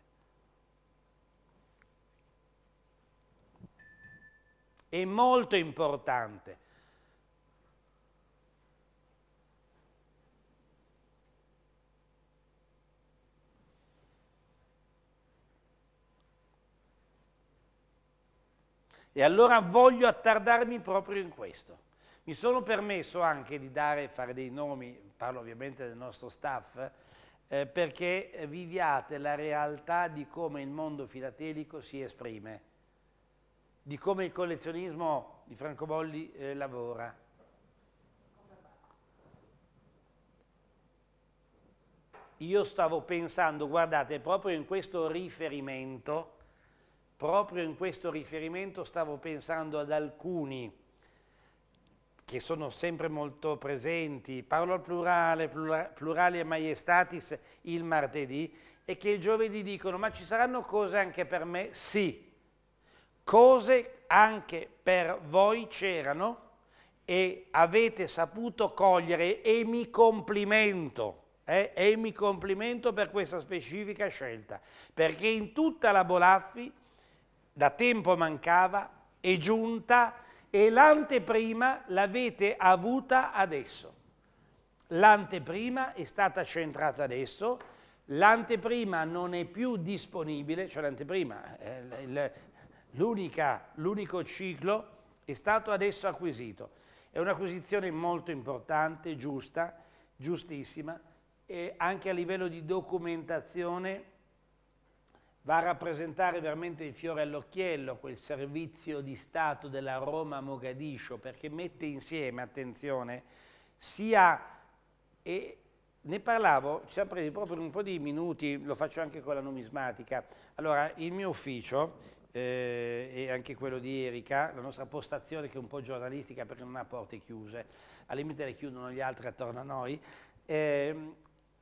È molto importante. E allora voglio attardarmi proprio in questo. Mi sono permesso anche di dare, fare dei nomi, parlo ovviamente del nostro staff, eh, perché viviate la realtà di come il mondo filatelico si esprime, di come il collezionismo di francobolli eh, lavora. Io stavo pensando, guardate, proprio in questo riferimento, proprio in questo riferimento stavo pensando ad alcuni che sono sempre molto presenti, parlo al plurale, plura, plurale maiestatis il martedì, e che il giovedì dicono ma ci saranno cose anche per me? Sì, cose anche per voi c'erano e avete saputo cogliere e mi complimento. Eh, e mi complimento per questa specifica scelta, perché in tutta la Bolaffi da tempo mancava, è giunta e l'anteprima l'avete avuta adesso. L'anteprima è stata centrata adesso, l'anteprima non è più disponibile, cioè l'anteprima, eh, l'unico ciclo è stato adesso acquisito. È un'acquisizione molto importante, giusta, giustissima, anche a livello di documentazione va a rappresentare veramente il fiore all'occhiello quel servizio di Stato della Roma Mogadiscio perché mette insieme, attenzione, sia, e ne parlavo, ci siamo presi proprio un po' di minuti, lo faccio anche con la numismatica, allora il mio ufficio eh, e anche quello di Erika, la nostra postazione che è un po' giornalistica perché non ha porte chiuse, al limite le chiudono gli altri attorno a noi, eh,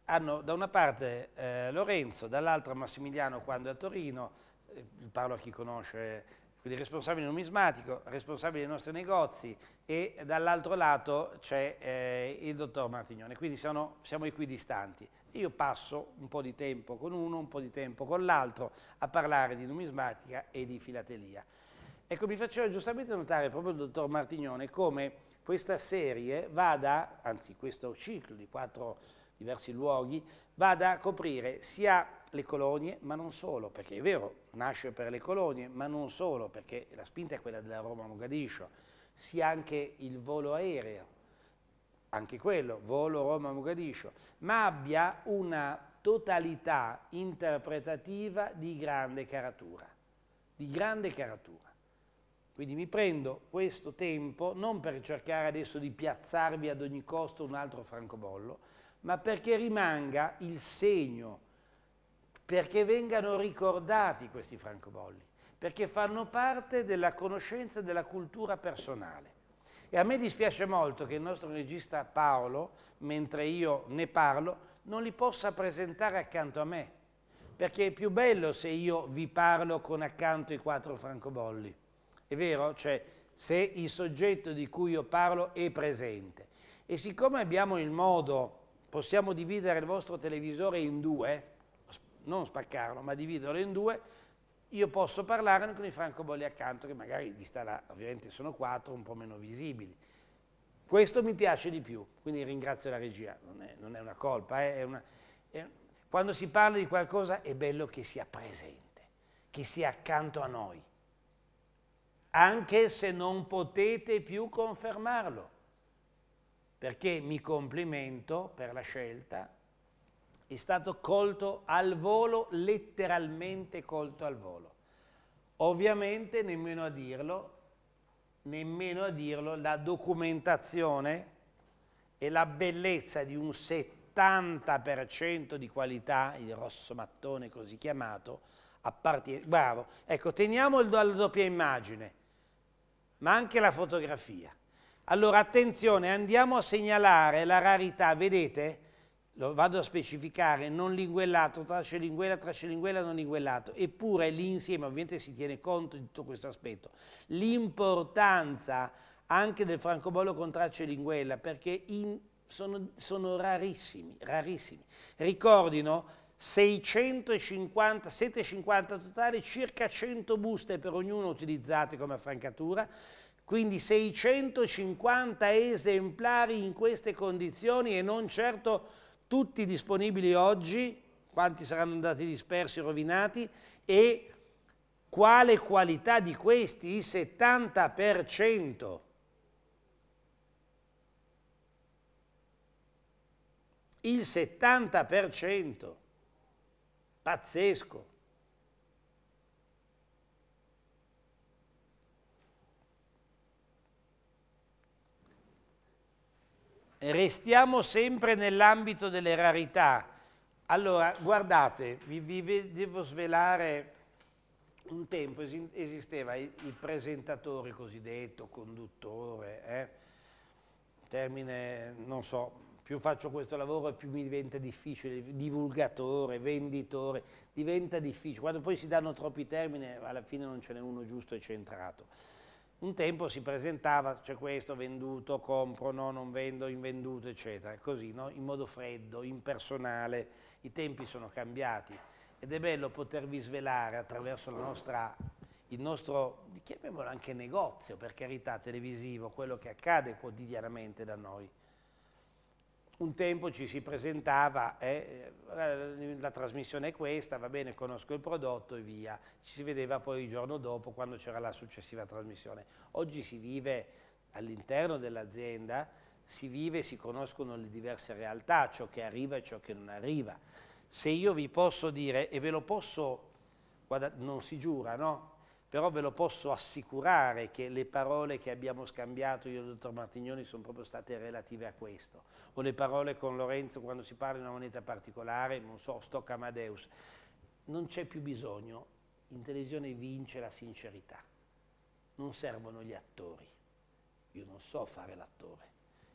hanno da una parte eh, Lorenzo, dall'altra Massimiliano quando è a Torino, eh, parlo a chi conosce, quindi responsabile numismatico, responsabile dei nostri negozi e dall'altro lato c'è eh, il dottor Martignone, quindi sono, siamo equidistanti. Io passo un po' di tempo con uno, un po' di tempo con l'altro a parlare di numismatica e di filatelia. Ecco, mi faceva giustamente notare proprio il dottor Martignone come questa serie vada, anzi questo ciclo di quattro diversi luoghi, vada a coprire sia le colonie, ma non solo, perché è vero, nasce per le colonie, ma non solo, perché la spinta è quella della Roma-Mogadiscio, sia anche il volo aereo, anche quello, volo Roma-Mogadiscio, ma abbia una totalità interpretativa di grande caratura, di grande caratura. Quindi mi prendo questo tempo non per cercare adesso di piazzarvi ad ogni costo un altro francobollo, ma perché rimanga il segno, perché vengano ricordati questi francobolli, perché fanno parte della conoscenza e della cultura personale. E a me dispiace molto che il nostro regista Paolo, mentre io ne parlo, non li possa presentare accanto a me, perché è più bello se io vi parlo con accanto i quattro francobolli. È vero? Cioè, se il soggetto di cui io parlo è presente. E siccome abbiamo il modo possiamo dividere il vostro televisore in due, non spaccarlo, ma dividerlo in due, io posso parlare con i francobolli accanto, che magari vi sta là, ovviamente sono quattro, un po' meno visibili. Questo mi piace di più, quindi ringrazio la regia, non è, non è una colpa, eh, è una, è, quando si parla di qualcosa è bello che sia presente, che sia accanto a noi, anche se non potete più confermarlo perché mi complimento per la scelta, è stato colto al volo, letteralmente colto al volo. Ovviamente, nemmeno a dirlo, nemmeno a dirlo, la documentazione e la bellezza di un 70% di qualità, il rosso mattone così chiamato, appartiene... Bravo, ecco, teniamo la doppia immagine, ma anche la fotografia. Allora attenzione, andiamo a segnalare la rarità, vedete? Lo vado a specificare, non linguellato, trascelinguella, trascelinguella, non linguellato. Eppure l'insieme ovviamente si tiene conto di tutto questo aspetto. L'importanza anche del francobollo con tracce linguella, perché in, sono, sono, rarissimi, rarissimi. Ricordino 650, 750 totali, circa 100 buste per ognuno utilizzate come affrancatura, quindi 650 esemplari in queste condizioni e non certo tutti disponibili oggi, quanti saranno andati dispersi, rovinati e quale qualità di questi, il 70%. Il 70%. Pazzesco. restiamo sempre nell'ambito delle rarità. Allora, guardate, vi, vi devo svelare, un tempo esisteva il, presentatore cosiddetto, conduttore, eh? termine, non so, più faccio questo lavoro più mi diventa difficile, divulgatore, venditore, diventa difficile. Quando poi si danno troppi termini, alla fine non ce n'è uno giusto e centrato. Un tempo si presentava, c'è cioè questo, venduto, compro, no, non vendo, invenduto, eccetera, così, no? in modo freddo, impersonale, i tempi sono cambiati ed è bello potervi svelare attraverso nostra, il nostro, chiamiamolo anche negozio, per carità, televisivo, quello che accade quotidianamente da noi un tempo ci si presentava, eh, eh, la trasmissione è questa, va bene, conosco il prodotto e via. Ci si vedeva poi il giorno dopo quando c'era la successiva trasmissione. Oggi si vive all'interno dell'azienda, si vive e si conoscono le diverse realtà, ciò che arriva e ciò che non arriva. Se io vi posso dire, e ve lo posso, guarda, non si giura, no? però ve lo posso assicurare che le parole che abbiamo scambiato io e il dottor Martignoni sono proprio state relative a questo, o le parole con Lorenzo quando si parla di una moneta particolare, non so, Stock Amadeus, non c'è più bisogno, in televisione vince la sincerità, non servono gli attori, io non so fare l'attore,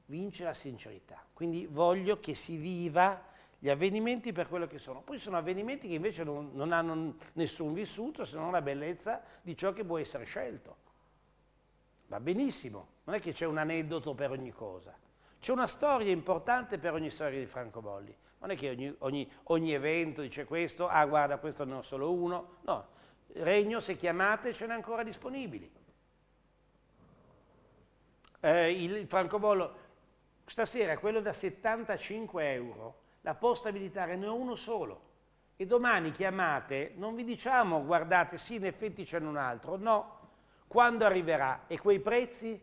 vince la sincerità, quindi voglio che si viva gli avvenimenti per quello che sono. Poi sono avvenimenti che invece non, non hanno nessun vissuto se non la bellezza di ciò che può essere scelto. Va benissimo, non è che c'è un aneddoto per ogni cosa. C'è una storia importante per ogni storia di Franco Bolli. Non è che ogni, ogni, ogni evento dice questo, ah guarda questo ne ho solo uno. No, Regno se chiamate ce n'è ancora disponibili. Eh, il francobollo, stasera quello da 75 euro, la posta militare ne è uno solo. E domani chiamate, non vi diciamo guardate, sì, in effetti c'è un altro, no. Quando arriverà? E quei prezzi?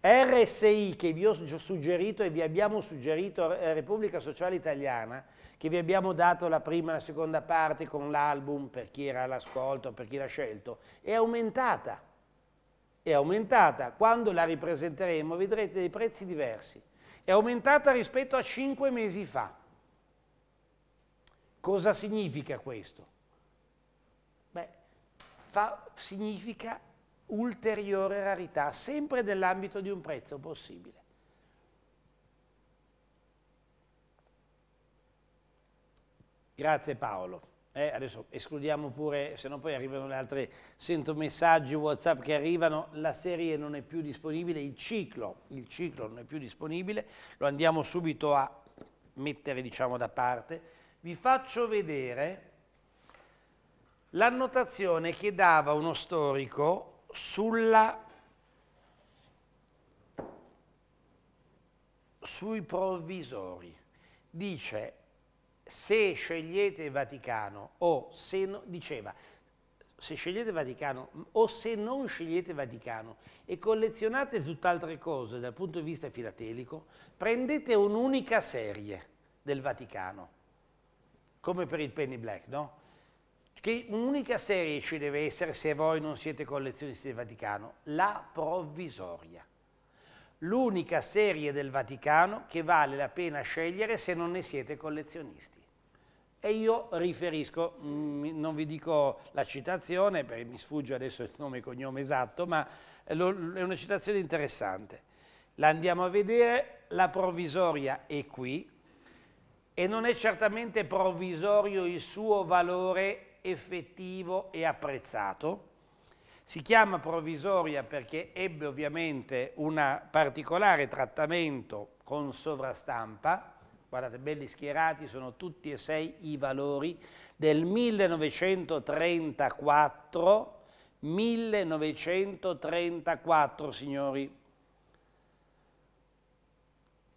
RSI che vi ho suggerito e vi abbiamo suggerito, eh, Repubblica Sociale Italiana, che vi abbiamo dato la prima e la seconda parte con l'album per chi era all'ascolto, per chi l'ha scelto, è aumentata. È aumentata. Quando la ripresenteremo vedrete dei prezzi diversi. È aumentata rispetto a cinque mesi fa. Cosa significa questo? Beh, fa, significa ulteriore rarità, sempre nell'ambito di un prezzo possibile. Grazie Paolo. Eh, adesso escludiamo pure, se no poi arrivano le altre, sento messaggi Whatsapp che arrivano, la serie non è più disponibile, il ciclo, il ciclo non è più disponibile, lo andiamo subito a mettere diciamo da parte vi faccio vedere l'annotazione che dava uno storico sulla, sui provvisori. Dice, se scegliete il Vaticano o se no, diceva, se scegliete Vaticano o se non scegliete Vaticano e collezionate tutt'altre cose dal punto di vista filatelico, prendete un'unica serie del Vaticano come per il penny black, no? Che un'unica serie ci deve essere se voi non siete collezionisti del Vaticano, la provvisoria. L'unica serie del Vaticano che vale la pena scegliere se non ne siete collezionisti. E io riferisco, mm, non vi dico la citazione, perché mi sfugge adesso il nome e cognome esatto, ma è una citazione interessante. La andiamo a vedere, la provvisoria è qui, e non è certamente provvisorio il suo valore effettivo e apprezzato. Si chiama provvisoria perché ebbe ovviamente un particolare trattamento con sovrastampa, guardate, belli schierati sono tutti e sei i valori del 1934, 1934 signori,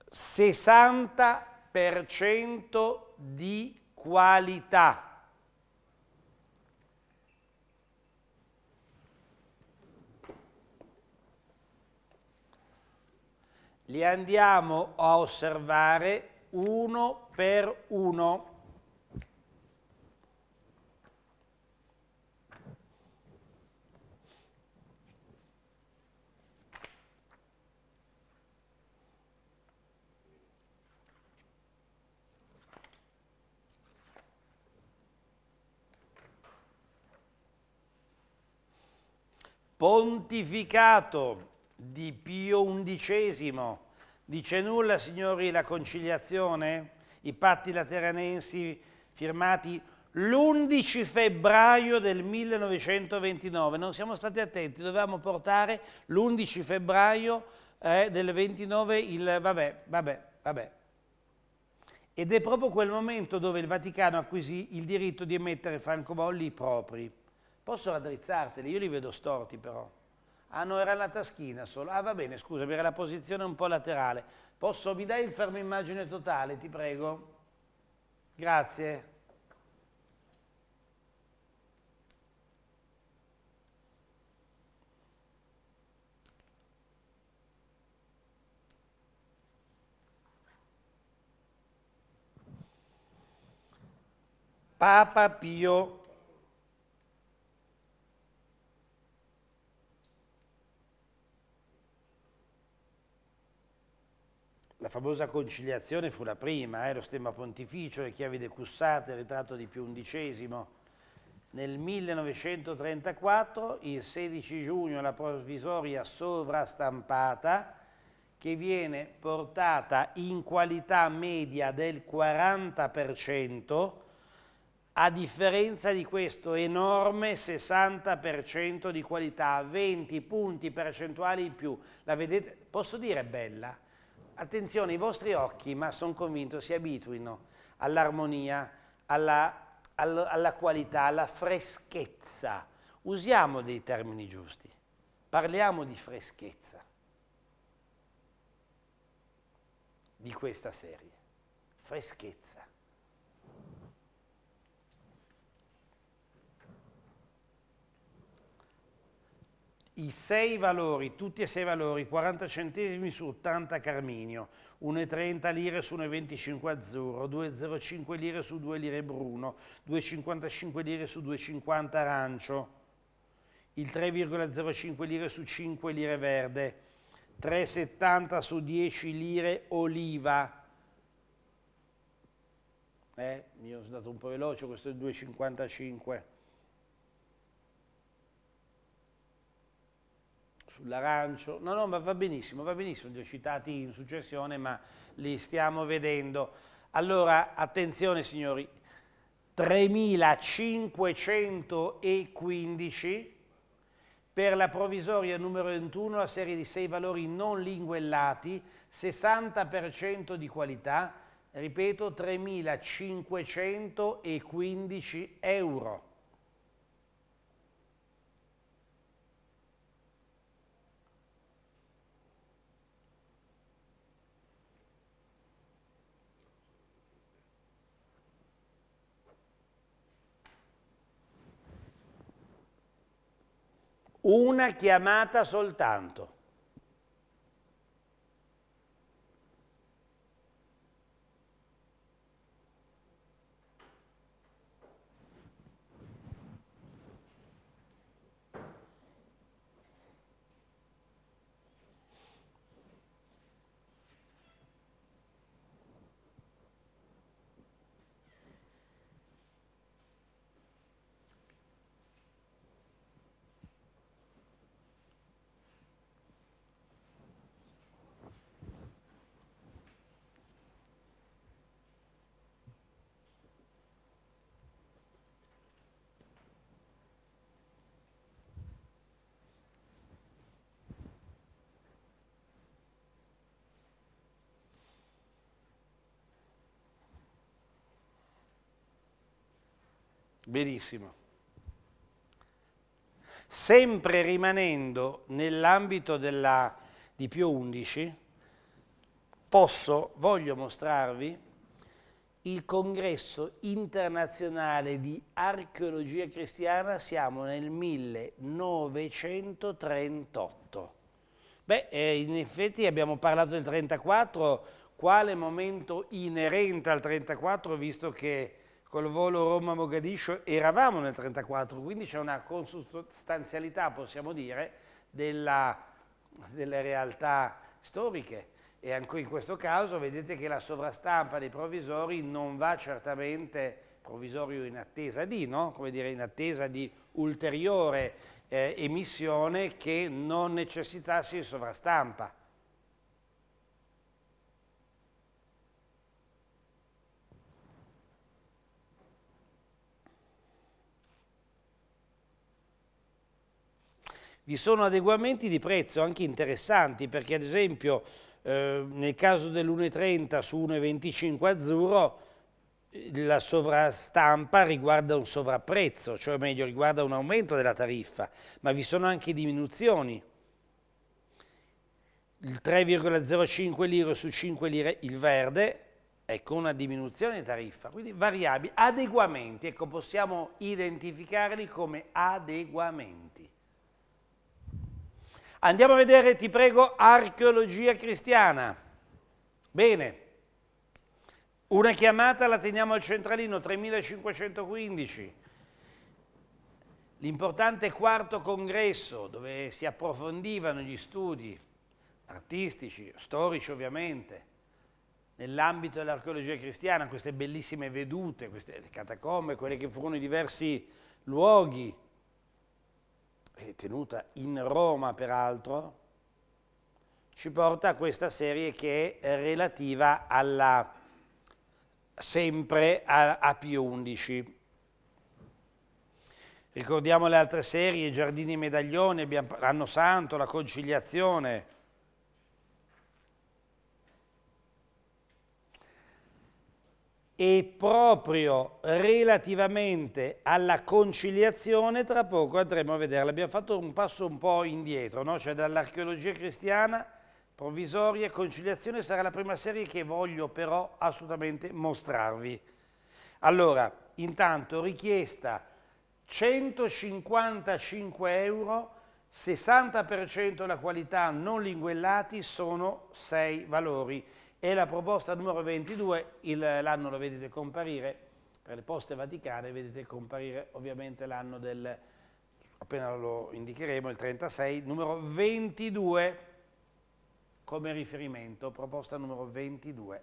60 3% di qualità. Li andiamo a osservare uno per uno. pontificato di Pio XI. Dice nulla, signori, la conciliazione? I patti lateranensi firmati l'11 febbraio del 1929. Non siamo stati attenti, dovevamo portare l'11 febbraio eh, del 29 il... vabbè, vabbè, vabbè. Ed è proprio quel momento dove il Vaticano acquisì il diritto di emettere francobolli propri. Posso raddrizzarteli? Io li vedo storti però. Ah no, era la taschina solo. Ah va bene, scusami, era la posizione un po' laterale. Posso, mi dai il fermo immagine totale, ti prego? Grazie. Papa Pio La famosa conciliazione fu la prima, eh, lo stemma pontificio, le chiavi decussate, il ritratto di Pio XI. Nel 1934, il 16 giugno, la provvisoria sovrastampata, che viene portata in qualità media del 40%, a differenza di questo enorme 60% di qualità, 20 punti percentuali in più. La vedete? Posso dire bella? attenzione i vostri occhi, ma sono convinto si abituino all'armonia, alla, alla, alla qualità, alla freschezza. Usiamo dei termini giusti, parliamo di freschezza di questa serie, freschezza. i sei valori, tutti e sei valori, 40 centesimi su 80 Carminio, 1,30 lire su 1,25 azzurro, 2,05 lire su 2 lire bruno, 2,55 lire su 2,50 arancio, il 3,05 lire su 5 lire verde, 3,70 su 10 lire oliva. Eh, mi sono andato un po' veloce, questo è 2,55. sull'arancio, no no ma va benissimo, va benissimo, li ho citati in successione ma li stiamo vedendo. Allora attenzione signori, 3515 per la provvisoria numero 21 la serie di 6 valori non linguellati, 60% di qualità, ripeto 3.515 euro. una chiamata soltanto. Benissimo. Sempre rimanendo nell'ambito della DPO 11, posso, voglio mostrarvi il congresso internazionale di archeologia cristiana, siamo nel 1938. Beh, eh, in effetti abbiamo parlato del 34, quale momento inerente al 34, visto che col volo Roma-Mogadiscio eravamo nel 34, quindi c'è una consustanzialità, possiamo dire, della, delle realtà storiche. E anche in questo caso vedete che la sovrastampa dei provvisori non va certamente provvisorio in attesa di, no? come dire, in attesa di ulteriore eh, emissione che non necessitasse di sovrastampa. vi sono adeguamenti di prezzo anche interessanti perché ad esempio eh, nel caso dell'1,30 su 1,25 azzurro eh, la sovrastampa riguarda un sovrapprezzo, cioè meglio riguarda un aumento della tariffa, ma vi sono anche diminuzioni. Il 3,05 lire su 5 lire il verde, è con una diminuzione di tariffa, quindi variabili, adeguamenti, ecco possiamo identificarli come adeguamenti. Andiamo a vedere, ti prego, archeologia cristiana. Bene, una chiamata la teniamo al centralino, 3515. L'importante quarto congresso dove si approfondivano gli studi artistici, storici ovviamente, nell'ambito dell'archeologia cristiana, queste bellissime vedute, queste catacombe, quelle che furono i diversi luoghi eh, tenuta in Roma peraltro, ci porta a questa serie che è relativa alla, sempre a, a Pio XI. Ricordiamo le altre serie, Giardini e Medaglioni, l'anno Santo, La Conciliazione, e proprio relativamente alla conciliazione tra poco andremo a vederla. Abbiamo fatto un passo un po' indietro, no? cioè dall'archeologia cristiana, provvisoria, conciliazione sarà la prima serie che voglio però assolutamente mostrarvi. Allora, intanto richiesta 155 euro, 60% la qualità non linguellati sono 6 valori e la proposta numero 22, l'anno lo vedete comparire, per le poste vaticane vedete comparire ovviamente l'anno del, appena lo indicheremo, il 36, numero 22 come riferimento, proposta numero 22.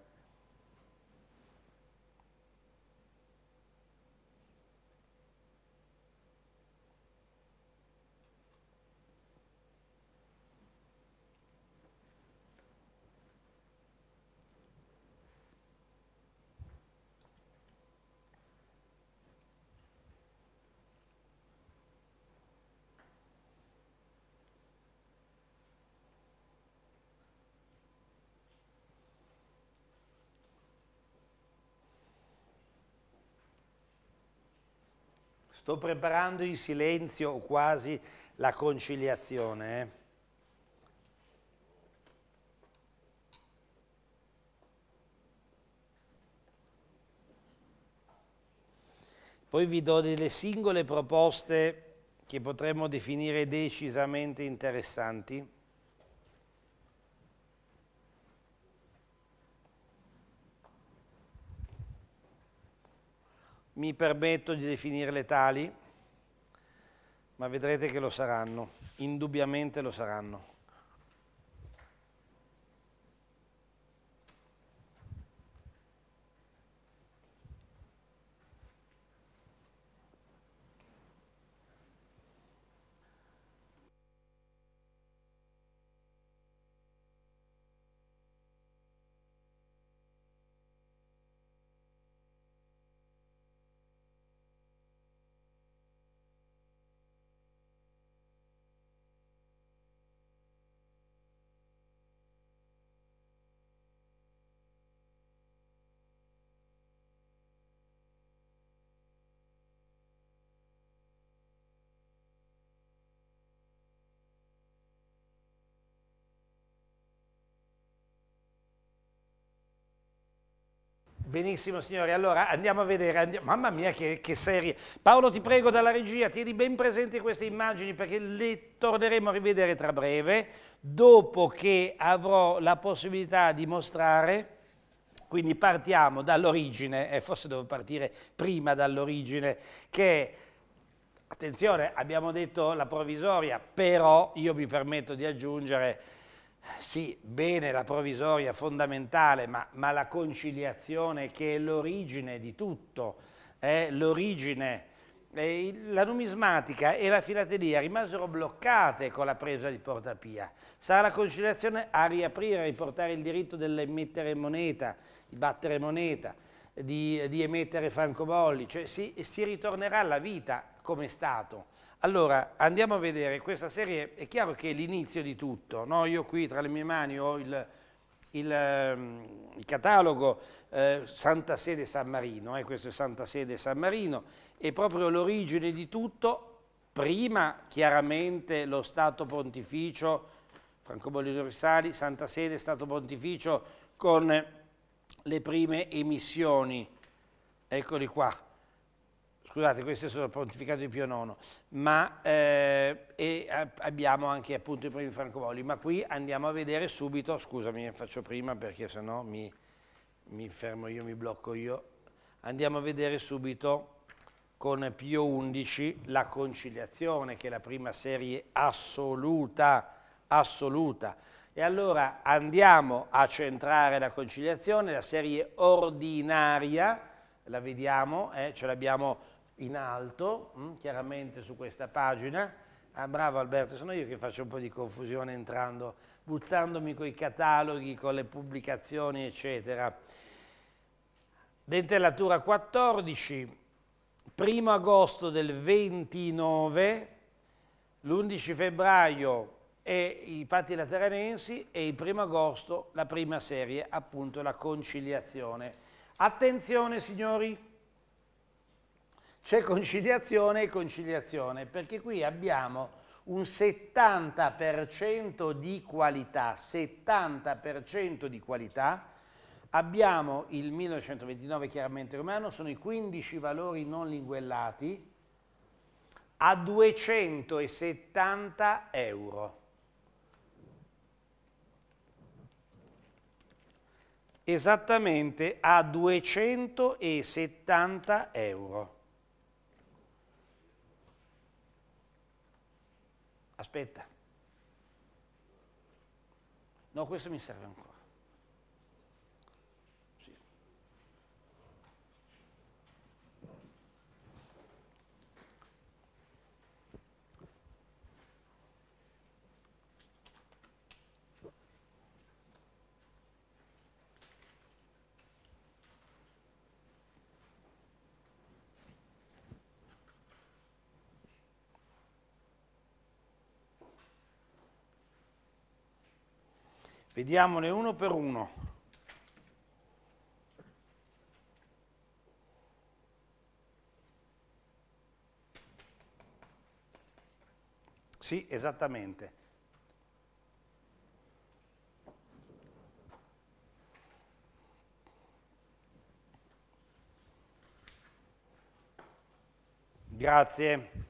Sto preparando in silenzio quasi la conciliazione. Eh. Poi vi do delle singole proposte che potremmo definire decisamente interessanti. mi permetto di definirle tali, ma vedrete che lo saranno, indubbiamente lo saranno. Benissimo signori, allora andiamo a vedere, andiamo. mamma mia che, che, serie. Paolo ti prego dalla regia, tieni ben presenti queste immagini perché le torneremo a rivedere tra breve, dopo che avrò la possibilità di mostrare, quindi partiamo dall'origine, eh, forse devo partire prima dall'origine, che attenzione abbiamo detto la provvisoria, però io mi permetto di aggiungere sì, bene la provvisoria fondamentale, ma, ma la conciliazione che è l'origine di tutto, eh, l'origine, eh, la numismatica e la filatelia rimasero bloccate con la presa di Portapia. Sarà la conciliazione a riaprire, a riportare il diritto dell'emettere moneta, di battere moneta, di, di emettere francobolli, cioè si, si ritornerà alla vita come Stato allora, andiamo a vedere questa serie, è chiaro che è l'inizio di tutto, no? io qui tra le mie mani ho il, il, ehm, il catalogo eh, Santa Sede San Marino, eh, questo è Santa Sede San Marino, è proprio l'origine di tutto, prima chiaramente lo Stato Pontificio, Franco Bollino Sali, Santa Sede Stato Pontificio con le prime emissioni, eccoli qua, scusate, questo è solo il pontificato di Pio IX, ma eh, abbiamo anche appunto i primi francobolli, ma qui andiamo a vedere subito, scusami, faccio prima perché sennò mi, mi fermo io, mi blocco io, andiamo a vedere subito con Pio XI la conciliazione, che è la prima serie assoluta, assoluta. E allora andiamo a centrare la conciliazione, la serie ordinaria, la vediamo, eh, ce l'abbiamo in alto, mm, chiaramente su questa pagina. Ah, bravo Alberto, sono io che faccio un po' di confusione entrando, buttandomi con i cataloghi, con le pubblicazioni, eccetera. Dentellatura 14, 1 agosto del 29, l'11 febbraio e i patti lateranensi e il 1 agosto la prima serie, appunto la conciliazione. Attenzione signori! C'è conciliazione e conciliazione, perché qui abbiamo un 70% di qualità, 70% di qualità, abbiamo il 1929 chiaramente romano, sono i 15 valori non linguellati a 270 euro. Esattamente a 270 euro. aspetta. No, questo mi serve ancora. Vediamone uno per uno. Sì, esattamente. Grazie.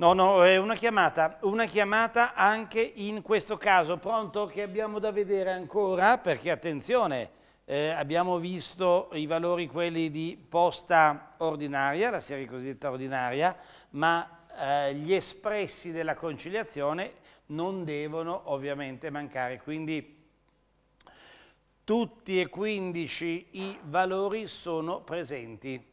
No, no, è una chiamata, una chiamata anche in questo caso. Pronto? Che abbiamo da vedere ancora? Perché attenzione, eh, abbiamo visto i valori quelli di posta ordinaria, la serie cosiddetta ordinaria, ma eh, gli espressi della conciliazione non devono ovviamente mancare. Quindi tutti e 15 i valori sono presenti.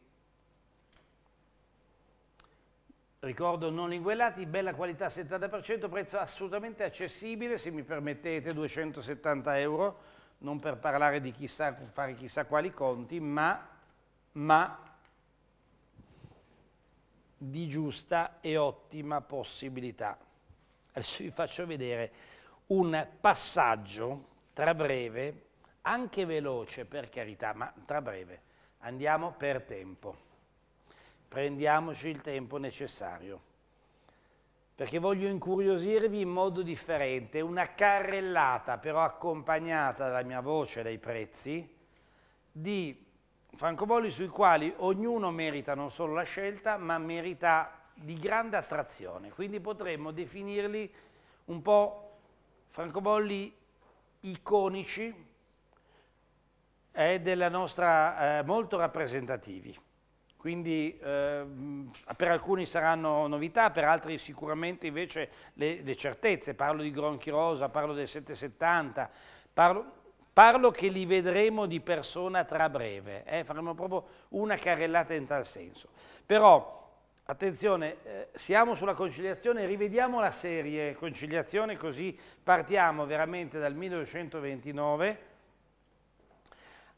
Ricordo non inguellati, bella qualità 70%, prezzo assolutamente accessibile, se mi permettete, 270 euro, non per parlare di chissà, fare chissà quali conti, ma, ma di giusta e ottima possibilità. Adesso vi faccio vedere un passaggio tra breve, anche veloce per carità, ma tra breve. Andiamo per tempo prendiamoci il tempo necessario. Perché voglio incuriosirvi in modo differente, una carrellata però accompagnata dalla mia voce dai prezzi di francobolli sui quali ognuno merita non solo la scelta, ma merita di grande attrazione. Quindi potremmo definirli un po' francobolli iconici eh, della nostra, eh, molto rappresentativi. Quindi eh, per alcuni saranno novità, per altri sicuramente invece le, le certezze. Parlo di Gronchi Rosa, parlo del 770, parlo, parlo che li vedremo di persona tra breve. Eh, faremo proprio una carrellata in tal senso. Però Attenzione, eh, siamo sulla conciliazione, rivediamo la serie conciliazione così partiamo veramente dal 1929,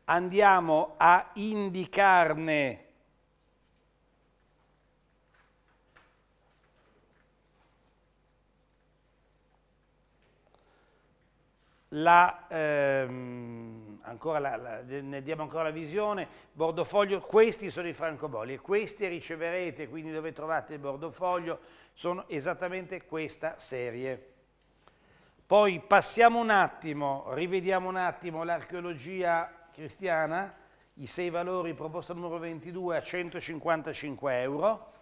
andiamo a indicarne la, ehm, la, la, ne diamo ancora la visione, bordofoglio, questi sono i francobolli e questi riceverete, quindi dove trovate il bordofoglio, sono esattamente questa serie. Poi passiamo un attimo, rivediamo un attimo l'archeologia cristiana, i sei valori, proposta numero 22 a 155 euro.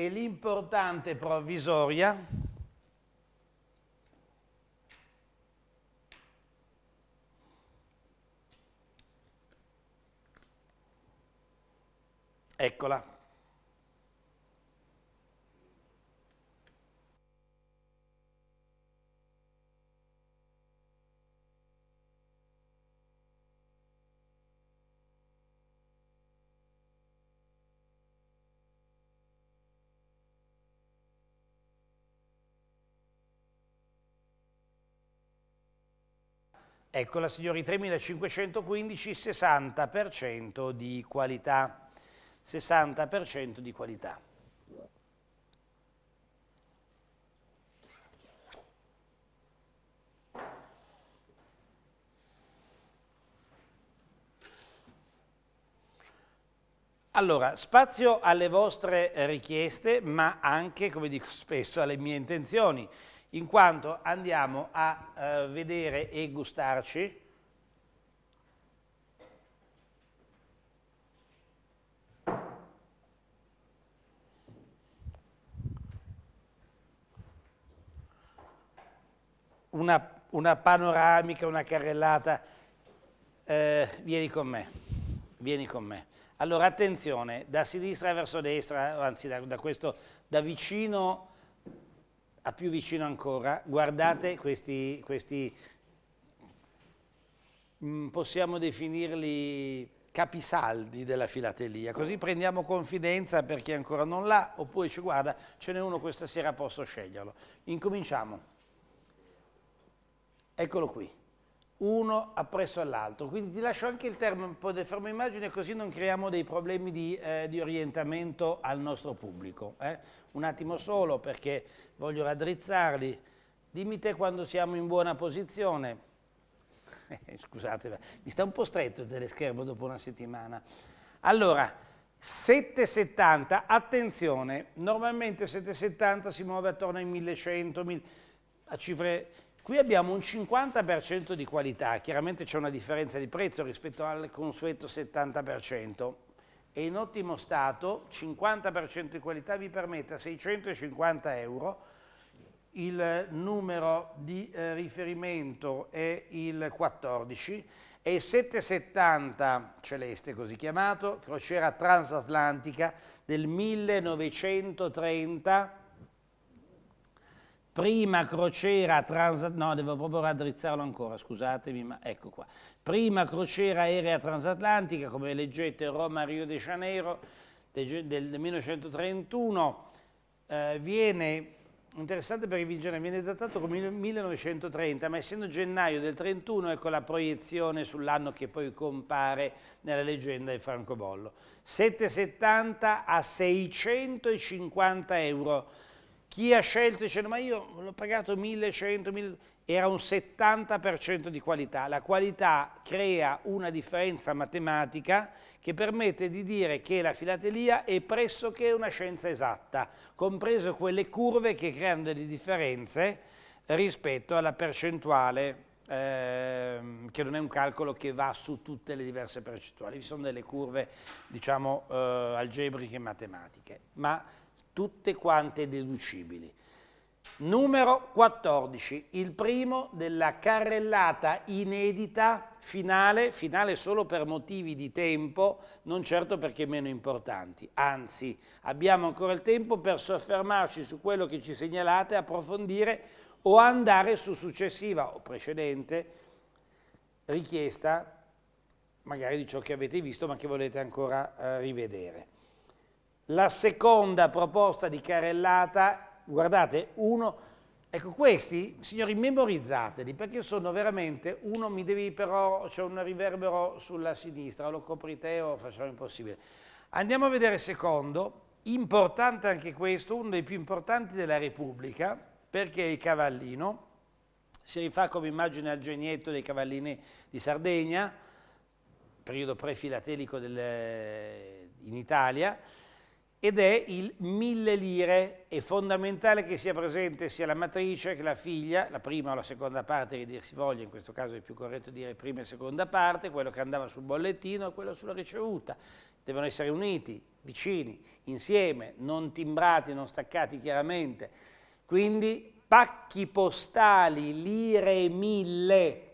e l'importante provvisoria eccola Eccola signori, 3515, 60% di qualità. 60% di qualità. Allora, spazio alle vostre richieste, ma anche, come dico spesso, alle mie intenzioni in quanto andiamo a eh, vedere e gustarci una, una panoramica, una carrellata. Eh, vieni con me, vieni con me. Allora attenzione, da sinistra verso destra, anzi da, da questo, da vicino a più vicino ancora, guardate questi, questi mm, possiamo definirli capisaldi della filatelia, così prendiamo confidenza per chi ancora non l'ha, oppure ci guarda, ce n'è uno questa sera, posso sceglierlo. Incominciamo. Eccolo qui, uno appresso all'altro, quindi ti lascio anche il tempo del fermo immagine così non creiamo dei problemi di, eh, di orientamento al nostro pubblico. Eh? un attimo solo perché voglio raddrizzarli. Dimmi te quando siamo in buona posizione. Eh, scusate, mi sta un po' stretto il teleschermo dopo una settimana. Allora, 770, attenzione, normalmente 770 si muove attorno ai 1100, 1000, a cifre... Qui abbiamo un 50% di qualità, chiaramente c'è una differenza di prezzo rispetto al consueto 70% è in ottimo stato, 50% di qualità vi permette a 650 euro, il numero di eh, riferimento è il 14 e il 770 celeste così chiamato, crociera transatlantica del 1930 prima crociera transatlantica, no, devo proprio raddrizzarlo ancora, scusatemi, ma ecco qua. Prima crociera aerea transatlantica, come leggete, Roma-Rio de Janeiro del, 1931, eh, viene, interessante perché viene datato come 1930, ma essendo gennaio del 31, ecco la proiezione sull'anno che poi compare nella leggenda di francobollo. 770 a 650 euro chi ha scelto dicendo ma io l'ho pagato 1100, 1000, era un 70% di qualità. La qualità crea una differenza matematica che permette di dire che la filatelia è pressoché una scienza esatta, compreso quelle curve che creano delle differenze rispetto alla percentuale Ehm, che non è un calcolo che va su tutte le diverse percentuali, vi sono delle curve diciamo eh, algebriche e matematiche, ma tutte quante deducibili. Numero 14, il primo della carrellata inedita finale, finale solo per motivi di tempo, non certo perché meno importanti, anzi abbiamo ancora il tempo per soffermarci su quello che ci segnalate, approfondire o andare su successiva o precedente richiesta magari di ciò che avete visto ma che volete ancora eh, rivedere. La seconda proposta di carrellata, guardate, uno, ecco questi, signori, memorizzateli, perché sono veramente, uno mi devi però, c'è un riverbero sulla sinistra, lo copri te o facciamo impossibile. Andiamo a vedere secondo, importante anche questo, uno dei più importanti della Repubblica, perché è il cavallino, si rifà come immagine al genietto dei cavallini di Sardegna, periodo prefilatelico del, in Italia, ed è il mille lire. È fondamentale che sia presente sia la matrice che la figlia, la prima o la seconda parte che dir si voglia, in questo caso è più corretto dire prima e seconda parte, quello che andava sul bollettino e quello sulla ricevuta. Devono essere uniti, vicini, insieme, non timbrati, non staccati chiaramente. Quindi pacchi postali, lire e mille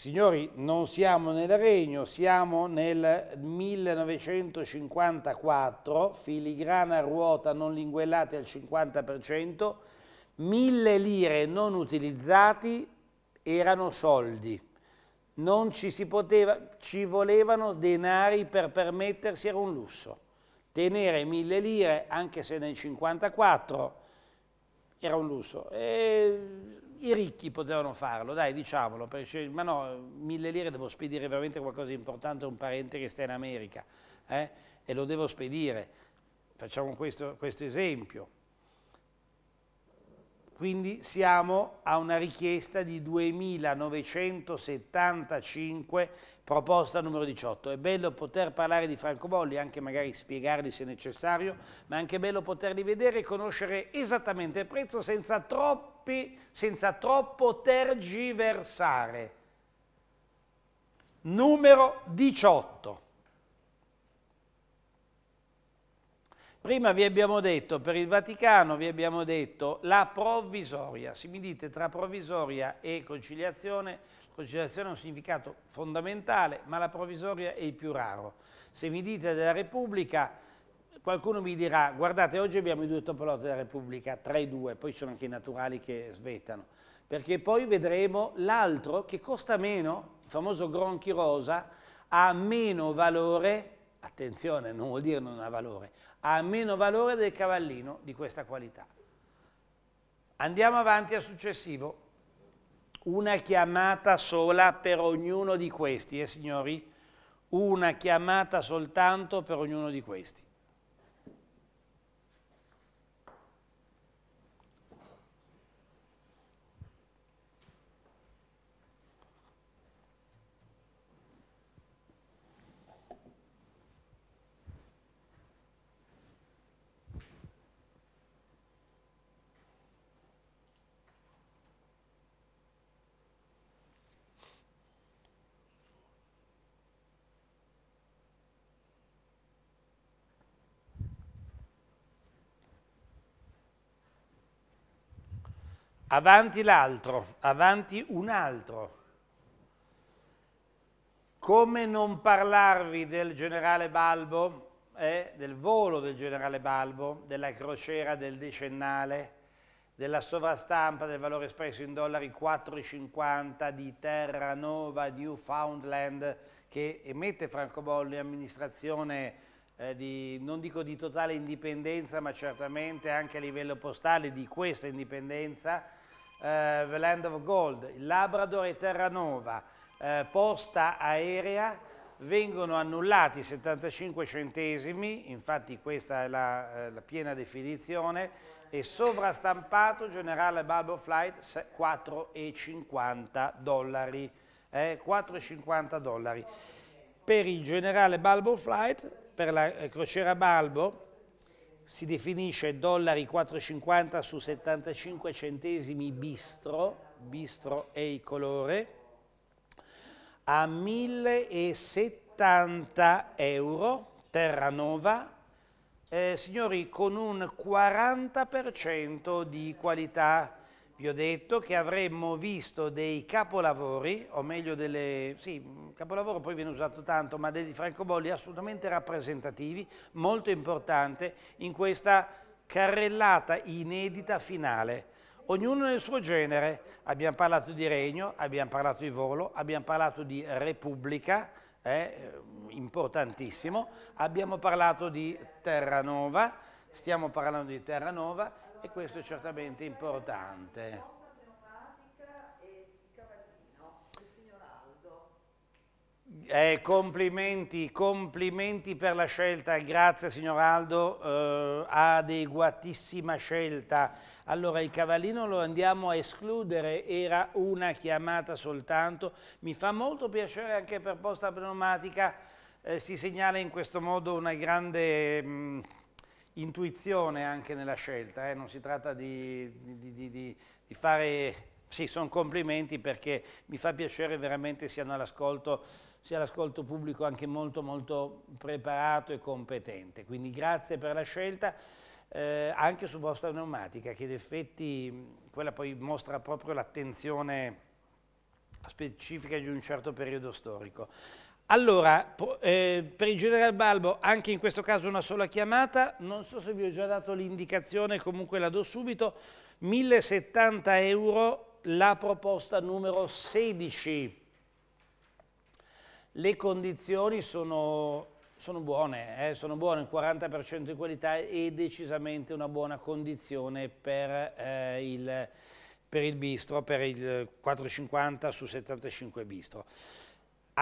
Signori, non siamo nel regno, siamo nel 1954, filigrana ruota non linguellate al 50%, mille lire non utilizzati erano soldi. Non ci si poteva, ci volevano denari per permettersi, era un lusso. Tenere mille lire, anche se nel 54, era un lusso. E i ricchi potevano farlo, dai diciamolo, ma no, mille lire devo spedire veramente qualcosa di importante a un parente che sta in America eh? e lo devo spedire. Facciamo questo, questo esempio. Quindi siamo a una richiesta di 2.975, proposta numero 18. È bello poter parlare di francobolli, anche magari spiegarli se necessario, ma è anche bello poterli vedere e conoscere esattamente il prezzo senza troppo troppi, senza troppo tergiversare. Numero 18. Prima vi abbiamo detto, per il Vaticano vi abbiamo detto la provvisoria. Se mi dite tra provvisoria e conciliazione, conciliazione ha un significato fondamentale, ma la provvisoria è il più raro. Se mi dite della Repubblica, Qualcuno mi dirà, guardate, oggi abbiamo i due topolotti della Repubblica, tra i due, poi sono anche i naturali che svettano, perché poi vedremo l'altro che costa meno, il famoso Gronchi Rosa, ha meno valore, attenzione, non vuol dire non ha valore, ha meno valore del cavallino di questa qualità. Andiamo avanti al successivo. Una chiamata sola per ognuno di questi, eh signori? Una chiamata soltanto per ognuno di questi. avanti l'altro, avanti un altro. Come non parlarvi del generale Balbo, eh, del volo del generale Balbo, della crociera del decennale, della sovrastampa del valore espresso in dollari 4,50 di Terranova Newfoundland che emette francobolli, amministrazione eh, di, non dico di totale indipendenza, ma certamente anche a livello postale di questa indipendenza, eh, The Land of Gold, il Labrador e Terranova, eh, posta aerea, vengono annullati 75 centesimi, infatti questa è la, eh, la piena definizione, e sovrastampato generale Balbo Flight 4,50 dollari. Eh, 4,50 dollari. Per il generale Balbo Flight, per la eh, crociera Balbo, si definisce dollari 4,50 su 75 centesimi bistro, bistro è il colore, a 1.070 euro, Terranova, eh, signori con un 40% di qualità vi ho detto che avremmo visto dei capolavori, o meglio delle, sì, capolavoro poi viene usato tanto, ma dei francobolli assolutamente rappresentativi, molto importante in questa carrellata inedita finale. Ognuno nel suo genere, abbiamo parlato di regno, abbiamo parlato di volo, abbiamo parlato di repubblica, eh, importantissimo, abbiamo parlato di Terranova, stiamo parlando di Terranova e questo è certamente importante. Eh, complimenti, complimenti per la scelta, grazie signor Aldo, eh, adeguatissima scelta. Allora il cavallino lo andiamo a escludere, era una chiamata soltanto, mi fa molto piacere anche per posta pneumatica, eh, si segnala in questo modo una grande... Mh, mm, intuizione anche nella scelta, eh? non si tratta di, di, di, di fare, sì sono complimenti perché mi fa piacere veramente siano all'ascolto, sia l'ascolto pubblico anche molto molto preparato e competente, quindi grazie per la scelta. Eh, anche su vostra pneumatica che in effetti quella poi mostra proprio l'attenzione specifica di un certo periodo storico. Allora, eh, per il generale Balbo, anche in questo caso una sola chiamata, non so se vi ho già dato l'indicazione, comunque la do subito, 1070 euro la proposta numero 16. Le condizioni sono, sono buone, eh, sono buone, il 40% di qualità e decisamente una buona condizione per, eh, il, per il bistro, per il 450 su 75 bistro.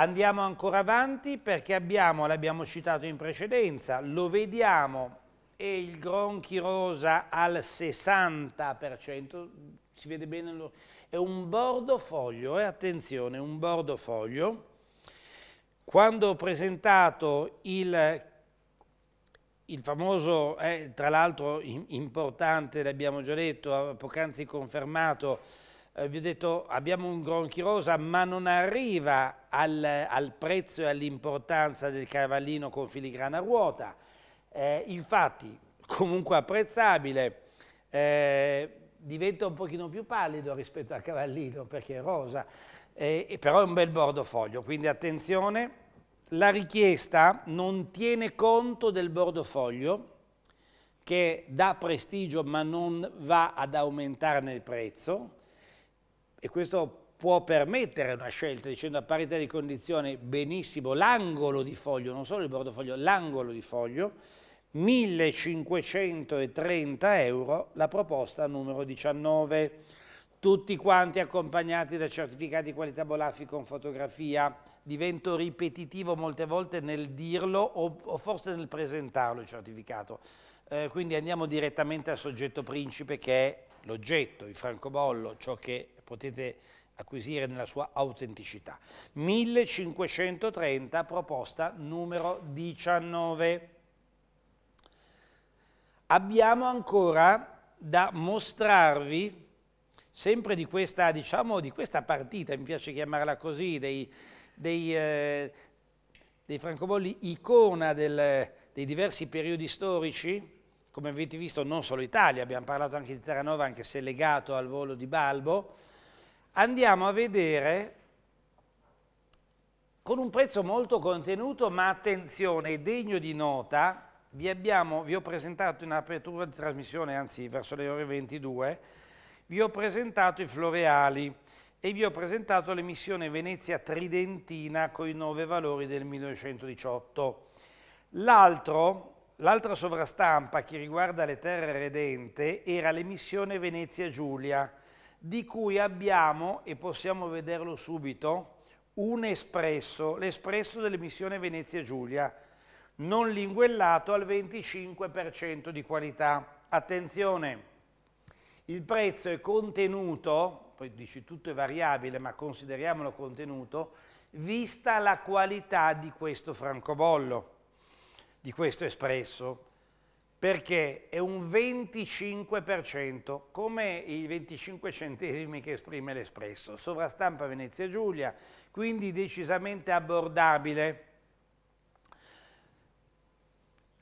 Andiamo ancora avanti perché abbiamo, l'abbiamo citato in precedenza, lo vediamo e il gronchi rosa al 60%, si vede bene, lo, è un bordo foglio, eh, attenzione, un bordo foglio. Quando ho presentato il, il famoso, eh, tra l'altro importante, l'abbiamo già detto, poc'anzi confermato, eh, vi ho detto abbiamo un gronchi rosa ma non arriva al, al prezzo e all'importanza del cavallino con filigrana ruota, eh, infatti comunque apprezzabile, eh, diventa un pochino più pallido rispetto al cavallino perché è rosa, eh, però è un bel bordofoglio, quindi attenzione, la richiesta non tiene conto del bordofoglio che dà prestigio ma non va ad aumentarne il prezzo e questo può permettere una scelta dicendo a parità di condizioni benissimo l'angolo di foglio, non solo il bordofoglio, l'angolo di foglio, 1530 euro la proposta numero 19, tutti quanti accompagnati da certificati di qualità Bolaffi con fotografia, divento ripetitivo molte volte nel dirlo o, o forse nel presentarlo il certificato, eh, quindi andiamo direttamente al soggetto principe che è l'oggetto, il francobollo, ciò che potete acquisire nella sua autenticità. 1530, proposta numero 19. Abbiamo ancora da mostrarvi, sempre di questa, diciamo, di questa partita, mi piace chiamarla così, dei, dei, eh, dei francobolli icona del, dei diversi periodi storici, come avete visto non solo Italia, abbiamo parlato anche di Terranova, anche se legato al volo di Balbo, andiamo a vedere con un prezzo molto contenuto, ma attenzione, degno di nota, vi, abbiamo, vi ho presentato in apertura di trasmissione, anzi verso le ore 22, vi ho presentato i floreali e vi ho presentato l'emissione Venezia Tridentina con i nove valori del 1918. L'altro, l'altra sovrastampa che riguarda le terre redente era l'emissione Venezia Giulia, di cui abbiamo, e possiamo vederlo subito, un espresso, l'espresso dell'emissione Venezia Giulia, non linguellato al 25% di qualità. Attenzione, il prezzo è contenuto, poi dici tutto è variabile, ma consideriamolo contenuto, vista la qualità di questo francobollo, di questo espresso perché è un 25%, come i 25 centesimi che esprime l'Espresso, sovrastampa Venezia Giulia, quindi decisamente abbordabile.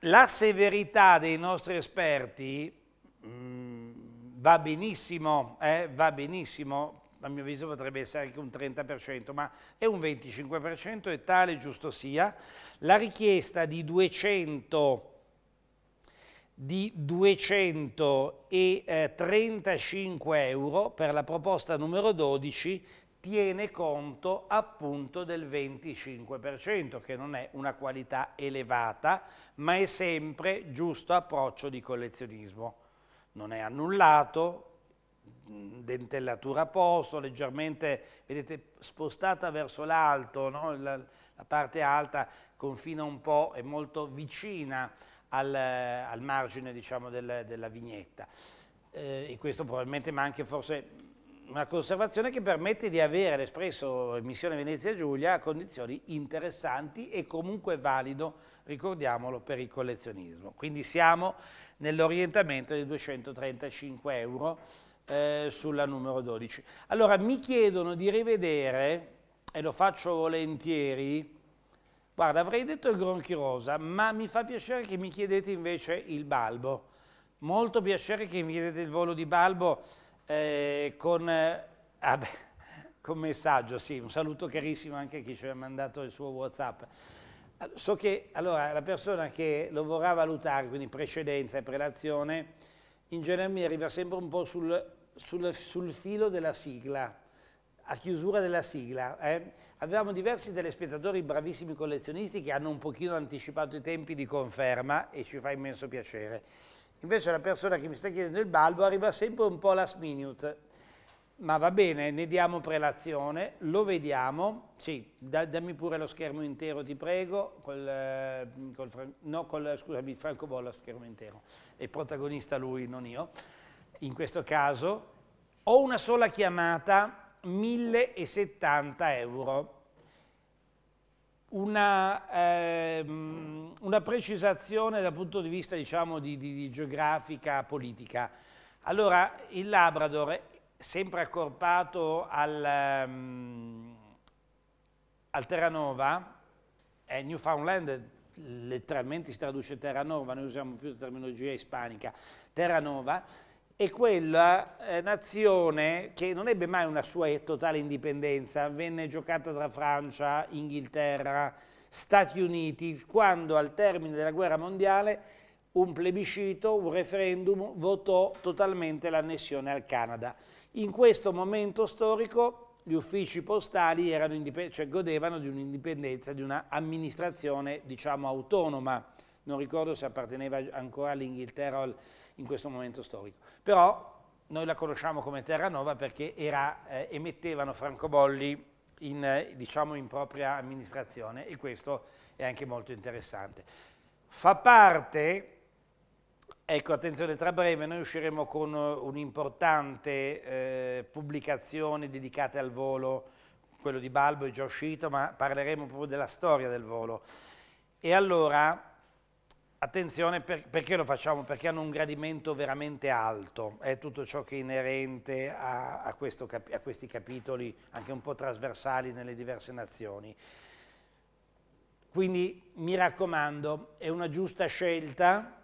La severità dei nostri esperti mh, mm, va benissimo, eh, va benissimo, a mio avviso potrebbe essere anche un 30%, ma è un 25% e tale giusto sia. La richiesta di 200 di 235 euro per la proposta numero 12 tiene conto appunto del 25% che non è una qualità elevata ma è sempre giusto approccio di collezionismo. Non è annullato, dentellatura a posto, leggermente vedete, spostata verso l'alto, no? la, la parte alta confina un po', è molto vicina al, eh, al margine diciamo, del, della vignetta. Eh, e questo probabilmente, ma anche forse una conservazione che permette di avere l'espresso emissione Venezia Giulia a condizioni interessanti e comunque valido, ricordiamolo, per il collezionismo. Quindi siamo nell'orientamento di 235 euro eh, sulla numero 12. Allora mi chiedono di rivedere, e lo faccio volentieri, Guarda, avrei detto il gronchi rosa, ma mi fa piacere che mi chiedete invece il balbo. Molto piacere che mi chiedete il volo di balbo eh, con, eh, ah beh, con messaggio, sì, un saluto carissimo anche a chi ci ha mandato il suo Whatsapp. So che allora, la persona che lo vorrà valutare, quindi precedenza e prelazione, in genere mi arriva sempre un po' sul, sul, sul filo della sigla, a chiusura della sigla. Eh? Avevamo diversi telespettatori bravissimi collezionisti che hanno un pochino anticipato i tempi di conferma e ci fa immenso piacere. Invece la persona che mi sta chiedendo il balbo arriva sempre un po' last minute. Ma va bene, ne diamo prelazione, lo vediamo. Sì, da, dammi pure lo schermo intero, ti prego. Col, eh, col, no, col, scusami, Franco Bolla schermo intero. È protagonista lui, non io. In questo caso ho una sola chiamata 1070 euro. Una, ehm, una, precisazione dal punto di vista diciamo, di, di, di geografica politica. Allora, il Labrador, sempre accorpato al, um, al Terranova, è Newfoundland letteralmente si traduce Terranova, noi usiamo più la terminologia ispanica, Terranova, è quella eh, nazione che non ebbe mai una sua totale indipendenza, venne giocata tra Francia, Inghilterra, Stati Uniti, quando al termine della guerra mondiale un plebiscito, un referendum votò totalmente l'annessione al Canada. In questo momento storico gli uffici postali cioè, godevano di un'indipendenza, di un'amministrazione diciamo, autonoma, non ricordo se apparteneva ancora all'Inghilterra o al in questo momento storico. Però noi la conosciamo come Terranova perché era, eh, emettevano francobolli in, eh, diciamo in propria amministrazione e questo è anche molto interessante. Fa parte, Ecco, attenzione, tra breve noi usciremo con eh, un'importante eh, pubblicazione dedicata al volo, quello di Balbo è già uscito, ma parleremo proprio della storia del volo. E allora Attenzione per, perché lo facciamo? Perché hanno un gradimento veramente alto, è tutto ciò che è inerente a, a, questo, a questi capitoli anche un po' trasversali nelle diverse nazioni. Quindi mi raccomando, è una giusta scelta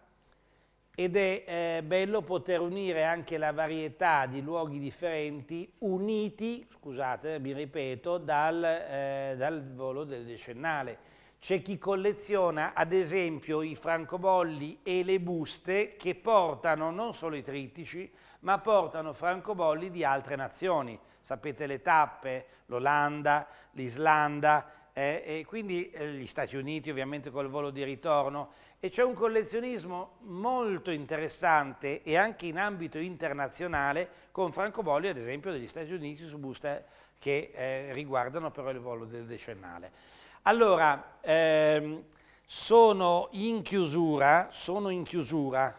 ed è eh, bello poter unire anche la varietà di luoghi differenti uniti, scusate, mi ripeto, dal, eh, dal volo del decennale c'è chi colleziona ad esempio i francobolli e le buste che portano non solo i trittici, ma portano francobolli di altre nazioni. Sapete le tappe, l'Olanda, l'Islanda, eh, e quindi eh, gli Stati Uniti ovviamente col volo di ritorno. E c'è un collezionismo molto interessante e anche in ambito internazionale con francobolli ad esempio degli Stati Uniti su buste che eh, riguardano però il volo del decennale. Allora, ehm, sono in chiusura, sono in chiusura,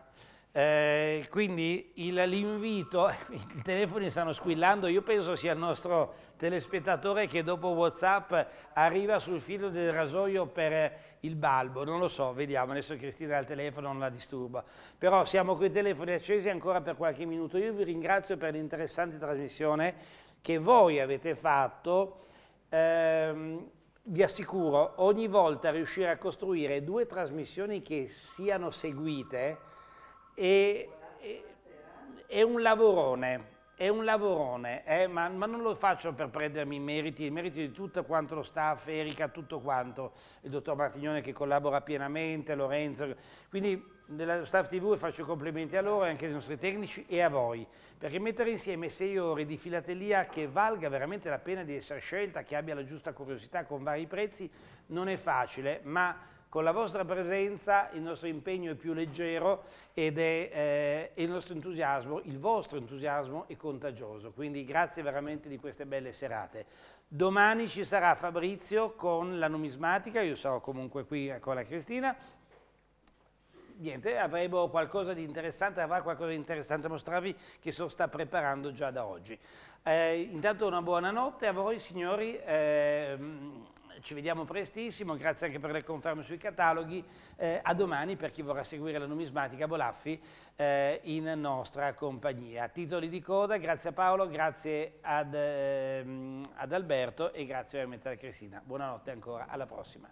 eh, quindi l'invito, i telefoni stanno squillando, io penso sia il nostro telespettatore che dopo Whatsapp arriva sul filo del rasoio per il balbo, non lo so, vediamo, adesso Cristina al telefono non la disturba, però siamo con i telefoni accesi ancora per qualche minuto, io vi ringrazio per l'interessante trasmissione che voi avete fatto, Eh, vi assicuro, ogni volta riuscire a costruire due trasmissioni che siano seguite è, è, è un lavorone, è un lavorone, eh? ma, ma, non lo faccio per prendermi i meriti, i meriti di tutto quanto lo staff, Erika, tutto quanto, il dottor Martignone che collabora pienamente, Lorenzo, quindi della Staff TV e faccio complimenti a loro e anche ai nostri tecnici e a voi, perché mettere insieme sei ore di filatelia che valga veramente la pena di essere scelta, che abbia la giusta curiosità con vari prezzi, non è facile, ma con la vostra presenza il nostro impegno è più leggero ed è eh, il nostro entusiasmo, il vostro entusiasmo è contagioso, quindi grazie veramente di queste belle serate. Domani ci sarà Fabrizio con la numismatica, io sarò comunque qui con la Cristina, niente, avremo qualcosa di interessante, avrà qualcosa di interessante a mostrarvi che so sta preparando già da oggi. Eh, intanto una buona notte a voi signori, eh, ci vediamo prestissimo, grazie anche per le conferme sui cataloghi, eh, a domani per chi vorrà seguire la numismatica Bolaffi eh, in nostra compagnia. Titoli di coda, grazie a Paolo, grazie ad, ehm, ad Alberto e grazie ovviamente a Cristina. Buonanotte ancora, alla prossima.